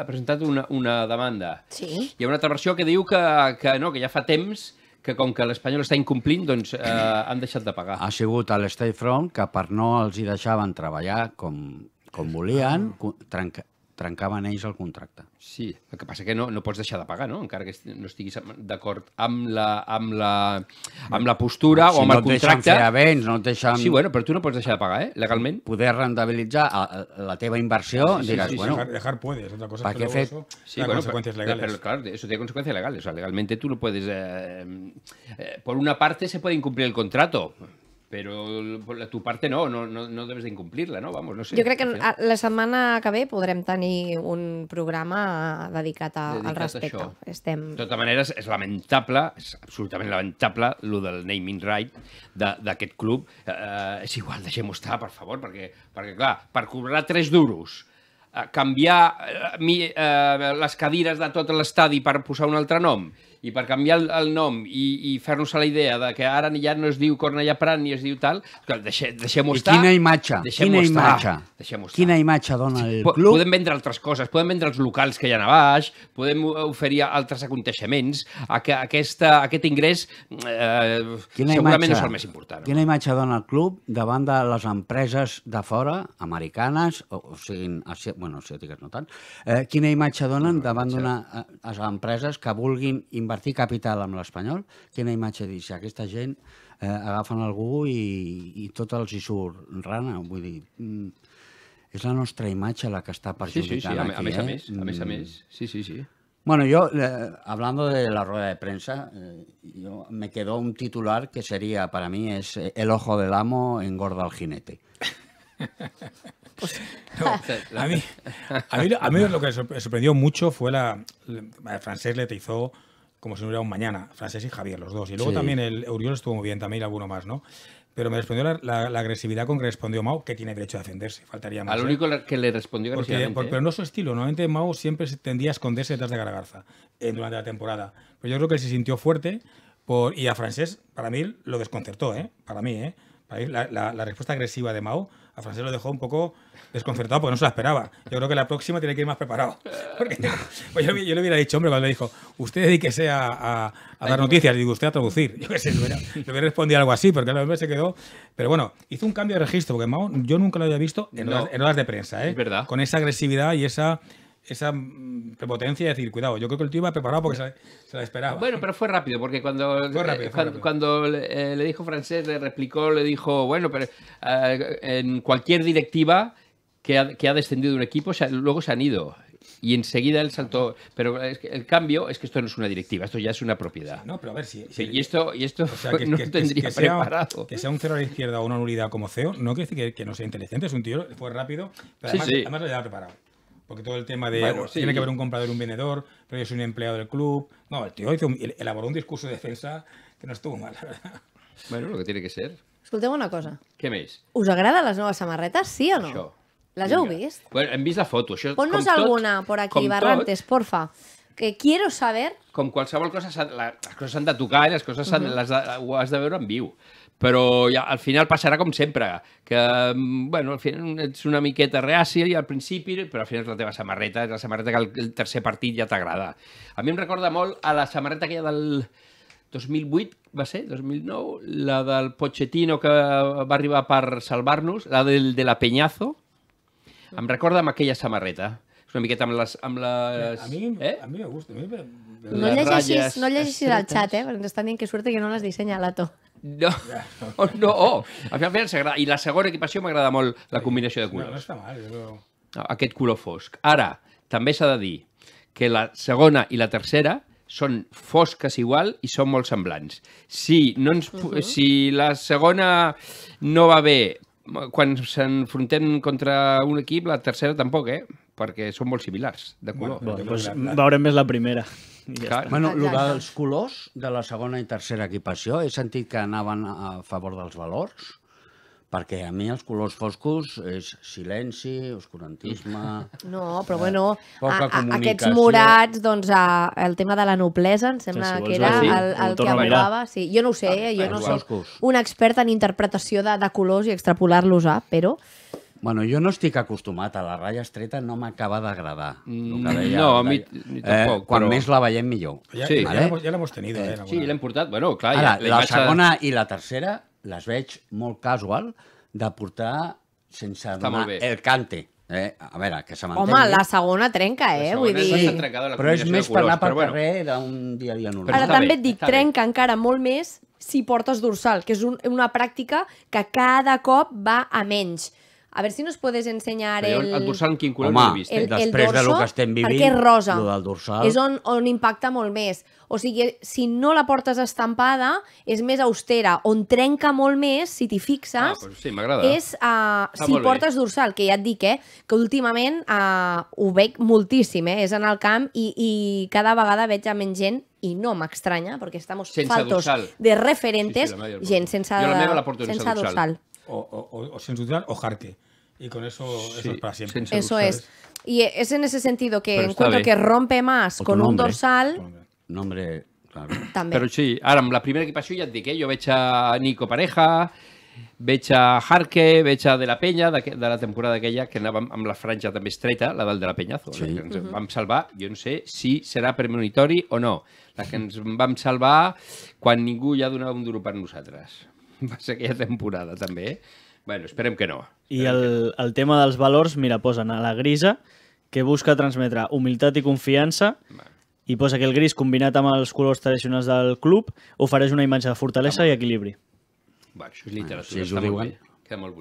presentado una, una demanda. Sí. y hay una otra versión que diu que, que no, que fa que com que l'Espanyol està incomplint, doncs eh, han deixat de pagar. Ha sigut a l'State Front que per no els hi deixaven treballar com, com volien, ah. trenca, trencaven ells el contracte. Sí, el que passa que no, no pots deixar de pagar, no? Encara que no estiguis d'acord amb, la, amb, la, amb la postura si o amb no el contracte. Si no et deixen fer avenç, no et deixen... Sí, bueno, però tu no pots deixar de pagar, eh? Legalment. Poder rentabilitzar eh, eh, la teva inversió, sí, sí, diràs, sí, sí, bueno... Dejar, dejar puedes, otra cosa es que luego fet... eso sí, bueno, consecuencias pero, legales. Però, claro, eso tiene consecuencias legales. O sea, legalmente tú lo puedes... Eh, eh, por una parte se puede incumplir el contrato, però la tu parte no, no, no, no debes d'incomplir-la, no? Vamos, no sé. Jo crec que la setmana que ve podrem tenir un programa eh, dedicat, a, dedicat al respecte. A Estem... De tota manera, és lamentable, és absolutament lamentable, el del naming right d'aquest club. Eh, eh, és igual, deixem-ho estar, per favor, perquè, perquè, clar, per cobrar tres duros, eh, canviar eh, mi, eh, les cadires de tot l'estadi per posar un altre nom i per canviar el, el nom i, i fer-nos a la idea de que ara ja no es diu Cornellà Prat ni es diu tal, deixe, deixem-ho estar. I quina imatge, deixem quina estar, imatge, deixem estar. quina imatge dona el club. Podem vendre altres coses, podem vendre els locals que hi ha a baix, podem oferir altres aconteixements, aquesta, aquest ingrés eh, quina segurament imatge, és el més important. Quina imatge dona el club davant de les empreses de fora, americanes, o, o siguin, asi... bueno, asiàtiques no tant, eh, quina imatge donen davant d'una eh, empreses que vulguin invertir partí capital amb l'Espanyol, quina imatge dius? Aquesta gent eh, agafen algú i, i tot els hi rana, vull dir... Mm, és la nuestra imatge la que está participando sí, sí, sí. A, aquí, eh? a més, mm. sí, sí, sí. Bueno, yo, eh, hablando de la rueda de prensa, eh, yo, me quedó un titular que sería, para mí, es El ojo del amo engorda al jinete. Pues, a, mí, a, mí, lo que me sorprendió mucho fue la... la Francés Letizó como si no hubiera un mañana, Frances y Javier, los dos. Y luego también el Uriol estuvo muy bien, también alguno más, ¿no? Pero me respondió la, agresividad con que respondió Mao, que tiene derecho a defenderse, faltaría más. Al ¿eh? único que le respondió porque, porque, ¿eh? Pero no su estilo, normalmente Mao siempre tendía a esconderse detrás de Garagarza eh, durante la temporada. Pero yo creo que él se sintió fuerte por, y a Frances para mí, lo desconcertó, ¿eh? Para mí, ¿eh? la, la respuesta agresiva de Mao a Frances lo dejó un poco desconcertado porque no se la esperaba. Yo creo que la próxima tiene que ir más preparado. Pues yo, le hubiera dicho, hombre, cuando le dijo, usted dedíquese a, dar noticias, digo, usted a traducir. Yo le hubiera, respondido algo así, porque la hombre se quedó. Pero bueno, hizo un cambio de registro, porque yo nunca lo había visto en, horas, de prensa, ¿eh? Con esa agresividad y esa esa mm, prepotencia de decir, cuidado, yo creo que el tío iba preparado porque se, la esperaba. Bueno, pero fue rápido, porque cuando, cuando, eh, le, dijo francés, le replicó, le dijo, bueno, pero eh, en cualquier directiva que ha, que ha descendido un equipo, luego se han ido. Y enseguida él saltó Pero el cambio es que esto no es una directiva, esto ya es una propiedad. no, pero a ver si. y esto, y esto que, no tendría preparado. Que sea un cero a la izquierda o una nulidad como CEO, no quiere decir que, no sea inteligente. Es un tío, fue rápido, pero además, sí, además lo había preparado. Porque todo el tema de. tiene que haber un comprador, un vendedor, pero es un empleado del club. No, el tío elaboró un discurso de defensa que no estuvo mal, Bueno, lo que tiene que ser. Escolteu una cosa. ¿qué més? Us agradan las nuevas amarretas sí o no? ¿Las he vist? Bueno, he vist la foto. Això, Ponnos alguna tot, alguna por aquí, Barrantes, tot, porfa. Que quiero saber... Com qualsevol cosa, les coses s'han de tocar les coses uh -huh. les de, eh, ho has de veure en viu. Però ja, al final passarà com sempre, que mm, bueno, al final ets una miqueta reàcia i al principi, però al final és la teva samarreta, és la samarreta que el, el tercer partit ja t'agrada. A mi em recorda molt a la samarreta aquella del, 2008 va ser, 2009, la del Pochettino que va arribar per salvar-nos, la del de la Peñazo, em recorda amb aquella samarreta. És una miqueta amb les... Amb les... A mi, eh? a mi A mi me... No llegeixis, no llegeixis al xat, eh? Perquè ens estan dient que sort que no les dissenya l'Ato. No, oh, no, oh. A mi, a mi I la segona equipació m'agrada molt la combinació de colors. No, no està mal, però... Aquest color fosc. Ara, també s'ha de dir que la segona i la tercera són fosques igual i són molt semblants. Si, no ens, uh mhm. -huh. si la segona no va bé, quan s'enfrontem contra un equip, la tercera tampoc, eh? Perquè són molt similars, de color. Bueno, bueno, doncs veurem més la primera. ja clar. bueno, el dels colors de la segona i tercera equipació, he sentit que anaven a favor dels valors perquè a mi els colors foscos és silenci, oscurantisme... No, però bueno, eh, a, a, aquests morats, doncs a, el tema de la noblesa em sembla que, si que era dir, el, el que acabava. Sí, jo no ho sé, ah, eh, jo no foscos. soc un expert en interpretació de, de colors i extrapolar-los a, però... Bueno, jo no estic acostumat a la ratlla estreta, no m'acaba d'agradar. Mm, no, a mi, mi eh, tampoc. Eh, quan però... més la veiem, millor. Ja, sí. vale? ja l'hem tenit. Eh, eh, sí, l'hem portat. Bueno, clar, Ara, ja, la, la imatge... segona i la tercera les veig molt casual de portar sense donar el cante. Eh? A veure, que se Home, la segona trenca, eh? segona Vull dir... Sí, però és més per anar pel carrer bueno. d'un dia a dia normal. Ara també bé, et dic, trenca bé. encara molt més si portes dorsal, que és un, una pràctica que cada cop va a menys. A veure si nos podes ensenyar el... El dorsal en quin color Home, vist? Eh? El, el després dorso, de lo que estem vivint, perquè és rosa. Lo del dorsal. És on, on impacta molt més. O sigui, si no la portes estampada, és més austera. On trenca molt més, si t'hi fixes, ah, pues sí, és uh, ah, si portes bé. dorsal, que ja et dic, eh, que últimament uh, ho veig moltíssim, eh, és en el camp i, i cada vegada veig a menys gent i no m'extranya, perquè estem faltos dorsal. de referentes, sí, sí, gent sense, jo la meva la porto sense, sense dorsal. dorsal. O, o, o, o sense dorsal o jarque. Y con eso, sí, eso es para siempre. Eso ¿sabes? es. Y es en ese sentido que Pero encuentro que rompe más con con un dorsal. Nombre, claro. También. Però sí, ara amb la primera equipació ja et dic, yo jo a Nico Pareja, veig a Harke, a De la Peña, de, de la temporada aquella que andaba amb la franja también estreta, la del De la Peñazo. sí. la que ens uh -huh. vam salvar, jo no sé si serà premonitori o no, la que ens vam salvar quan ningú ja donava un duro per nosaltres. Va ser aquella temporada també, eh? Bueno, esperem que no. Y al el, de los valores, mira, posan a la grisa, que busca transmetre humildad y confianza, y i posa que el gris, combinat amb los colors tradicionales del club, ofereix una imatge de fortaleza y equilibrio. equilibri. Va, això és literatura, Sí, molt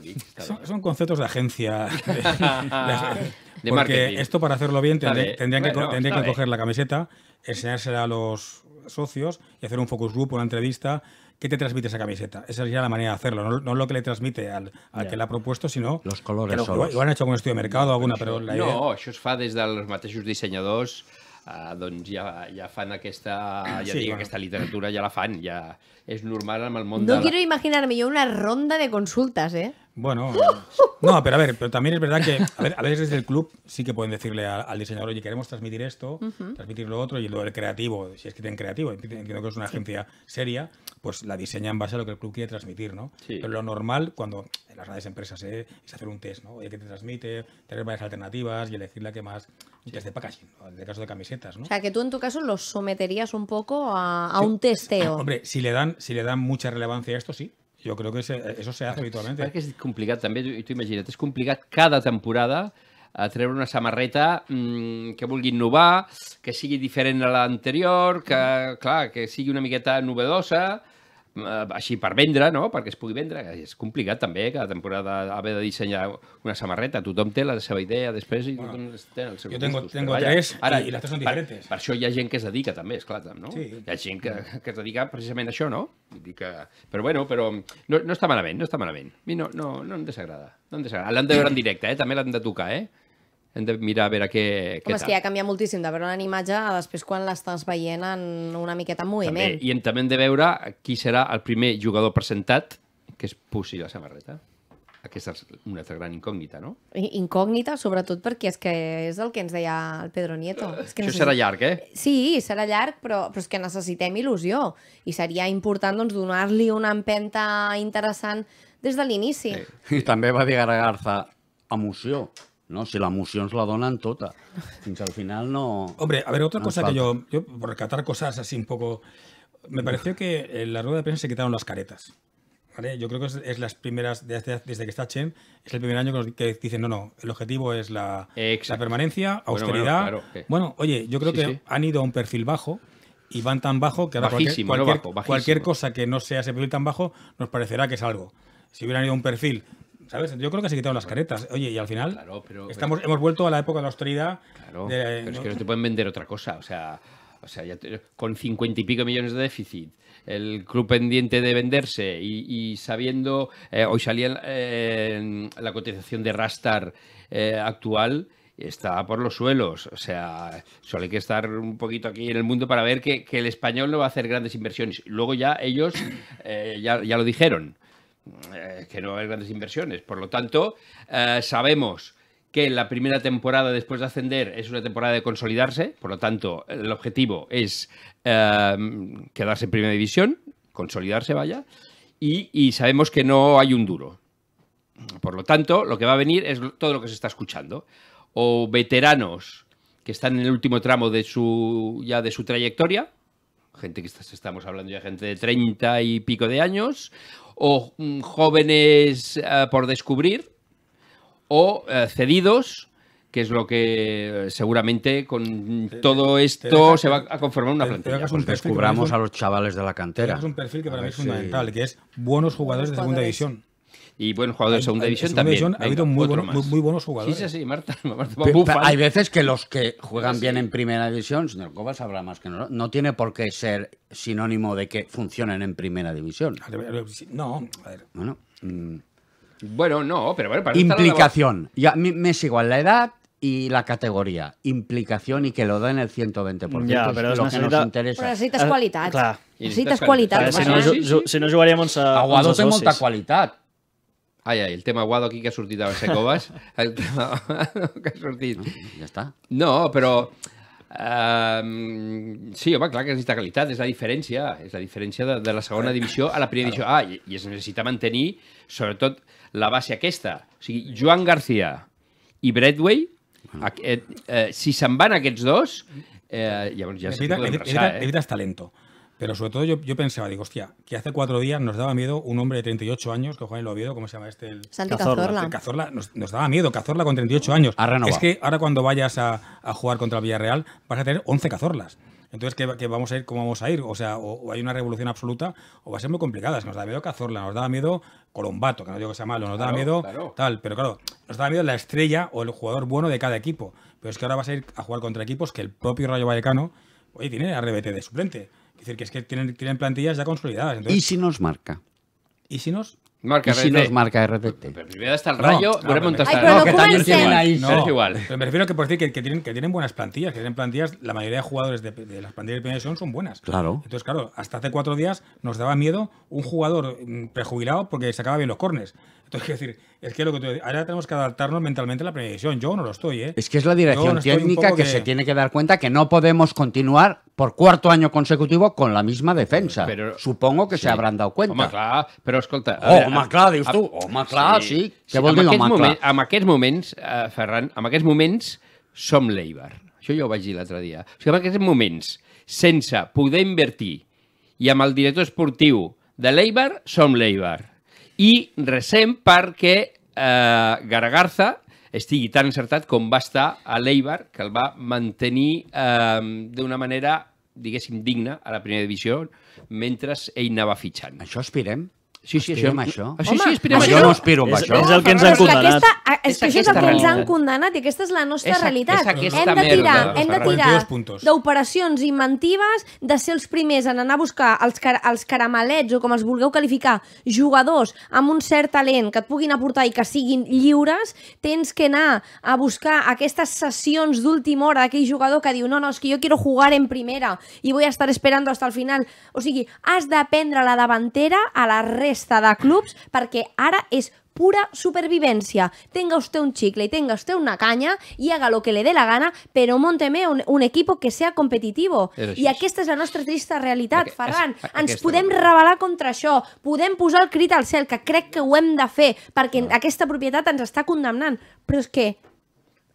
Son, conceptos de agencia. De, porque esto para hacerlo bien tendrían, que, que coger la camiseta, enseñársela a los socios y hacer un focus group, una entrevista qué te transmite esa camiseta. Esa sería la manera de hacerlo, no, no lo que le transmite al, al yeah. que l'ha propuesto, sinó... Los colores lo, ho, Lo han hecho con un estudio de mercado no, alguna, però la idea... No, això es fa des dels mateixos dissenyadors, eh, doncs ja, ja fan aquesta, ja sí, dic, bueno. aquesta literatura, ja la fan, ja és normal amb el món no de... No la... quiero imaginarme yo una ronda de consultas, eh? Bueno, no, pero a ver, pero también es verdad que a, veces desde el club sí que pueden decirle al, diseñador, oye, queremos transmitir esto, transmitir lo otro, y lo el creativo, si es que tienen creativo, entiendo que es una agencia seria, pues la diseña en base a lo que el club quiere transmitir, ¿no? Pero lo normal, cuando en las grandes empresas ¿eh? es hacer un test, ¿no? Oye, ¿qué te transmite? Tener varias alternativas y elegir la que más, desde packaging, en el caso de camisetas, ¿no? O sea, que tú en tu caso los someterías un poco a, un testeo. hombre, si le, dan, si le dan mucha relevancia a esto, sí Jo crec que això eh, se hace habitualmente. que complicat també, i tu imagina't, és complicat cada temporada a eh, treure una samarreta mmm, que vulgui innovar, que sigui diferent a l'anterior, que, clar, que sigui una miqueta novedosa, Eh, així per vendre, no? perquè es pugui vendre. És complicat també cada temporada haver de dissenyar una samarreta. Tothom té la seva idea després i bueno, tothom té el seu Jo tengo, gustos, tengo tres Ara, i, i les tres són diferents. Per, això hi ha gent que es dedica també, és clar, no? Sí. Hi ha gent que, que es dedica precisament a això, no? que... Però bueno, però no, no està malament, no està malament. A mi no, no, no em desagrada. No em desagrada. L'han de veure en directe, eh? també l'han de tocar, eh? hem de mirar a veure què, què Home, és tal. que ja canvia moltíssim de veure una imatge a després quan l'estàs veient en una miqueta en moviment. També, I hem, també hem de veure qui serà el primer jugador presentat que es posi la samarreta. Aquesta és una altra gran incògnita, no? Incògnita, sobretot perquè és que és el que ens deia el Pedro Nieto. És que Això necessit... serà llarg, eh? Sí, serà llarg, però, però és que necessitem il·lusió. I seria important doncs, donar-li una empenta interessant des de l'inici. Sí. I també va dir Garza, emoció. No? Si la se la donan toda. al final no... Hombre, a ver, otra cosa que yo, por recatar cosas así un poco... Me pareció que en la rueda de prensa se quitaron las caretas. Yo creo que es, las primeras, desde, que está Chen, es el primer año que, dicen, no, no, el objetivo es la, permanencia, austeridad. Bueno, oye, yo creo que han ido a un perfil bajo, y van tan bajo que ahora cualquier, cualquier, cosa que no sea ese perfil tan bajo nos parecerá que es algo. Si hubieran ido a un perfil yo creo que se quitaron las caretas. Oye, y al final estamos, hemos vuelto a la época de la austeridad. Claro, pero es que no te pueden vender otra cosa. O sea, o sea ya con cincuenta y pico millones de déficit, el club pendiente de venderse y, sabiendo, eh, hoy salía la cotización de Rastar eh, actual está por los suelos. O sea, solo hay que estar un poquito aquí en el mundo para ver que, el español no va a hacer grandes inversiones. Luego ya ellos eh, ya, ya, lo dijeron. Eh, que no va a haber grandes inversiones. Por lo tanto, eh, sabemos que la primera temporada después de ascender es una temporada de consolidarse, por lo tanto, el objetivo es eh, quedarse en primera división, consolidarse, vaya, y, y, sabemos que no hay un duro. Por lo tanto, lo que va a venir es todo lo que se está escuchando. O veteranos que están en el último tramo de su, ya de su trayectoria, gente que estamos hablando ya gente de 30 y pico de años, o mm, jóvenes eh, por descubrir, o eh, cedidos, que es lo que eh, seguramente con todo esto se va a conformar una plantilla. Pues descubramos a los chavales de la cantera. Es un perfil que para mí es fundamental, que es buenos jugadores de segunda división. Y buen jugador de segunda división también. ha habido muy, buenos jugadores. Sí, sí, sí Marta. hay veces que los que juegan bien en primera división, señor Cobas sabrá más que no, no tiene por qué ser sinónimo de que funcionen en primera división. No, a ver. Bueno, mm. bueno no, pero bueno, para Implicación. Ya, me, es igual la edad, y la categoría, implicación y que lo den el 120%. Ya, por es lo que nos interesa pues ah, necesitas cualidad necesitas cualidad si, no, si no jugaríem a. Aguado tengo mucha Ai, ai, el tema Guado aquí que ha sortit a Bassecoves, el tema que ha sortit. No, ah, ja està. No, però... Um, sí, home, clar que necessita qualitat, és la diferència, és la diferència de, de la segona divisió a la primera divisió. Ah, i, i es necessita mantenir, sobretot, la base aquesta. O sigui, Joan Garcia i Bradway, aquest, eh, eh, si se'n van aquests dos, eh, llavors ja de poden eh? Evita, eh? talento. Pero sobre todo yo, pensaba, digo, hostia, que hace cuatro días nos daba miedo un hombre de 38 años, que Juan el Oviedo, ¿cómo se llama este? El... Cazorla. nos, daba miedo, Cazorla con 38 años. Es que ahora cuando vayas a, jugar contra el Villarreal vas a tener 11 Cazorlas. Entonces, ¿qué, vamos a ir? ¿Cómo vamos a ir? O sea, o, hay una revolución absoluta o va a ser muy complicada. nos da miedo Cazorla, nos daba miedo Colombato, que no digo que sea malo, nos da miedo tal, pero claro, nos da miedo la estrella o el jugador bueno de cada equipo. Pero es que ahora vas a ir a jugar contra equipos que el propio Rayo Vallecano, oye, tiene a RBT de suplente. Es decir, que es que tienen, tienen plantillas ya consolidadas. ¿Y si nos marca? ¿Y si nos? Marca ¿Y si nos marca RTT. Pero primero está el rayo, no, no, pero, no, ahí. No, igual. Pero me refiero que por decir que, tienen, que tienen buenas plantillas, que tienen plantillas, la mayoría de jugadores de, las plantillas de primera división son buenas. Claro. Entonces, claro, hasta hace cuatro días nos daba miedo un jugador mm, prejubilado porque sacaba bien los cornes. que decir, es que lo que tú ahora tenemos que adaptarnos mentalmente a la predicción. Yo no lo estoy, ¿eh? Es que es la dirección no técnica que, que, se tiene que dar cuenta que no podemos continuar por cuarto año consecutivo con la misma defensa. Pero, Supongo que sí. se habrán dado cuenta. Home, clar, però escolta... oh, home, clar, dius a, tu. Home, clar, sí. sí. sí Què vol dir, home, moment, clar? En aquests moments, eh, Ferran, en aquests moments som l'Eibar. Això jo ho vaig dir l'altre dia. O sigui, en aquests moments, sense poder invertir i amb el director esportiu de l'Eibar, som l'Eibar i recem perquè eh, Garagarza estigui tan encertat com va estar a l'Eibar, que el va mantenir eh, d'una manera, diguéssim, digna a la primera divisió, mentre ell anava fitxant. Això aspirem? Sí, sí, aspirem amb això. Ah, sí, sí, aspirem Home, això. Jo no aspiro amb és, això. És el que ens han condenat. Aquesta, és que això és el que ens han condenat i aquesta és la nostra és, realitat. És hem de tirar, hem de tirar d'operacions inventives, de ser els primers en anar a buscar els, car els caramelets o com els vulgueu qualificar, jugadors amb un cert talent que et puguin aportar i que siguin lliures, tens que anar a buscar aquestes sessions d'última hora d'aquell jugador que diu no, no, és que jo quiero jugar en primera i vull estar esperando hasta el final. O sigui, has de prendre la davantera a la resta resta de clubs perquè ara és pura supervivència. Tenga usted un chicle y tenga usted una caña y haga lo que le dé la gana, pero monteme un, un equipo que sea competitivo. I aquesta és la nostra trista realitat, Aqu Ferran. Ens podem podem revelar contra això, podem posar el crit al cel, que crec que ho hem de fer, perquè no. aquesta propietat ens està condemnant. Però és que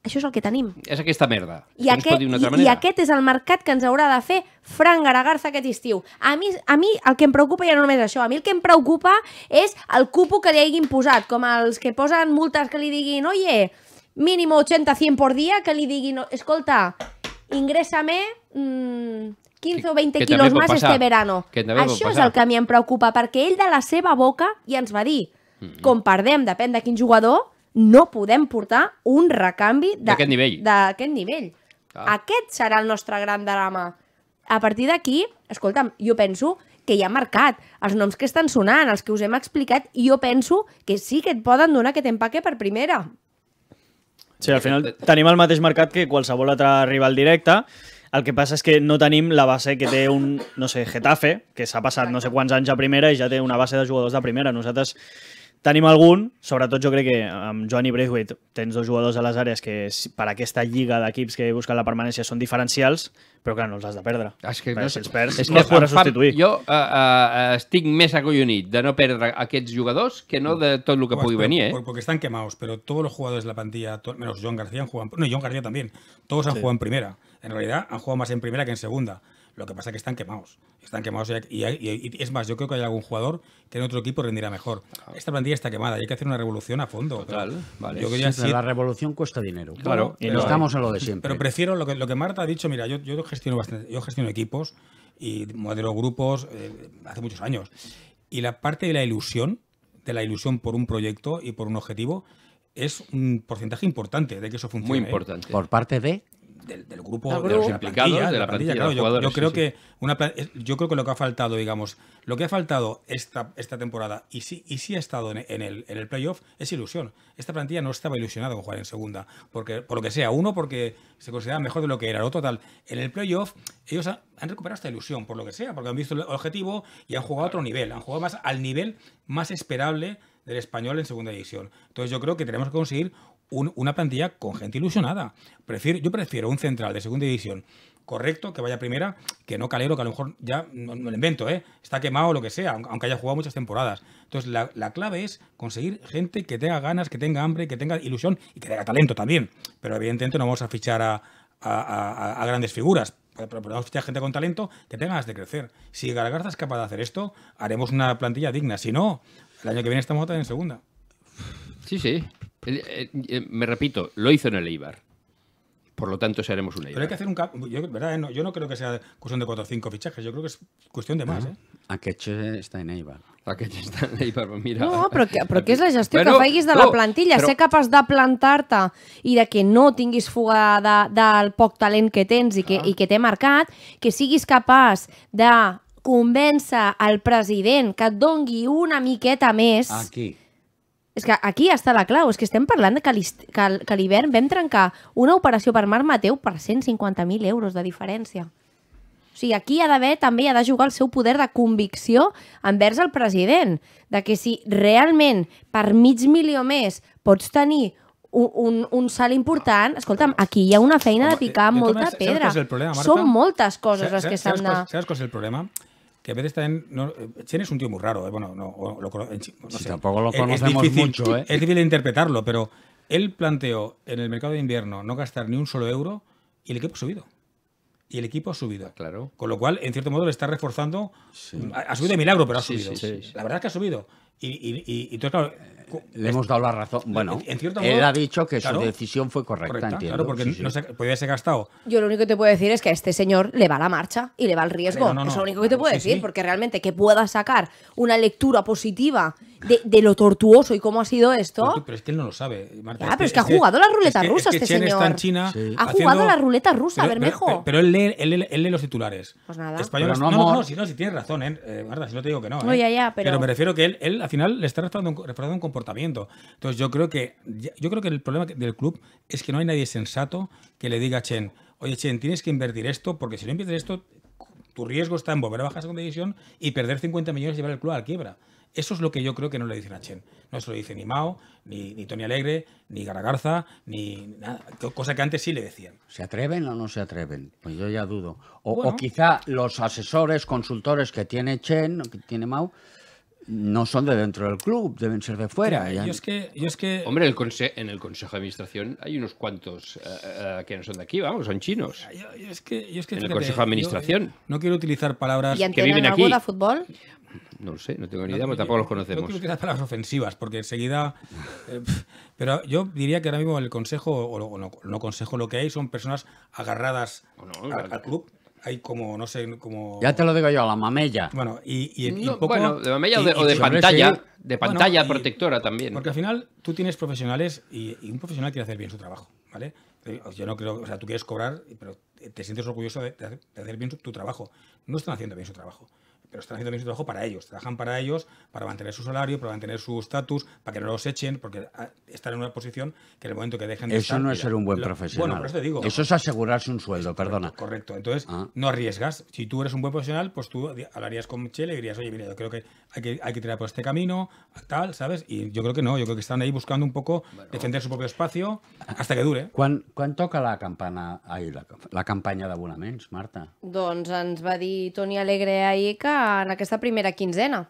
això és el que tenim. És aquesta merda. I, aquest, no i, i aquest és el mercat que ens haurà de fer Fran Garagarza aquest estiu. A mi, a mi el que em preocupa ja no només això, a mi el que em preocupa és el cupo que li hagin posat, com els que posen multes que li diguin oye, mínimo 80-100 por dia, que li diguin, escolta, ingrésame... Mm, 15 o 20 que, que quilos més este verano. Això és el que a mi em preocupa, perquè ell de la seva boca ja ens va dir, mm -hmm. com perdem, depèn de quin jugador, no podem portar un recanvi d'aquest nivell. nivell. Ah. Aquest serà el nostre gran drama. A partir d'aquí, escolta'm, jo penso que hi ha mercat, els noms que estan sonant, els que us hem explicat, i jo penso que sí que et poden donar aquest empaque per primera. Sí, al final tenim el mateix mercat que qualsevol altre rival directe, el que passa és que no tenim la base que té un, no sé, Getafe, que s'ha passat no sé quants anys a primera i ja té una base de jugadors de primera. Nosaltres Tenim algun, sobretot jo crec que amb Johnny Braithwaite tens dos jugadors a les àrees que per aquesta lliga d'equips que busquen la permanència són diferencials, però clar, no els has de perdre. Ah, és que no, si els perds, és no que els substituir. Jo uh, uh, estic més acollonit de no perdre aquests jugadors que no de tot el que pugui venir. Eh? Porque están quemados, pero todos los jugadores de la plantilla, todos, menos John García, han jugado, no, John García también, todos han sí. jugado en primera. En realidad han jugado más en primera que en segunda. Lo que pasa es que están quemados. Están quemados y, es más, yo creo que hay algún jugador que en otro equipo rendirá mejor. Esta plantilla está quemada, hay que hacer una revolución a fondo. la revolución cuesta dinero. Claro, y no estamos en lo de siempre. Pero prefiero lo que, Marta ha dicho, mira, yo, yo gestiono bastante, yo gestiono equipos y modelo grupos eh, hace muchos años. Y la parte de la ilusión, de la ilusión por un proyecto y por un objetivo, es un porcentaje importante de que eso funcione. Muy ¿eh? importante. ¿Por parte de? del, grupo, de los implicados, la plantilla, de yo, creo que yo creo que lo que ha faltado, digamos, lo que ha faltado esta, esta temporada y sí, y ha estado en, el, en el playoff es ilusión. Esta plantilla no estaba ilusionada con jugar en segunda, porque por lo que sea, uno porque se consideraba mejor de lo que era, lo otro tal. En el playoff ellos han, recuperado esta ilusión, por lo que sea, porque han visto el objetivo y han jugado a otro nivel, han jugado más al nivel más esperable del español en segunda división. Entonces yo creo que tenemos que conseguir una plantilla con gente ilusionada. Prefiero, yo prefiero un central de segunda división correcto, que vaya primera, que no Calero, que a lo mejor ya no, lo invento, ¿eh? está quemado o lo que sea, aunque haya jugado muchas temporadas. Entonces, la, clave es conseguir gente que tenga ganas, que tenga hambre, que tenga ilusión y que tenga talento también. Pero evidentemente no vamos a fichar a, grandes figuras. Pero podemos fichar gente con talento que tenga ganas de crecer. Si Gargarza es capaz de hacer esto, haremos una plantilla digna. Si no, el año que viene estamos otra en segunda. Sí, sí. Eh, eh, eh, me repito, lo hizo en el Eibar. Por lo tanto, seremos un Eibar. Pero hay que hacer un cap. Yo, ¿verdad? No, yo no creo que sea cuestión de cuatro o cinco fichajes, yo creo que es cuestión de más. ¿Eh? ¿eh? Akeche está en Eibar. Akeche está en Eibar, mira... No, però, que, però què és la gestió bueno, que facis de no, la oh, plantilla? Però... Ser capaç de plantar-te i de que no tinguis fuga de, del poc talent que tens i que, ah. i que t'he marcat, que siguis capaç de convèncer el president que et dongui una miqueta més... Aquí és que aquí està la clau, és que estem parlant de que a l'hivern vam trencar una operació per Marc Mateu per 150.000 euros de diferència. O sigui, aquí hi ha d'haver, també hi ha de jugar el seu poder de convicció envers el president, de que si realment per mig milió més pots tenir un, un, un salt important, escolta'm, aquí hi ha una feina Home, de picar molta pedra. Saps el problema, Marta? Són moltes coses saps, les que s'han de... Saps qual és el problema? que a veces también. Eh, Chen es un tío muy raro, ¿eh? bueno, no, lo, tampoco lo eh, conocemos mucho. ¿eh? Es difícil interpretarlo, pero él planteó en el mercado de invierno no gastar ni un solo euro y el equipo ha subido. Y el equipo ha subido. Ah, claro. Con lo cual, en cierto modo, le está reforzando. Ha, subido de milagro, pero ha subido. Sí, la verdad es que ha subido. Y, y, claro, le hemos dado la razón. Bueno, él ha dicho que su decisión fue correcta, Claro, porque ser pues gastado. Yo lo único que te puedo decir es que a este señor le va la marcha y le va el riesgo. es lo único que te puedo decir, porque realmente que pueda sacar una lectura positiva de, lo tortuoso y cómo ha sido esto. Pero, es que él no lo sabe, Marta. Ah, pero es que, ha jugado la ruleta rusa este Chen Está en China Ha jugado la ruleta rusa, a Bermejo. Pero, pero él, lee, él, él, lee, los titulares. Pues nada. Españoles... No, no, no, si, no, si tienes razón, ¿eh? eh, Marta, si no te digo que no. no ¿eh? ya, ya, pero... me refiero que él, él al final le está respaldando un, comportamiento. Entonces yo creo que yo creo que el problema del club es que no hay nadie sensato que le diga a Chen, oye Chen, tienes que invertir esto, porque si no inviertes esto, tu riesgo está en volver a bajar segunda división y perder 50 millones y llevar el club a la quiebra. Eso es lo que yo creo que no le dicen a Chen. No se lo dice ni Mao, ni, Tony Alegre, ni Garagarza, ni nada. Cosa que antes sí le decían. ¿Se atreven o no se atreven? Pues yo ya dudo. O, quizá los asesores, consultores que tiene Chen, que tiene Mao, no son de dentro del club, deben ser de fuera. es que, que... Hombre, en el Consejo de Administración hay unos cuantos eh, eh, que no son de aquí, vamos, son chinos. Yo, es que, en el Consejo de eh, Administración. no quiero utilizar palabras que viven aquí. de fútbol? No lo sé, no tengo ni idea, tampoco los conocemos. No quiero utilizar palabras ofensivas, porque enseguida. Eh, pero yo diría que ahora mismo el consejo, o, no, consejo, lo que hay son personas agarradas oh, al, club hay como, no sé, como... Ya te lo digo yo, a la mamella. Bueno, y, un poco... Bueno, de mamella o de, pantalla, de pantalla protectora también. Porque al final tú tienes profesionales y, un profesional quiere hacer bien su trabajo, ¿vale? Eh, yo no creo, o sea, tú quieres cobrar, pero te sientes orgulloso de, hacer bien tu trabajo. No están haciendo bien su trabajo pero están haciendo el mismo trabajo para ellos. Trabajan para ellos, para mantener su salario, para mantener su estatus, para que no los echen, porque ah, están en una posición que en el momento que dejen de Eso no es ser un buen profesional. Bueno, eso te digo. Eso es asegurarse un sueldo, perdona. Correcto. Entonces, ah. no arriesgas. Si tú eres un buen profesional, pues tú hablarías con Michelle y dirías, oye, mira, yo creo que hay que, hay que tirar por este camino, tal, ¿sabes? Y yo creo que no. Yo creo que están ahí buscando un poco defender su propio espacio hasta que dure. ¿Cuándo ¿eh? toca la campana, ahí la, la de d'abonaments, Marta? Don ens va Toni Alegre ahir que en esta primera quincena?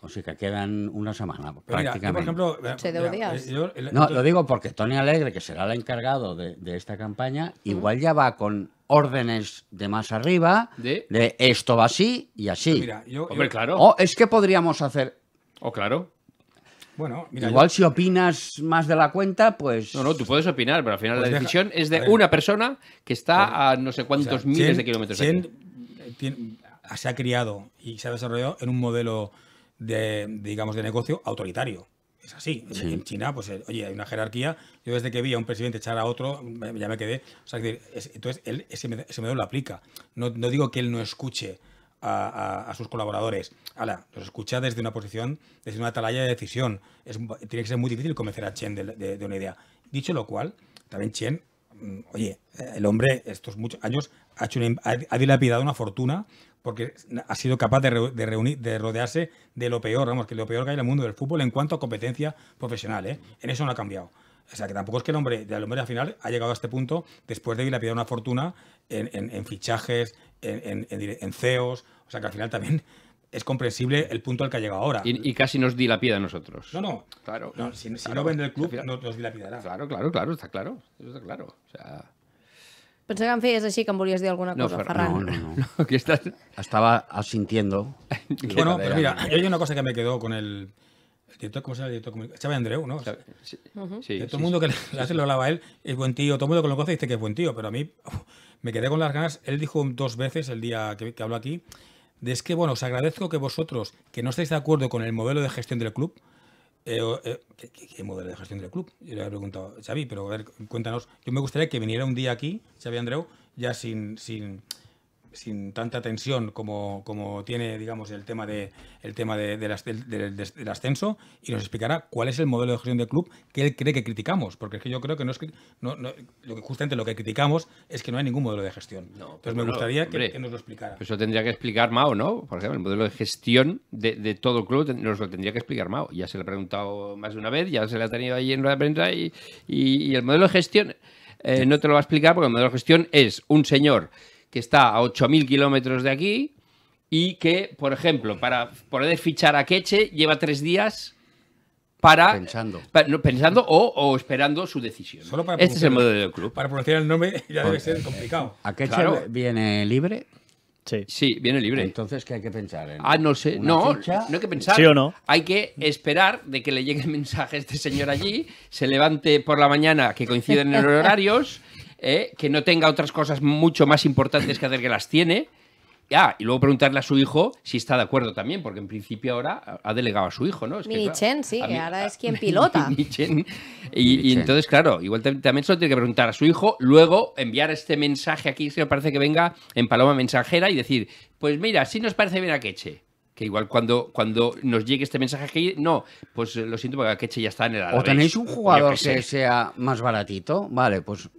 O sea que quedan una semana prácticamente. Eh, eh, no, lo digo porque Tony Alegre, que será el encargado de, esta campaña, igual ya va con órdenes de más arriba, De- esto va así y así. mira, Hombre, claro. O es que podríamos hacer... O oh, claro. bueno, igual si opinas más de la cuenta, pues... No, no, tú puedes opinar, pero al final pues la decisión es de una persona que está a no sé cuántos miles de kilómetros 100 se ha criado y se ha desarrollado en un modelo de, digamos, de negocio autoritario. Es así. En China, pues, eh, oye, hay una jerarquía. Yo desde que vi a un presidente echar a otro, ya me quedé. entonces, él ese, modelo lo aplica. No, no digo que él no escuche a, sus colaboradores. los escucha desde una posición, desde una atalaya de decisión. tiene que ser muy difícil convencer a Chen de, una idea. Dicho lo cual, también Chen mm, oye, eh, el hombre estos muchos años ha, ha, dilapidado una fortuna porque ha sido capaz de, reunir, de rodearse de lo peor, vamos, que lo peor que hay en el mundo del fútbol en cuanto a competencia profesional, ¿eh? En eso no ha cambiado. O sea, que tampoco es que el hombre, de hombre al final ha llegado a este punto después de dilapidar una fortuna en, fichajes, en, CEOs. O sea, que al final también es comprensible el punto al que ha llegado ahora. Y, casi nos dilapida a nosotros. No, no. Claro. si, no vende el club, no nos dilapidará. Claro, claro, claro, está claro. está claro. O sea. Pensava que em feies així, que em alguna cosa, Ferran. No, no, no. estás. Estaba asintiendo. Bueno, pero mira, yo hay una cosa que me quedó con el, director, ¿cómo se llama el director? Xavi Andreu, ¿no? Sí, sí, todo el mundo que le, lo hablaba él es buen tío, todo el mundo que lo conoce dice que es buen tío, pero a mí me quedé con las ganas. Él dijo dos veces el día que, que habló aquí, de es que, bueno, os agradezco que vosotros, que no estáis de acuerdo con el modelo de gestión del club, eh, eh, ¿qué, modelo de gestión del club? Yo le había preguntado, Xavi, pero a ver, cuéntanos. Yo me gustaría que viniera un día aquí, Xavi Andreu, ya sin, sin, sin tanta tensión como, como tiene, digamos, el tema, de, el tema de, del, ascenso y nos explicará cuál es el modelo de gestión del club que él cree que criticamos, porque es que yo creo que no es que, no, lo que justamente lo que criticamos es que no hay ningún modelo de gestión. Entonces me gustaría que, nos lo explicara. eso tendría que explicar Mao, ¿no? Por ejemplo, el modelo de gestión de, todo el club nos lo tendría que explicar Mao. Ya se lo ha preguntado más de una vez, ya se le ha tenido ahí en la prensa y, el modelo de gestión... Eh, no te lo va a explicar porque el modelo de gestión es un señor que está a 8.000 kilómetros de aquí y que, por ejemplo, para poder fichar a Queche lleva tres días para... Pensando. o, esperando su decisión. este es el modelo del club. Para pronunciar el nombre ya debe pues, ser complicado. ¿A Queche viene libre? Sí. sí. viene libre. Entonces, ¿qué hay que pensar? ah, no sé. No, hay que pensar. ¿Sí o no? Hay que esperar de que le llegue el mensaje a este señor allí, se levante por la mañana que coinciden en los horarios ¿eh? que no tenga otras cosas mucho más importantes que hacer que las tiene. Ah, y luego preguntarle a su hijo si está de acuerdo también, porque en principio ahora ha delegado a su hijo, ¿no? sí, que ahora es quien pilota. Chen. Y, entonces, claro, igual también solo tiene que preguntar a su hijo, luego enviar este mensaje aquí, si me parece que venga en Paloma Mensajera y decir, pues mira, si nos parece bien a Queche. Que igual cuando, cuando nos llegue este mensaje aquí, no, pues eh, lo siento porque Keche ya está en el O tenéis un jugador que sea más baratito, vale, pues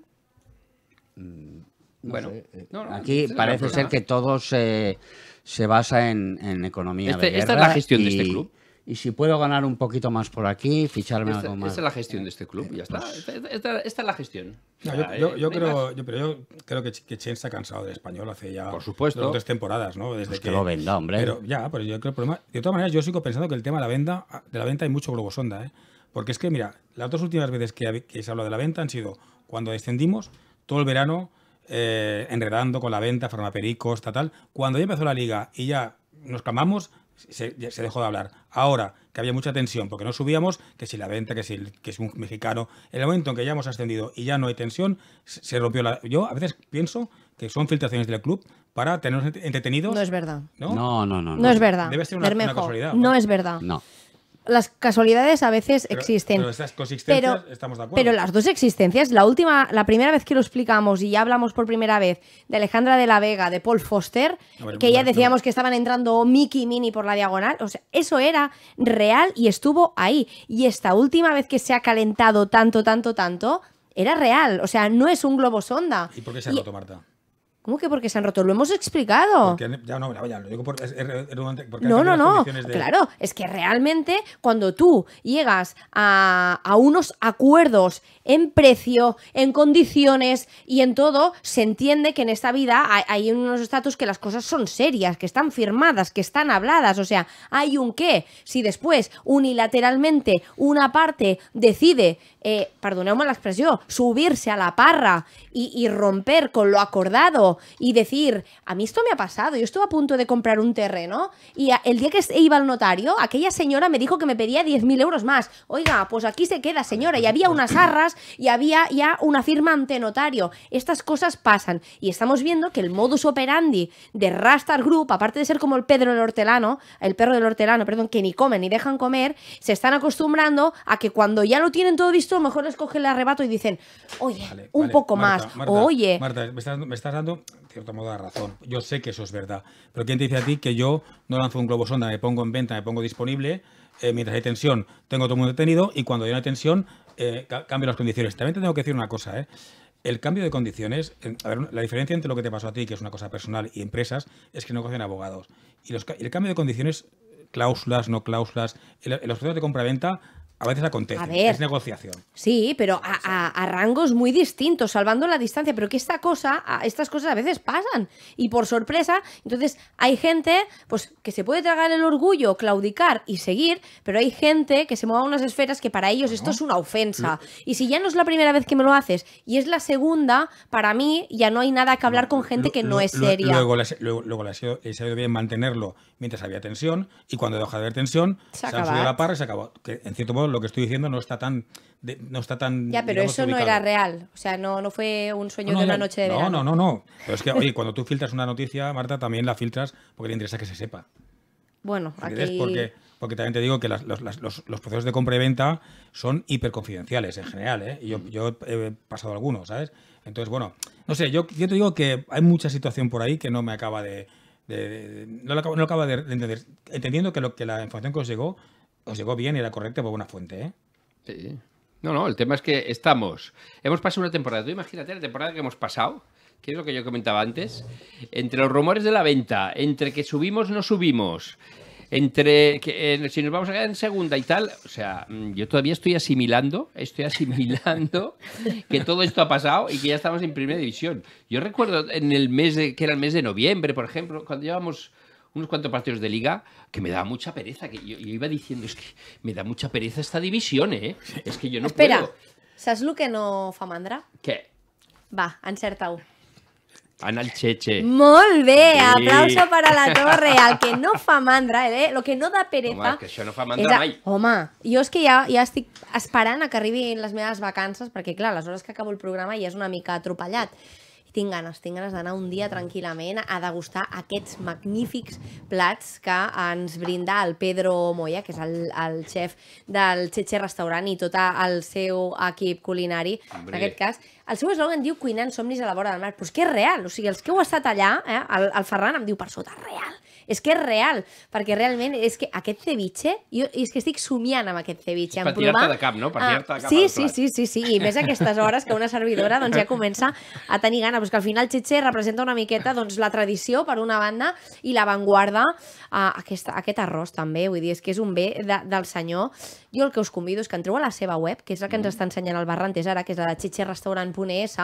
Mm, bueno, eh, aquí este parece ser que todo se, basa en, economía. Este, esta es la gestión de este club. Y si puedo ganar un poquito más por aquí, ficharme algo más. Eh, este eh, pues esta es la gestión de este club, ya está. Esta, es la gestión. yo, creo, creo que, Chen se ha cansado del español hace ya por supuesto. tres temporadas, ¿no? Desde pues que, venda, hombre. ya, pero yo creo De todas maneras, yo sigo pensando que el tema de la venta, ah, de la venta hay mucho globosonda, ¿eh? Porque es que, mira, las dos últimas veces que, que se habla de la venta han sido cuando descendimos todo el verano eh, enredando con la venta, farmapericos, tal, tal. Cuando ya empezó la liga y ya nos clamamos, se, dejó de hablar. Ahora, que había mucha tensión, porque no subíamos, que si la venta, que si, que si un mexicano. En el momento en que ya hemos ascendido y ya no hay tensión, se rompió la. Yo a veces pienso que son filtraciones del club para tenernos entretenidos. No es verdad. No, no, no. No, es verdad. Debe ser una, casualidad. ¿no? no es verdad. No las casualidades a veces existen. Pero esas estamos de acuerdo. Pero las dos existencias, la última, la primera vez que lo explicamos y ya hablamos por primera vez de Alejandra de la Vega, de Paul Foster, que ya decíamos que estaban entrando Mickey Mini por la diagonal, o sea, eso era real y estuvo ahí. Y esta última vez que se ha calentado tanto, tanto, tanto, era real. O sea, no es un globo sonda. ¿Y por qué se ha roto, Marta? ¿Cómo que porque se han roto? Lo hemos explicado. ya no, ya, lo digo porque no, no, no. Claro, es que realmente cuando tú llegas a, unos acuerdos en precio, en condiciones y en todo, se entiende que en esta vida hay, hay unos estatus que las cosas son serias, que están firmadas, que están habladas. O sea, hay un qué. Si después unilateralmente una parte decide eh, la expresión, subirse a la parra y, romper con lo acordado y decir, a mí esto me ha pasado, yo estuve a punto de comprar un terreno y el día que iba al notario, aquella señora me dijo que me pedía 10.000 euros más. Oiga, pues aquí se queda, señora, y había unas arras y había ya una firma ante notario. Estas cosas pasan y estamos viendo que el modus operandi de Rastar Group, aparte de ser como el Pedro del hortelano, el perro del hortelano, perdón, que ni comen ni dejan comer, se están acostumbrando a que cuando ya lo tienen todo visto lo mejor les coge el arrebato y dicen, oye, un poco más. oye. Marta, me estás, dando, cierto modo, la razón. Yo sé que eso es verdad. Pero ¿quién te dice a ti que yo no lanzo un globo sonda, me pongo en venta, me pongo disponible? Eh, mientras hay tensión, tengo todo el mundo detenido y cuando hay una tensión, eh, cambio las condiciones. También te tengo que decir una cosa, ¿eh? El cambio de condiciones, la diferencia entre lo que te pasó a ti, que es una cosa personal, y empresas, es que no cogen abogados. Y el cambio de condiciones, cláusulas, no cláusulas, en los procesos de compra-venta a veces acontece. A es negociación. Sí, pero a, rangos muy distintos, salvando la distancia. Pero que esta cosa, estas cosas a veces pasan. Y por sorpresa, entonces hay gente pues, que se puede tragar el orgullo, claudicar y seguir, pero hay gente que se mueve a unas esferas que para ellos esto es una ofensa. Y si ya no es la primera vez que me lo haces y es la segunda, para mí ya no hay nada que hablar con gente que no es seria. Luego, luego, luego he bien mantenerlo mientras había tensión y cuando deja de haber tensión, se, se la parra y se acabó. Que en cierto modo lo que estoy diciendo no está tan. no está tan. Ya, pero eso no era real. O sea, no, no fue un sueño de una noche de no, verano. No, no, no. Pero es que, oye, cuando tú filtras una noticia, Marta, también la filtras porque te interesa que se sepa. Bueno, aquí... Porque, porque también te digo que los, procesos de compra y venta son hiperconfidenciales en general, ¿eh? Y yo, mm. he pasado algunos, ¿sabes? Entonces, bueno, no sé, yo, te digo que hay mucha situación por ahí que no me acaba de... no, lo acabo, no de entender. Entendiendo que, lo, que la información que os llegó os llegó bien era correcto por buena fuente, ¿eh? Sí. No, no, el tema es que estamos. Hemos pasado una temporada. Tú imagínate la temporada que hemos pasado, que es lo que yo comentaba antes. Entre los rumores de la venta, entre que subimos, no subimos, entre que, eh, si nos vamos a quedar en segunda y tal, o sea, mm, yo todavía estoy asimilando, estoy asimilando que todo esto ha pasado y que ya estamos en primera división. Yo recuerdo en el mes de, que era el mes de noviembre, por ejemplo, cuando llevamos unos cuantos partidos de liga que me daba mucha pereza. Que yo, iba diciendo, es que me da mucha pereza esta división, ¿eh? Es que yo no Espera, ¿sabes lo que no famandra qué Va, han ho Ana el Cheche. Molt aplauso para la torre. al que no famandra eh? Lo que no da pereza... Home, que yo no fa mandra mai. Home, que ya estoy estic esperant a que arribin les meves vacances, perquè clar, les hores que acabo el programa ya es una mica atropellat. tinc ganes, tinc ganes d'anar un dia tranquil·lament a degustar aquests magnífics plats que ens brinda el Pedro Moya, que és el, el xef del Cheche Restaurant i tot el seu equip culinari, Hombre. en aquest cas. El seu eslògan diu cuinant somnis a la vora del mar, però és que és real, o sigui, els que heu estat allà, eh, el, el Ferran em diu per sota, real, és que és real, perquè realment és que aquest ceviche, jo és que estic somiant amb aquest ceviche. per tirar-te de cap, no? Per ah, tirar-te de cap sí, sí, sí, sí, sí, i més aquestes hores que una servidora doncs, ja comença a tenir gana, perquè al final Txetxe representa una miqueta doncs, la tradició per una banda i l'avantguarda a ah, aquest, aquest arròs també, vull dir, és que és un bé de, del senyor. Jo el que us convido és que entreu a la seva web, que és la que ens mm. està ensenyant el Barrantes ara, que és la de xitxerrestaurant.es,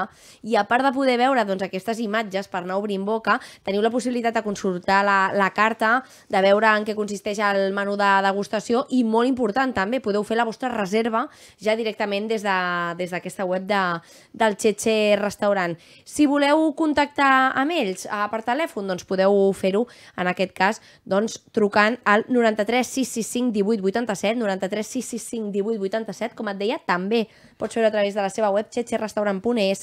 i a part de poder veure doncs, aquestes imatges per anar obrint boca, teniu la possibilitat de consultar la, la la carta, de veure en què consisteix el menú de degustació i molt important també, podeu fer la vostra reserva ja directament des d'aquesta de, web de, del Cheche Restaurant. Si voleu contactar amb ells eh, per telèfon, doncs podeu fer-ho en aquest cas doncs, trucant al 93 665 18 87, 93 665 18 87, com et deia, també pots fer a través de la seva web xetxerrestaurant.es.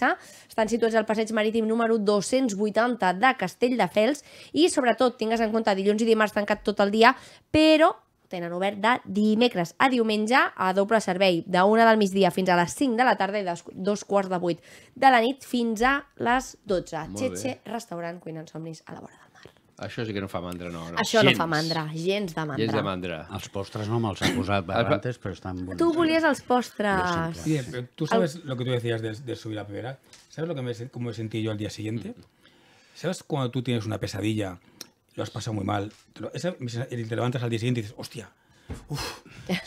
Estan situats al passeig marítim número 280 de Castelldefels i sobretot tingues en compte dilluns i dimarts tancat tot el dia, però tenen obert de dimecres a diumenge a doble servei, de 1 del migdia fins a les 5 de la tarda i de dos quarts de 8 de la nit fins a les 12. Xetxe, restaurant, cuinant somnis a la vora. Això sí que no fa mandra, no. no. Això gens. no fa mandra, gens de mandra. Gens de mandra. Els postres no me'ls he posat antes, però estan bonics. Tu volies els postres. Sí, però tu sabes el... lo que tú decías de, de subir la pedra? ¿Sabes lo que me, cómo me sentí yo al día siguiente? ¿Sabes cuando tú tienes una pesadilla, lo has pasado muy mal, te, lo, esa, te levantas al día siguiente y dices, hostia,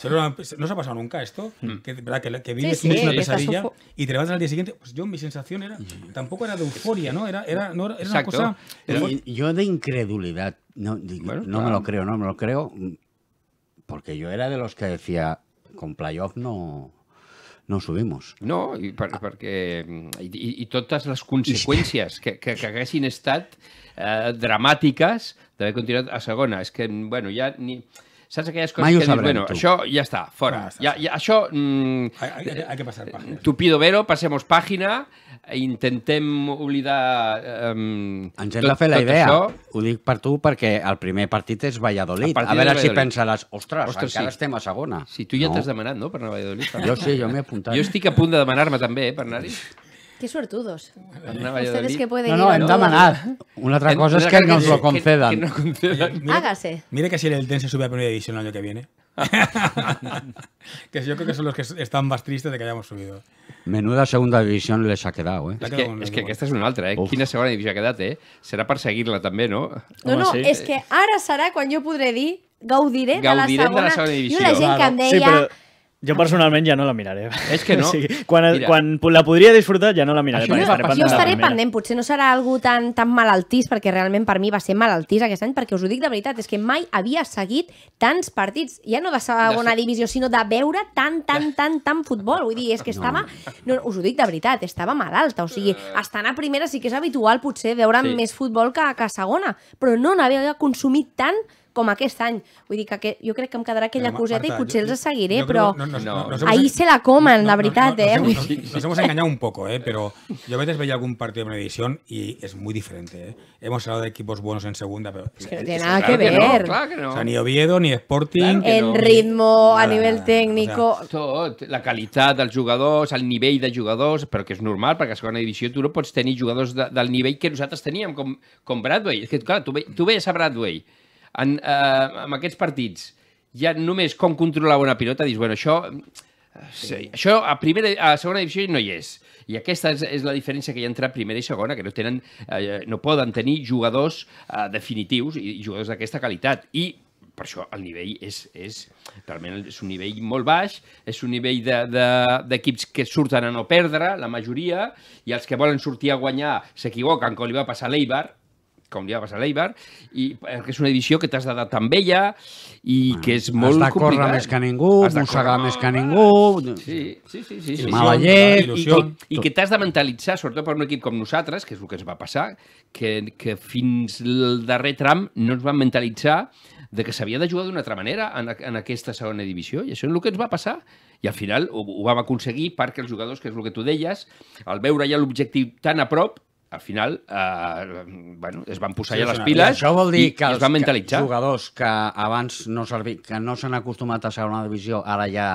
¿No se ha pasado nunca esto? Mm. Que, ¿verdad? vives una pesadilla y te levantas al día siguiente. Pues yo, mi sensación era. Tampoco era de euforia, ¿no? Era, era, no, una cosa. yo de incredulidad. No, no me lo creo, no me lo creo. Porque yo era de los que decía. Con playoff no, no subimos. No, i per, ah. perquè... que, que, que haguessin estat eh, dramàtiques a segona. es que, mm, bueno, ya ni... Saps aquelles coses Mai que dius, bueno, tu. això ja està, fora. Ah, està, ja, ja, això... Mm, hay, hay, que passar eh, pàgina. Tupido vero, passemos pàgina, intentem oblidar... Um, Ens hem de fer la idea. Això. Ho dic per tu perquè el primer partit és Valladolid. A veure si pensaràs, ostres, ostres encara sí. estem a segona. Sí, tu ja no. t'has demanat, no?, per anar a Valladolid. jo sí, jo m'he apuntat. Jo estic a punt de demanar-me també, eh, per anar-hi. Que suertudos. Ustedes que pueden no, no, ir a hem Una otra cosa es que nos lo concedan. Que, que no concedan. Mira, Hágase. Mire que si el Elden sube a primera división el año que viene. que yo creo que son los que están más tristes de que hayamos subido. Menuda segunda división les ha quedado, eh? És que, és que aquesta és una altra, eh? Uf. Quina segona divisió ha quedat, eh? Serà per seguir-la també, no? No, no, sí. és que ara serà quan jo podré dir gaudiré, gaudiré de, la segona, de la segona divisió. Jo la gent que em deia... Sí, però jo personalment ja no la miraré. És que no. O sigui, quan, Mira. quan la podria disfrutar ja no la miraré. Això no, jo estaré pendent, potser no serà algú tan, tan malaltís, perquè realment per mi va ser malaltís aquest any, perquè us ho dic de veritat, és que mai havia seguit tants partits, ja no de segona de divisió, sinó de veure tant, tant, tant, tant futbol. Vull dir, és que estava... No, us ho dic de veritat, estava malalta. O sigui, estant a primera sí que és habitual potser veure sí. més futbol que, que a segona, però no n'havia consumit tant com aquest any. Vull dir que aquest, jo crec que em quedarà aquella coseta i potser jo, els seguiré, però no, no, no, no, ahí se la coman, la veritat, no, no, no, eh? Nos, nos, nos hemos enganyat un poco, eh? però jo a vegades veia algun partit de edición i és molt diferent. eh? Hemos hablado de equipos buenos en segunda, pero... Es que no tiene nada que, ver. que No, claro que no. O sea, ni Oviedo, ni Sporting... Claro no. ritmo, nada, a nivell tècnic... O sea, tot, la qualitat dels jugadors, el nivell de jugadors, però que és normal, perquè a segona divisió tu no pots tenir jugadors de, del nivell que nosaltres teníem, com, com Bradway. És que, clar, tu, ve, tu veies a Bradway, en, eh, en aquests partits, ja només com controlar una pilota, dius, bueno, això... Eh, sí. Això a, primera, a segona divisió no hi és. I aquesta és, és la diferència que hi ha entre primera i segona, que no, tenen, eh, no poden tenir jugadors eh, definitius i jugadors d'aquesta qualitat. I per això el nivell és, és realment és un nivell molt baix, és un nivell d'equips de, de, que surten a no perdre, la majoria, i els que volen sortir a guanyar s'equivoquen, com li va passar a l'Eibar, com li va passar a l'Eibar, i eh, que és una edició que t'has d'adaptar amb ella i bueno, ah, que és molt complicat. Has de més que ningú, mossegar més que ah, ningú... Sí, sí, sí. sí, sí. Mala tota llet... I, i, i que t'has de mentalitzar, sobretot per un equip com nosaltres, que és el que ens va passar, que, que fins el darrer tram no ens van mentalitzar de que s'havia de jugar d'una altra manera en, en aquesta segona divisió, i això és el que ens va passar. I al final ho, ho vam aconseguir perquè els jugadors, que és el que tu deies, al veure ja l'objectiu tan a prop, al final eh, bueno, es van posar sí, ja les piles això vol que i es que no, servi, que no s'han acostumat a segona división ahora ya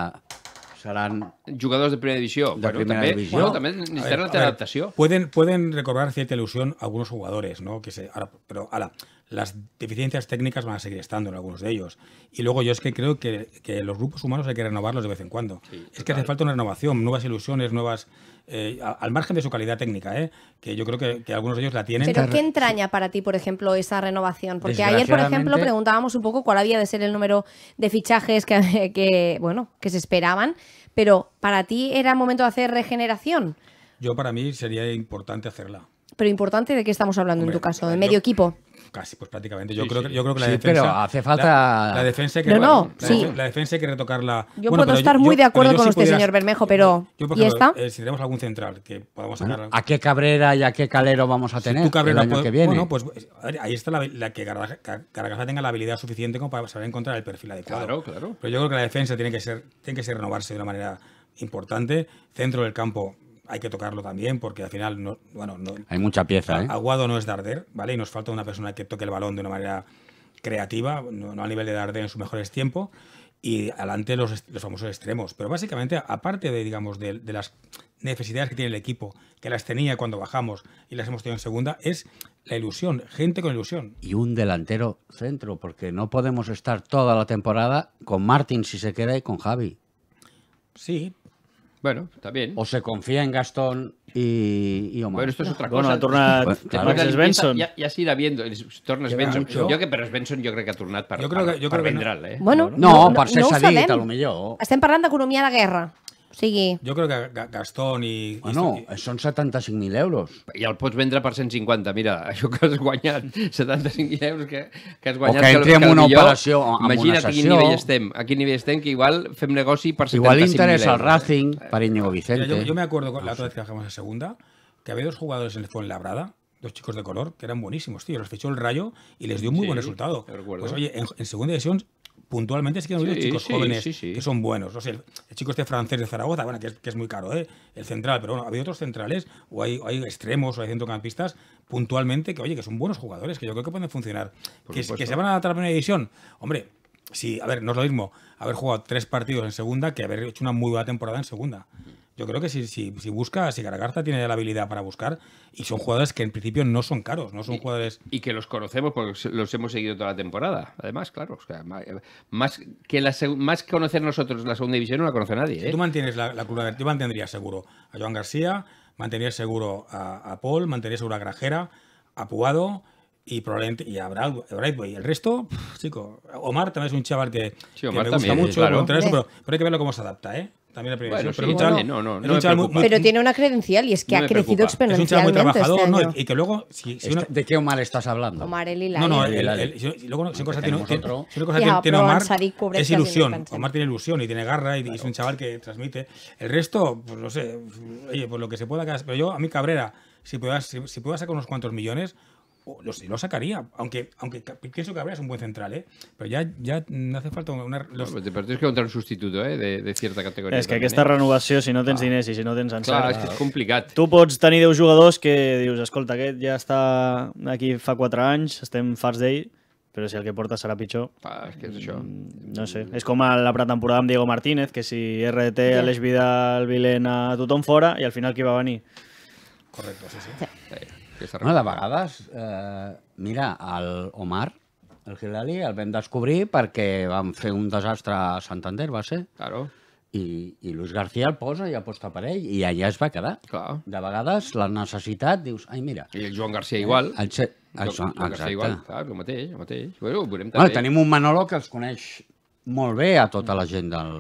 serán jugadores de primera división. De primera también, división. Bueno, también necesitarán adaptación. Pueden, pueden recordar cierta ilusión algunos jugadores, ¿no? Que se, pero ahora, las deficiencias técnicas van a seguir estando en algunos de ellos. Y luego yo es que creo que, que los grupos humanos hay que renovarlos de vez en cuando. es que hace falta una renovación, nuevas ilusiones, nuevas eh, al margen de su calidad técnica, ¿eh? que yo creo que, algunos de ellos la tienen. Pero ¿qué entraña para ti, por ejemplo, esa renovación? Porque ayer, por ejemplo, preguntábamos un poco cuál había de ser el número de fichajes que, bueno, que se esperaban, pero ¿para ti era momento de hacer regeneración? Yo para mí sería importante hacerla. Pero importante de qué estamos hablando en tu caso, de eh, medio equipo casi, pues prácticamente. Yo, creo, Que, yo creo la defensa. Pero hace falta. La, defensa hay que. la, defensa hay que retocarla. Yo puedo estar muy de acuerdo con usted, señor Bermejo, pero. Eh, si tenemos algún central que podamos sacar. ¿A qué Cabrera y a qué Calero vamos a tener el que viene? pues eh, ahí está la, que Caracasa tenga la habilidad suficiente como para saber encontrar el perfil adecuado. Claro, claro. Pero yo creo que la defensa tiene que ser, tiene que ser renovarse de una manera importante. Centro del campo, hay que tocarlo también porque al final, no, bueno, no, hay mucha pieza. ¿eh? Aguado no es Darder, ¿vale? Y nos falta una persona que toque el balón de una manera creativa, no, a nivel de Darder en sus mejores tiempos. Y adelante los, los famosos extremos. Pero básicamente, aparte de, digamos, de, las necesidades que tiene el equipo, que las tenía cuando bajamos y las hemos tenido en segunda, es la ilusión, gente con ilusión. Y un delantero centro, porque no podemos estar toda la temporada con Martín si se queda y con Javi. Sí, Bueno, está bien. O se confía en Gastón y, y Omar. Bueno, esto es otra cosa. Bueno, ha tornat bueno, claro. Marcus claro. Benson. Ja, ja s'irà viendo, tornes Queda Benson. Jo, jo que, però Benson jo crec que ha tornat per, jo crec que, jo per, per vendre'l, eh? Bueno, no, no, no per ser no cedit, a lo millor. Estem parlant d'economia de guerra. O sigui... Jo crec que Gaston i... Bueno, i... són 75.000 euros. I el pots vendre per 150. Mira, això que has guanyat, 75.000 euros que, que has guanyat... O que entri que, en una millor, operació, en imagina una sessió... Imagina't a quin nivell estem, a quin nivell estem, que igual fem negoci per 75.000 euros. Igual interessa el Racing, eh? per Íñigo eh, Vicente. Jo, jo me acuerdo ah, la otra vez que bajamos a segunda, que había dos jugadores en el Fuenlabrada, dos chicos de color, que eran buenísimos, tío. Los fichó el Rayo y les dio un muy sí, buen resultado. Pues oye, en, en segunda división puntualmente sí que han habido chicos jóvenes que son buenos. No sé, el, chico este francés de Zaragoza, bueno, que es, que es muy caro, ¿eh? el central, pero bueno, ha habido otros centrales o hay, extremos o hay centrocampistas puntualmente que, oye, que son buenos jugadores, que yo creo que pueden funcionar. Que, se van a la primera división. Hombre, sí, a ver, no es lo mismo haber jugado tres partidos en segunda que haber hecho una muy buena temporada en segunda. Yo creo que si, si, si busca, si Garagarta tiene la habilidad para buscar, y son jugadores que en principio no son caros, no son jugadores. Y que los conocemos porque los hemos seguido toda la temporada. Además, claro, más, que la, más que conocer nosotros la segunda división no la conoce nadie. Si tú ¿eh? mantienes la, la yo mantendría seguro a Joan García, mantendrías seguro a, Paul, mantendrías seguro a Grajera, a Puado y probablemente y a Brightway. El resto, chico, Omar también es un chaval que, que me gusta mucho, eso, pero, pero, hay que verlo cómo se adapta, ¿eh? También la primera pero no, pero tiene una credencial y es que ha crecido exponencialmente. Es un chaval muy trabajador, Y que luego. ¿De qué Omar estás hablando? Omar el la No, no, el, si, luego, si una cosa tiene, cosa tiene Omar, es ilusión. Omar tiene ilusión y tiene garra y, es un chaval que transmite. El resto, pues no sé. Oye, por pues lo que se pueda. Pero yo, a mí Cabrera, si puedo si, si sacar unos cuantos millones, Oh, lo, lo, sacaría, aunque, aunque pienso que habría es un buen central, ¿eh? pero ya, ya hace falta una... Los... No, pero tens que encontrar un sustituto eh? de, de cierta categoria. És que també, aquesta eh? renovació, si no tens ah. diners i si no tens encert... Claro, és que és complicat. Tu pots tenir 10 jugadors que dius, escolta, aquest ja està aquí fa 4 anys, estem farts d'ell, però si el que porta serà pitjor... Ah, és que és això. Mm, no sé, és com a la pretemporada amb Diego Martínez, que si RT, sí. Aleix Vidal, Vilena, tothom fora, i al final qui va venir? Correcte, sí, sí. sí. Una de vegades, eh, mira, el Omar, el Hilali, el vam descobrir perquè vam fer un desastre a Santander, va ser. Claro. I, i Luis García el posa i aposta per ell i allà es va quedar. Claro. De vegades la necessitat, dius, ai mira... I el Joan García igual. Eh, el, el, el, el Joan, Joan García igual, clar, el mateix, el mateix. Bueno, ho veurem també. Bueno, tenim un Manolo que els coneix molt bé a tota la gent del,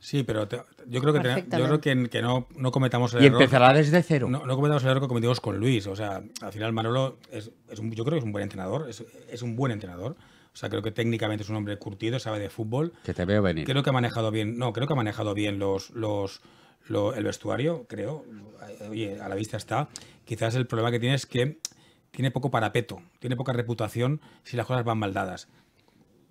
Sí, pero yo creo que, yo creo que, no, no, cometamos el error. Y empezará desde cero. No, cometamos el error que cometimos con Luis. O sea, al final Manolo, es, un, yo creo que es un buen entrenador. Es, un buen entrenador. O sea, creo que técnicamente es un hombre curtido, sabe de fútbol. Que te veo venir. Creo que ha manejado bien, no, creo que ha manejado bien los, el vestuario, creo. Oye, a la vista está. Quizás el problema que tiene es que tiene poco parapeto, tiene poca reputación si las cosas van mal dadas.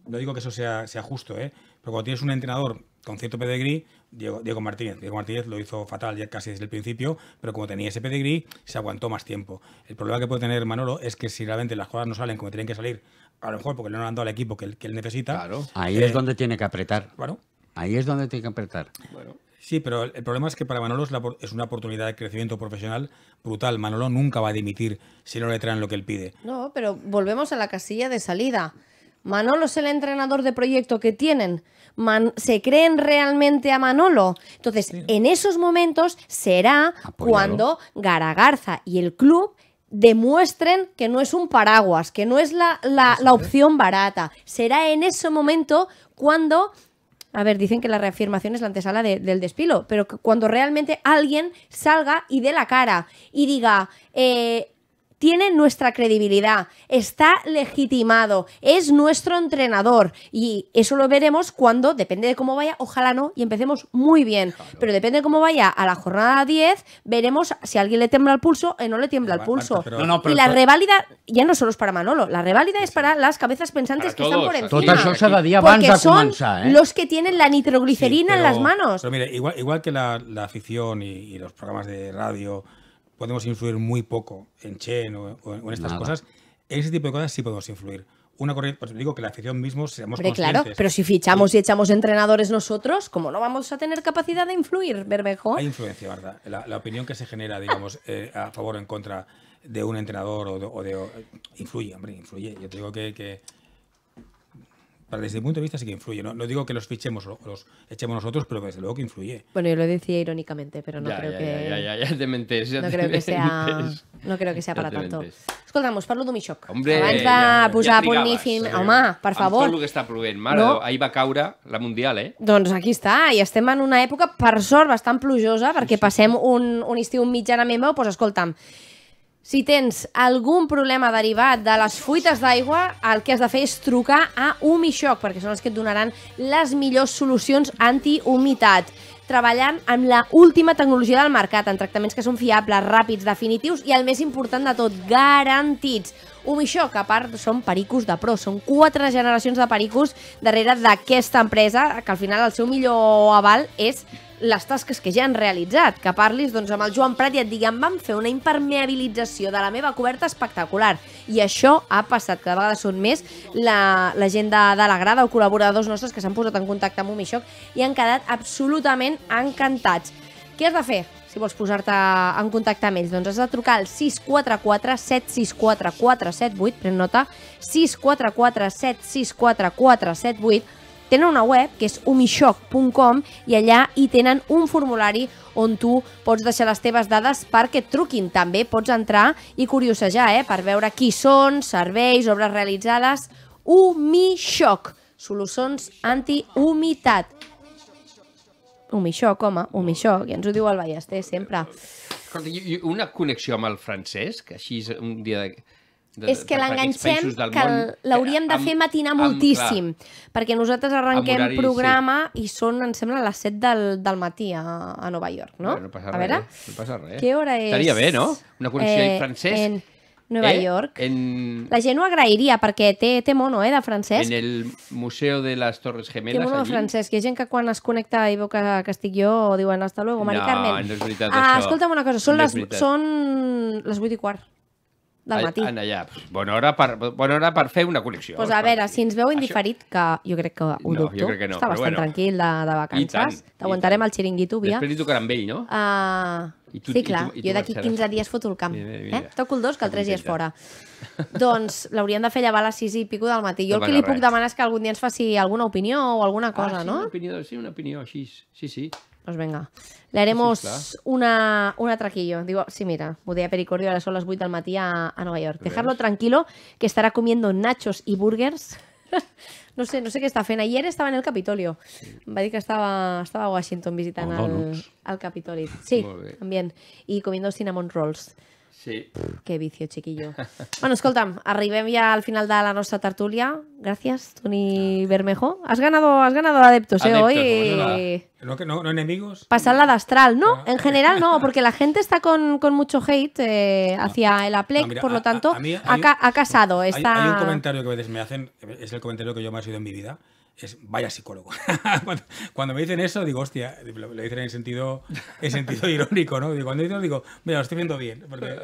No digo que eso sea, sea justo, ¿eh? pero cuando tienes un entrenador cierto pedigrí, Diego, Diego, Martínez. Diego Martínez lo hizo fatal ya casi desde el principio, pero como tenía ese pedigrí, se aguantó más tiempo. El problema que puede tener Manolo es que si realmente las jugadas no salen como tienen que salir, a lo mejor porque no le han dado al equipo que, que él, necesita. Eh, Ahí es donde tiene que apretar. Bueno. Ahí es donde tiene que apretar. Sí, pero el, problema es que para Manolo es, una oportunidad de crecimiento profesional brutal. Manolo nunca va a dimitir si no le traen lo que él pide. No, pero volvemos a la casilla de salida. Manolo es el entrenador de proyecto que tienen. se creen realmente a Manolo. Entonces, en esos momentos será cuando Garagarza y el club demuestren que no es un paraguas, que no es la, opción barata. Será en ese momento cuando a ver, dicen que la reafirmación es la antesala del despilo, pero cuando realmente alguien salga y dé la cara y diga, eh, tiene nuestra credibilidad, está legitimado, es nuestro entrenador y eso lo veremos cuando, depende de cómo vaya, ojalá no, y empecemos muy bien, pero depende de cómo vaya a la jornada 10, veremos si a alguien le tiembla el pulso o no le tiembla el pulso. y la reválida, ya no solo es para Manolo, la reválida es para las cabezas pensantes que están por encima. Total son cada ¿eh? los que tienen la nitroglicerina en las manos. Pero mire, igual, igual que la, afición y los programas de radio podemos influir muy poco en Chen o, en estas cosas, ese tipo de cosas sí podemos influir. Una corriente, digo que la afición mismo seamos pero claro, pero si fichamos y echamos entrenadores nosotros, ¿cómo no vamos a tener capacidad de influir, Bermejo? Hay influencia, ¿verdad? La, opinión que se genera, digamos, eh, a favor o en contra de un entrenador o de, influye, hombre, influye. Yo te digo que desde mi punto de vista sí que influye. No, no digo que los fichemos o los echemos nosotros, pero desde luego que influye. Bueno, yo lo decía irónicamente, pero no ya, creo ya, que... Ya, ya, ya, te mentes, ja no te creo mentes. Que sea, no creo que sea para tanto. Mentes. Escolta'm, us parlo d'Umichoc. Hombre, Abans de ja, posar ja punt i fin... Sí. Home, per favor. Amb tot el que està plovent. Mare, no? ahir va caure la Mundial, eh? Doncs aquí està, i estem en una època, per sort, bastant plujosa, perquè sí, passem un, un estiu mitjanament bo, doncs escolta'm, si tens algun problema derivat de les fuites d'aigua, el que has de fer és trucar a Umishoc, perquè són els que et donaran les millors solucions antihumitat treballant amb la última tecnologia del mercat, en tractaments que són fiables, ràpids, definitius i el més important de tot, garantits. Umishoc, a part, són pericos de pro. Són quatre generacions de pericos darrere d'aquesta empresa, que al final el seu millor aval és les tasques que ja han realitzat, que parlis doncs, amb el Joan Prat i et digui em van fer una impermeabilització de la meva coberta espectacular. I això ha passat, cada vegada són més la, la gent de, de la grada o col·laboradors nostres que s'han posat en contacte amb Omixoc i han quedat absolutament encantats. Què has de fer? si vols posar-te en contacte amb ells, doncs has de trucar al 644 764 478, pren nota, 644 764 478 Tenen una web que és umishoc.com i allà hi tenen un formulari on tu pots deixar les teves dades perquè et truquin. També pots entrar i curiosejar eh, per veure qui són, serveis, obres realitzades... Umishoc, solucions antihumitat. Umishoc, home, Umishoc, i ens ho diu el Ballester sempre. una connexió amb el Francesc, així un dia de de, és que l'enganxem, que l'hauríem de eh, fer matinar amb, moltíssim, amb, clar, perquè nosaltres arrenquem horari, programa sí. i són, em sembla, les 7 del, del matí a, a Nova York, no? Bé, no passa a res, veure? no passa res. Què hora és? Estaria bé, no? Una connexió eh, francès... En Nova eh, York. En... La gent ho agrairia, perquè té, té mono, eh, de francès. En el Museu de les Torres Gemeles. Té mono allí. de francès, que hi ha gent que quan es connecta i veu que, que estic jo, diuen hasta luego, Mari no, Carmen. No, és veritat, ah, això. Escolta'm una cosa, són, no les, són les 8 i quart del matí. Allà, allà. Bona hora per, bona hora per fer una connexió. Pues a veure, si ens veu indiferit, que jo crec que ho no, dubto, que no, està bastant bueno. tranquil de, de vacances, t'aguantarem el xiringuito, via. Després li amb ell, no? Uh, I tu, sí, clar, i tu, i tu jo d'aquí 15 dies foto el camp. Mira, mira. Eh? Toco el dos, que el 3 ja és fora. doncs l'hauríem de fer llevar a les 6 i pico del matí. Jo no el que li puc res. demanar és que algun dia ens faci alguna opinió o alguna ah, cosa, ah, sí, no? Una opinió, sí, una opinió, així. Sí, sí. Pues venga. Le haremos una, traquillo, Digo, sí, mira, Budea Pericordio a las olas 8 a, Nueva York. Dejarlo tranquilo, que estará comiendo nachos y burgers no sé, no sé qué está haciendo, Ayer estaba en el Capitolio. Va a decir que estaba, estaba Washington visitando al, al Capitolio. Sí, también. Y comiendo cinnamon rolls. Sí. Qué vicio, chiquillo. bueno, escolta'm, arribem ya al final de la nostra tertulia. Gracias, Toni ah. Bermejo. Has ganado, has ganado adeptos, eh, hoy. No, no, enemigos. Pasar la de astral, ¿no? Ah. En general no, porque la gente está con, con mucho hate eh, ah. hacia el APLEC, por lo tanto, ha, casado. Está... Hay, un comentario que a veces me hacen, es el comentario que yo más he oído en mi vida, es, vaya psicólogo. cuando, cuando, me dicen eso, digo, hostia, lo, lo dicen en sentido, en sentido irónico, ¿no? Digo, cuando dicen, digo, mira, lo estoy viendo bien. Porque,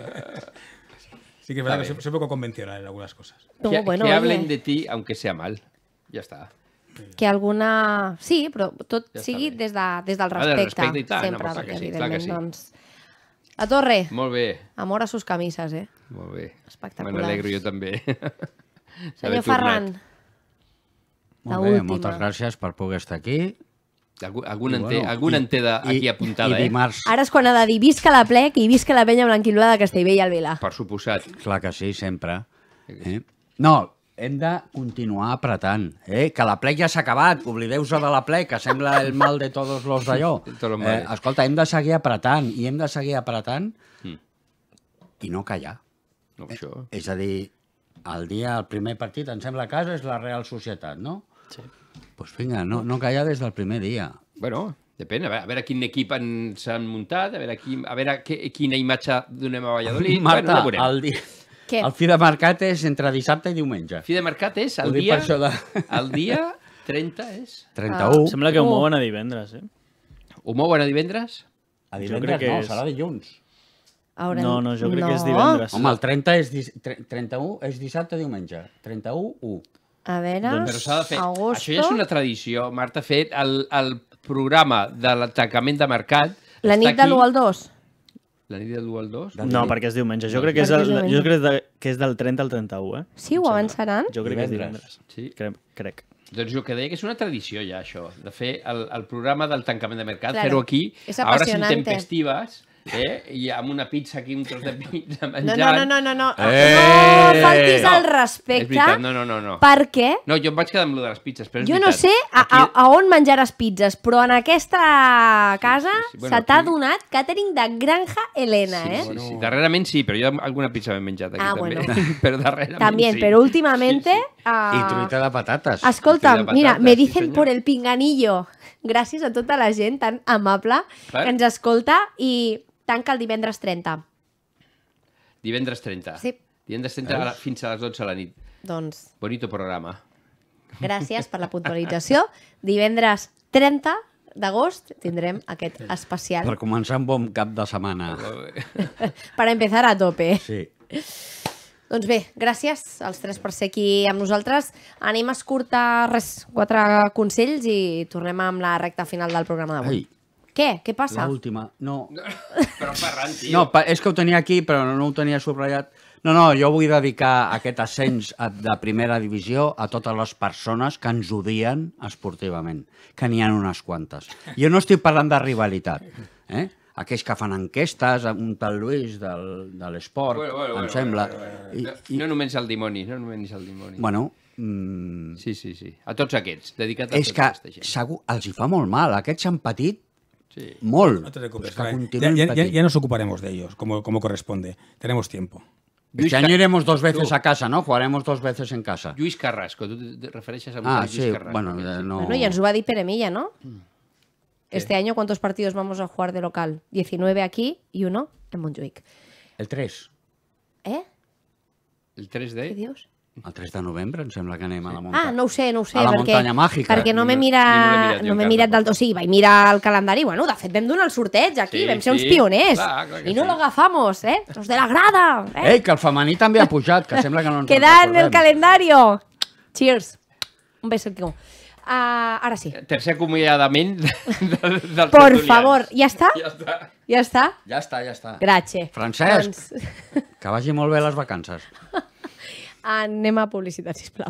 sí que es verdad que soy, soy, poco convencional en algunas cosas. No, que, bueno, que hablen de ti, aunque sea mal. Ya está. Que alguna... Sí, però tot ja sigui desde des, de, des del respecte. Ah, del respecte i tant, sempre, no, perquè, sí, evidentment, sí. doncs... Torre. Molt bé. Amor a sus camises, eh? Molt bé. Espectacular. Me n'alegro jo també. Senyor Ferran. Tornat. Molt bé, última. moltes gràcies per poder estar aquí. Algú, algun, bueno, en té, algun i, en té de, i, aquí apuntada, i eh? dimarts. eh? Ara és quan ha de dir visca la plec i visca la penya blanquilula de Castellbell i el Vilà. Per suposat. Clar que sí, sempre. Eh? No, hem de continuar apretant, eh? que la plec ja s'ha acabat, oblideu-se de la plec, que sembla el mal de tots los d'allò. Eh, escolta, hem de seguir apretant, i hem de seguir apretant, mm. i no callar. No, això. Eh, és a dir, el dia, el primer partit, em sembla que és la Real Societat, no? Sí. Pues vinga, no, no calla des del primer dia. Bueno, depèn, a veure, a veure quin equip s'han muntat, a veure, qui, a veure que, quina imatge donem a Valladolid. Marta, bueno, el dia... Què? El fi de mercat és entre dissabte i diumenge. Fi de mercat és el dia... De... El dia 30 és... 31. Ah. Sembla que ho uh. mouen a divendres, eh? Ho mouen a divendres? A divendres no, és... serà dilluns. Haurem... No, no, jo crec no. que és divendres. Home, el 30 és... 31 és dissabte i diumenge. 31, 1. A veure... Doncs, de fer. Agosto... Això ja és una tradició, Marta, ha fet el, el programa de l'atacament de mercat. La nit de l'1 al 2? La nit del l'1 al 2? No, perquè és diumenge. Jo crec que és, el, jo crec que és del 30 al 31, eh? Sí, ho avançaran? Jo crec que és divendres. Sí. Crec, crec. Doncs jo que deia que és una tradició ja, això, de fer el, el programa del tancament de mercat, claro. fer-ho aquí, a hores intempestives... Eh? I amb una pizza aquí, un tros de pizza menjant... No, no, no, no, no. Eh! No faltis no. el respecte. És no, no, no, no. Per què? No, jo em vaig quedar amb lo de les pizzas, però és Jo no sé a, a, a on menjaràs pizzas, però en aquesta casa sí, sí, sí. Bueno, se t'ha aquí... donat càtering de Granja Helena, sí, eh? Sí, sí, darrerament sí, però jo alguna pizza m'he menjat aquí ah, també. Bueno. però darrerament També, però últimament... Sí, sí. Uh... I truita de patates. Escolta, de patates, mira, me dicen sí, por el pinganillo. Gràcies a tota la gent tan amable Clar. que ens escolta i tanca el divendres 30. Divendres 30. Sí. Divendres 30 a la, fins a les 12 de la nit. Doncs... Bonito programa. Gràcies per la puntualització. Divendres 30 d'agost tindrem aquest especial. Per començar un bon cap de setmana. per empezar a tope. Sí. Doncs bé, gràcies als tres per ser aquí amb nosaltres. Anem a escurtar res, quatre consells i tornem amb la recta final del programa d'avui. Què? Què passa? L'última. No. però Ferran, tio. No, és que ho tenia aquí, però no ho tenia subratllat. No, no, jo vull dedicar aquest ascens a- de primera divisió a totes les persones que ens odien esportivament, que n'hi ha unes quantes. Jo no estic parlant de rivalitat, eh? Aquells que fan enquestes, un tal Lluís del, de l'esport, bueno, bueno, em bueno, sembla. bueno, bueno, bueno. I, No només el dimoni, no només el dimoni. bueno, mm, Sí, sí, sí. A tots aquests, dedicat a és tota que aquesta gent. segur, els hi fa molt mal. Aquests han patit Sí. ya, nos ocuparemos de ellos, como, como corresponde. Tenemos tiempo. este año iremos dos veces a casa, ¿no? Jugaremos dos veces en casa. Luis Carrasco, tú te refieres a ah, sí, Carrasco. Bueno, eh, no... bueno, y ¿no? Este año, ¿cuántos partidos vamos a jugar de local? 19 aquí y uno en Montjuic. El 3. ¿Eh? ¿El 3 de? Dios? El 3 de novembre, em sembla que anem a la ah, muntanya. Ah, no ho sé, no ho sé. A la perquè, muntanya màgica. Perquè no m'he mirat, no m'he mirat del... O sigui, vaig mirar el calendari, bueno, de fet vam donar el sorteig aquí, sí, vam ser sí. uns pioners. Clar, clar I no sí. lo agafamos, eh? Los de la grada! Eh? Ei, que el femení també ha pujat, que sembla que no ens Queda en el calendari. Cheers! Un beso, Quico. Uh, ah, ara sí. Tercer acomiadament de, de, dels Por tutorials. favor, ja està? Ja està. Ja està? Ja està, ja està. Gràcies. Francesc, doncs... que vagi molt bé les vacances. Anem a publicitat, sisplau.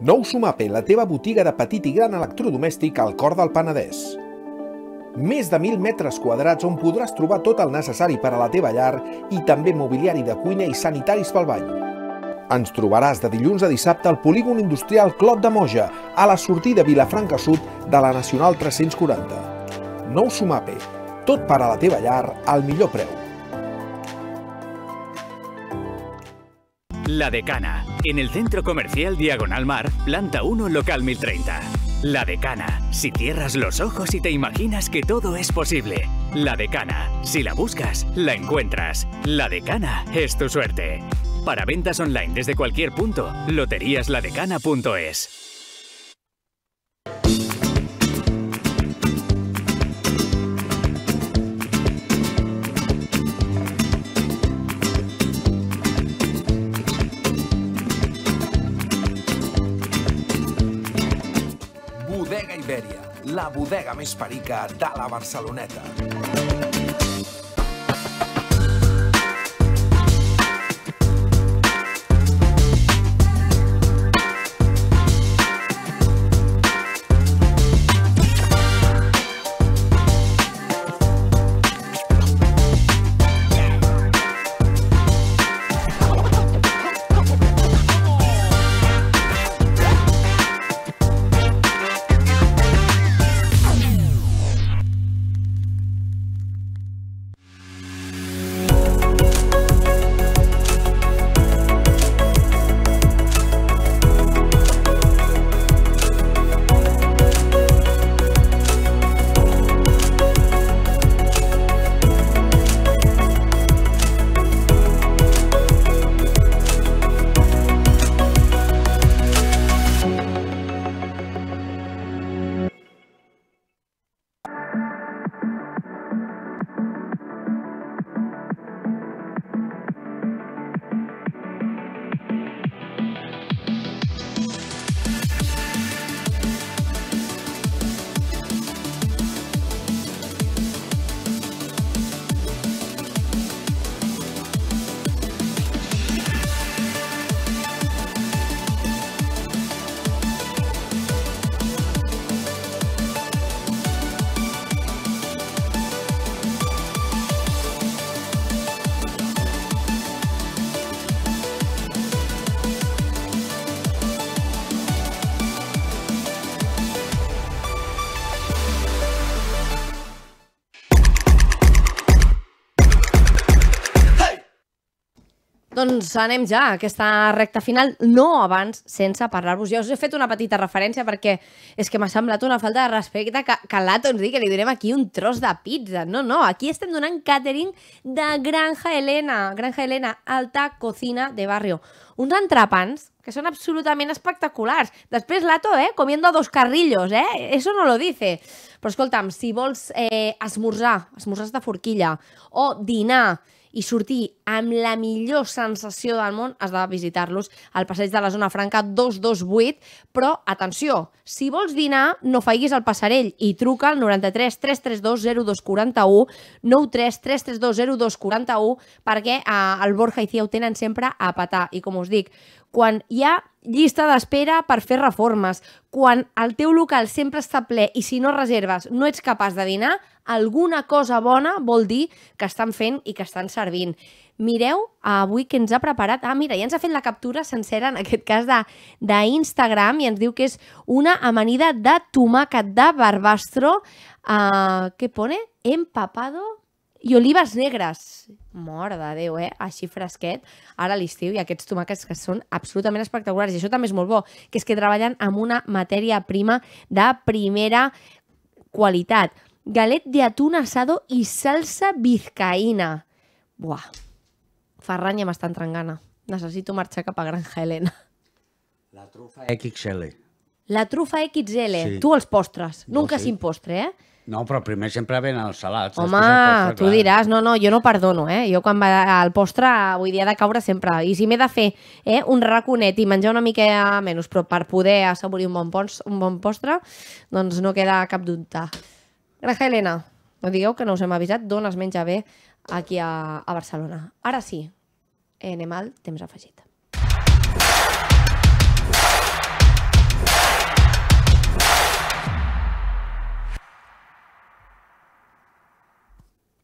Nou Sumape, la teva botiga de petit i gran electrodomèstic al cor del Penedès. Més de 1.000 metres quadrats on podràs trobar tot el necessari per a la teva llar i també mobiliari de cuina i sanitaris pel bany. Ens trobaràs de dilluns a dissabte al polígon industrial Clot de Moja, a la sortida Vilafranca Sud de la Nacional 340. Nou Sumape, tot per a la teva llar al millor preu. La Decana, en el Centro Comercial Diagonal Mar, planta 1, local 1030. La Decana, si cierras los ojos y te imaginas que todo es posible. La Decana, si la buscas, la encuentras. La Decana es tu suerte. Para ventas online desde cualquier punto, loteríasladecana.es. Ibèria, la bodega més perica de la Barceloneta. doncs anem ja a aquesta recta final, no abans sense parlar-vos. Ja us he fet una petita referència perquè és que m'ha semblat una falta de respecte que, que l'Ato ens digui que li donem aquí un tros de pizza. No, no, aquí estem donant catering de Granja Helena, Granja Helena, alta cocina de barrio. Uns entrepans que són absolutament espectaculars. Després l'Ato, eh, comiendo dos carrillos, eh? Eso no lo dice. Però escolta'm, si vols eh, esmorzar, esmorzars de forquilla, o dinar, i sortir amb la millor sensació del món, has de visitar-los al passeig de la Zona Franca 228. Però, atenció, si vols dinar, no faiguis el passarell i truca al 93 332 0241, 93 332 0241, perquè eh, el Borja i Cia ho tenen sempre a patar. I com us dic, quan hi ha llista d'espera per fer reformes, quan el teu local sempre està ple i si no reserves no ets capaç de dinar, alguna cosa bona vol dir que estan fent i que estan servint. Mireu avui que ens ha preparat... Ah, mira, ja ens ha fet la captura sencera, en aquest cas, d'Instagram, i ens diu que és una amanida de tomàquet de barbastro. Uh, eh, què pone? Empapado i olives negres. Mora de Déu, eh? Així fresquet, ara a l'estiu, i aquests tomàquets que són absolutament espectaculars. I això també és molt bo, que és que treballen amb una matèria prima de primera qualitat galet de atún asado i salsa vizcaína. Buah, Ferran ja m'està entrant gana. Necessito marxar cap a Granja Helena. La trufa XL. La trufa XL. Sí. Tu els postres. No, Nunca sí. sin postre, eh? No, però primer sempre venen els salats. Home, tu diràs, no, no, jo no perdono, eh? Jo quan va al postre vull dia de caure sempre. I si m'he de fer eh, un raconet i menjar una mica menys, però per poder assaborir un bon, pons, un bon postre, doncs no queda cap dubte. Gràcies, Helena, no digueu que no us hem avisat d'on es menja bé aquí a, a Barcelona. Ara sí, eh, anem al temps afegit.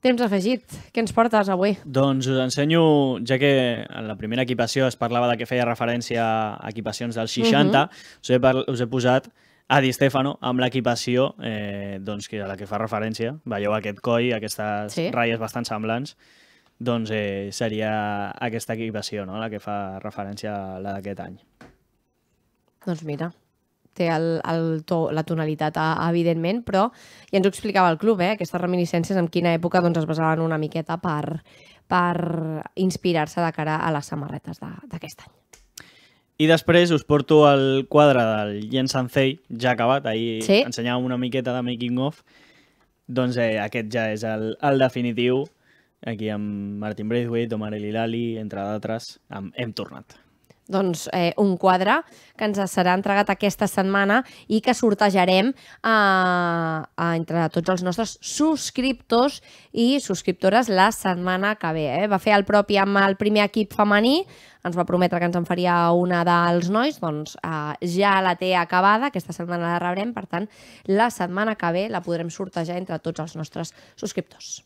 Temps afegit. Què ens portes avui? Doncs us ensenyo, ja que en la primera equipació es parlava de que feia referència a equipacions dels 60, uh -huh. us, he us he posat a Di Stefano amb l'equipació eh, doncs, que a la que fa referència. Veieu aquest coll, aquestes sí. ratlles bastant semblants, doncs eh, seria aquesta equipació no? la que fa referència a la d'aquest any. Doncs mira, té el, el to, la tonalitat, eh, evidentment, però ja ens ho explicava el club, eh, aquestes reminiscències, en quina època doncs, es basaven una miqueta per, per inspirar-se de cara a les samarretes d'aquest any. I després us porto el quadre del Jens Sansei, ja acabat, ahir sí? ensenyàvem una miqueta de Making Of, doncs eh, aquest ja és el, el definitiu, aquí amb Martin Braithwaite, Omar El entre d'altres, amb Hem Tornat doncs, eh, un quadre que ens serà entregat aquesta setmana i que sortejarem eh, entre tots els nostres subscriptors i subscriptores la setmana que ve. Eh? Va fer el propi amb el primer equip femení, ens va prometre que ens en faria una dels nois, doncs eh, ja la té acabada, aquesta setmana la rebrem, per tant, la setmana que ve la podrem sortejar entre tots els nostres subscriptors.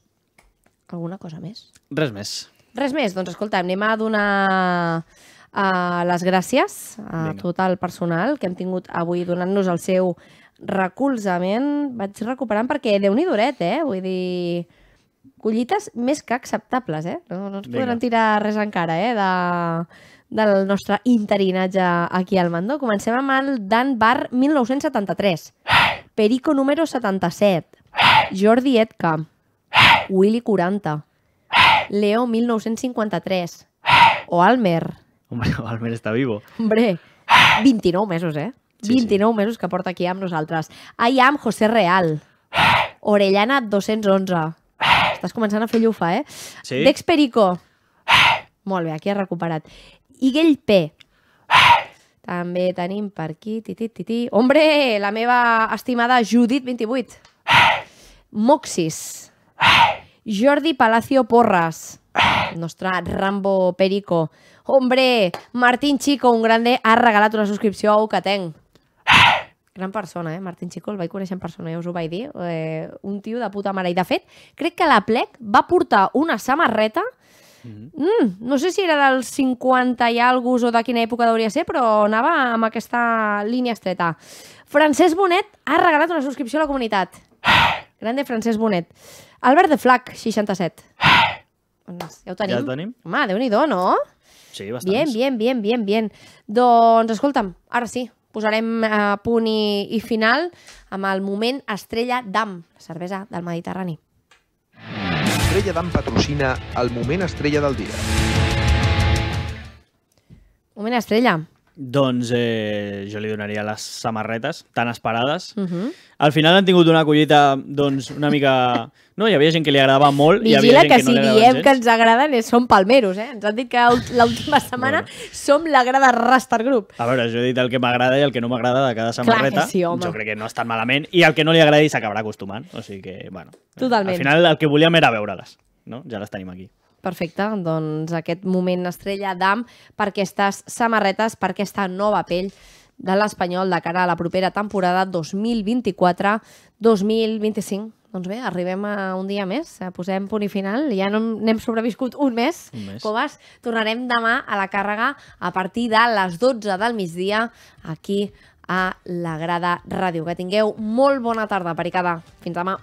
Alguna cosa més? Res més. Res més, doncs escolta, anem a donar uh, les gràcies a Vinga. tot el personal que hem tingut avui donant-nos el seu recolzament. Vaig recuperant perquè déu nhi duret, eh? Vull dir, collites més que acceptables, eh? No, no ens podran tirar res encara, eh? De, del nostre interinatge aquí al mandó. Comencem amb el Dan Bar 1973, Perico número 77, Jordi Etka, Willy 40, Leo 1953, o Almer, Hombre, Balmer està vivo. Hombre, 29 mesos, eh? 29 sí, mesos que porta aquí amb nosaltres. Ai, amb José Real. Orellana 211. Estàs començant a fer llufa, eh? Sí. Dex Perico. Molt bé, aquí ha recuperat. Iguell P. També tenim per aquí... Ti, ti, ti, ti. Hombre, la meva estimada Judit 28. Moxis. Jordi Palacio Porras el nostre Rambo Perico. Hombre, Martín Chico, un grande, ha regalat una subscripció a Ucatenc. Gran persona, eh? Martín Chico, el vaig conèixer en persona, ja us ho vaig dir. Eh, un tio de puta mare. I, de fet, crec que la Plec va portar una samarreta Mm, -hmm. mm, no sé si era dels 50 i algus o de quina època hauria ser, però anava amb aquesta línia estreta. Francesc Bonet ha regalat una subscripció a la comunitat. Grande Francesc Bonet. Albert de Flac, 67. Ja ho tenim. Ja el tenim? Home, Déu-n'hi-do, no? Sí, bastants. Bien, bien, bien, bien, bien. Doncs, escolta'm, ara sí, posarem a punt i, i final amb el moment Estrella d'Am, la cervesa del Mediterrani. Estrella d'Am patrocina el moment Estrella del Dia. Moment Estrella, doncs eh, jo li donaria les samarretes tan esperades. Uh mhm. -huh. Al final han tingut una collita doncs, una mica... No, hi havia gent que li agradava molt. Vigila hi havia gent que, que si no li diem gens. que ens agraden és, som palmeros, eh? Ens han dit que l'última setmana som la grada Raster Group. A veure, jo he dit el que m'agrada i el que no m'agrada de cada samarreta. Clar sí, home. Jo crec que no està malament. I el que no li agradi s'acabarà acostumant. O sigui que, bueno. Totalment. Al final el que volíem era veure-les. No? Ja les tenim aquí. Perfecte, doncs aquest moment estrella d'AM per aquestes samarretes, per aquesta nova pell de l'Espanyol de cara a la propera temporada 2024-2025. Doncs bé, arribem a un dia més, eh, posem punt i final, ja no n'hem sobreviscut un mes, un mes. Coves. Tornarem demà a la càrrega a partir de les 12 del migdia aquí a la Grada Ràdio. Que tingueu molt bona tarda, pericada. Fins demà.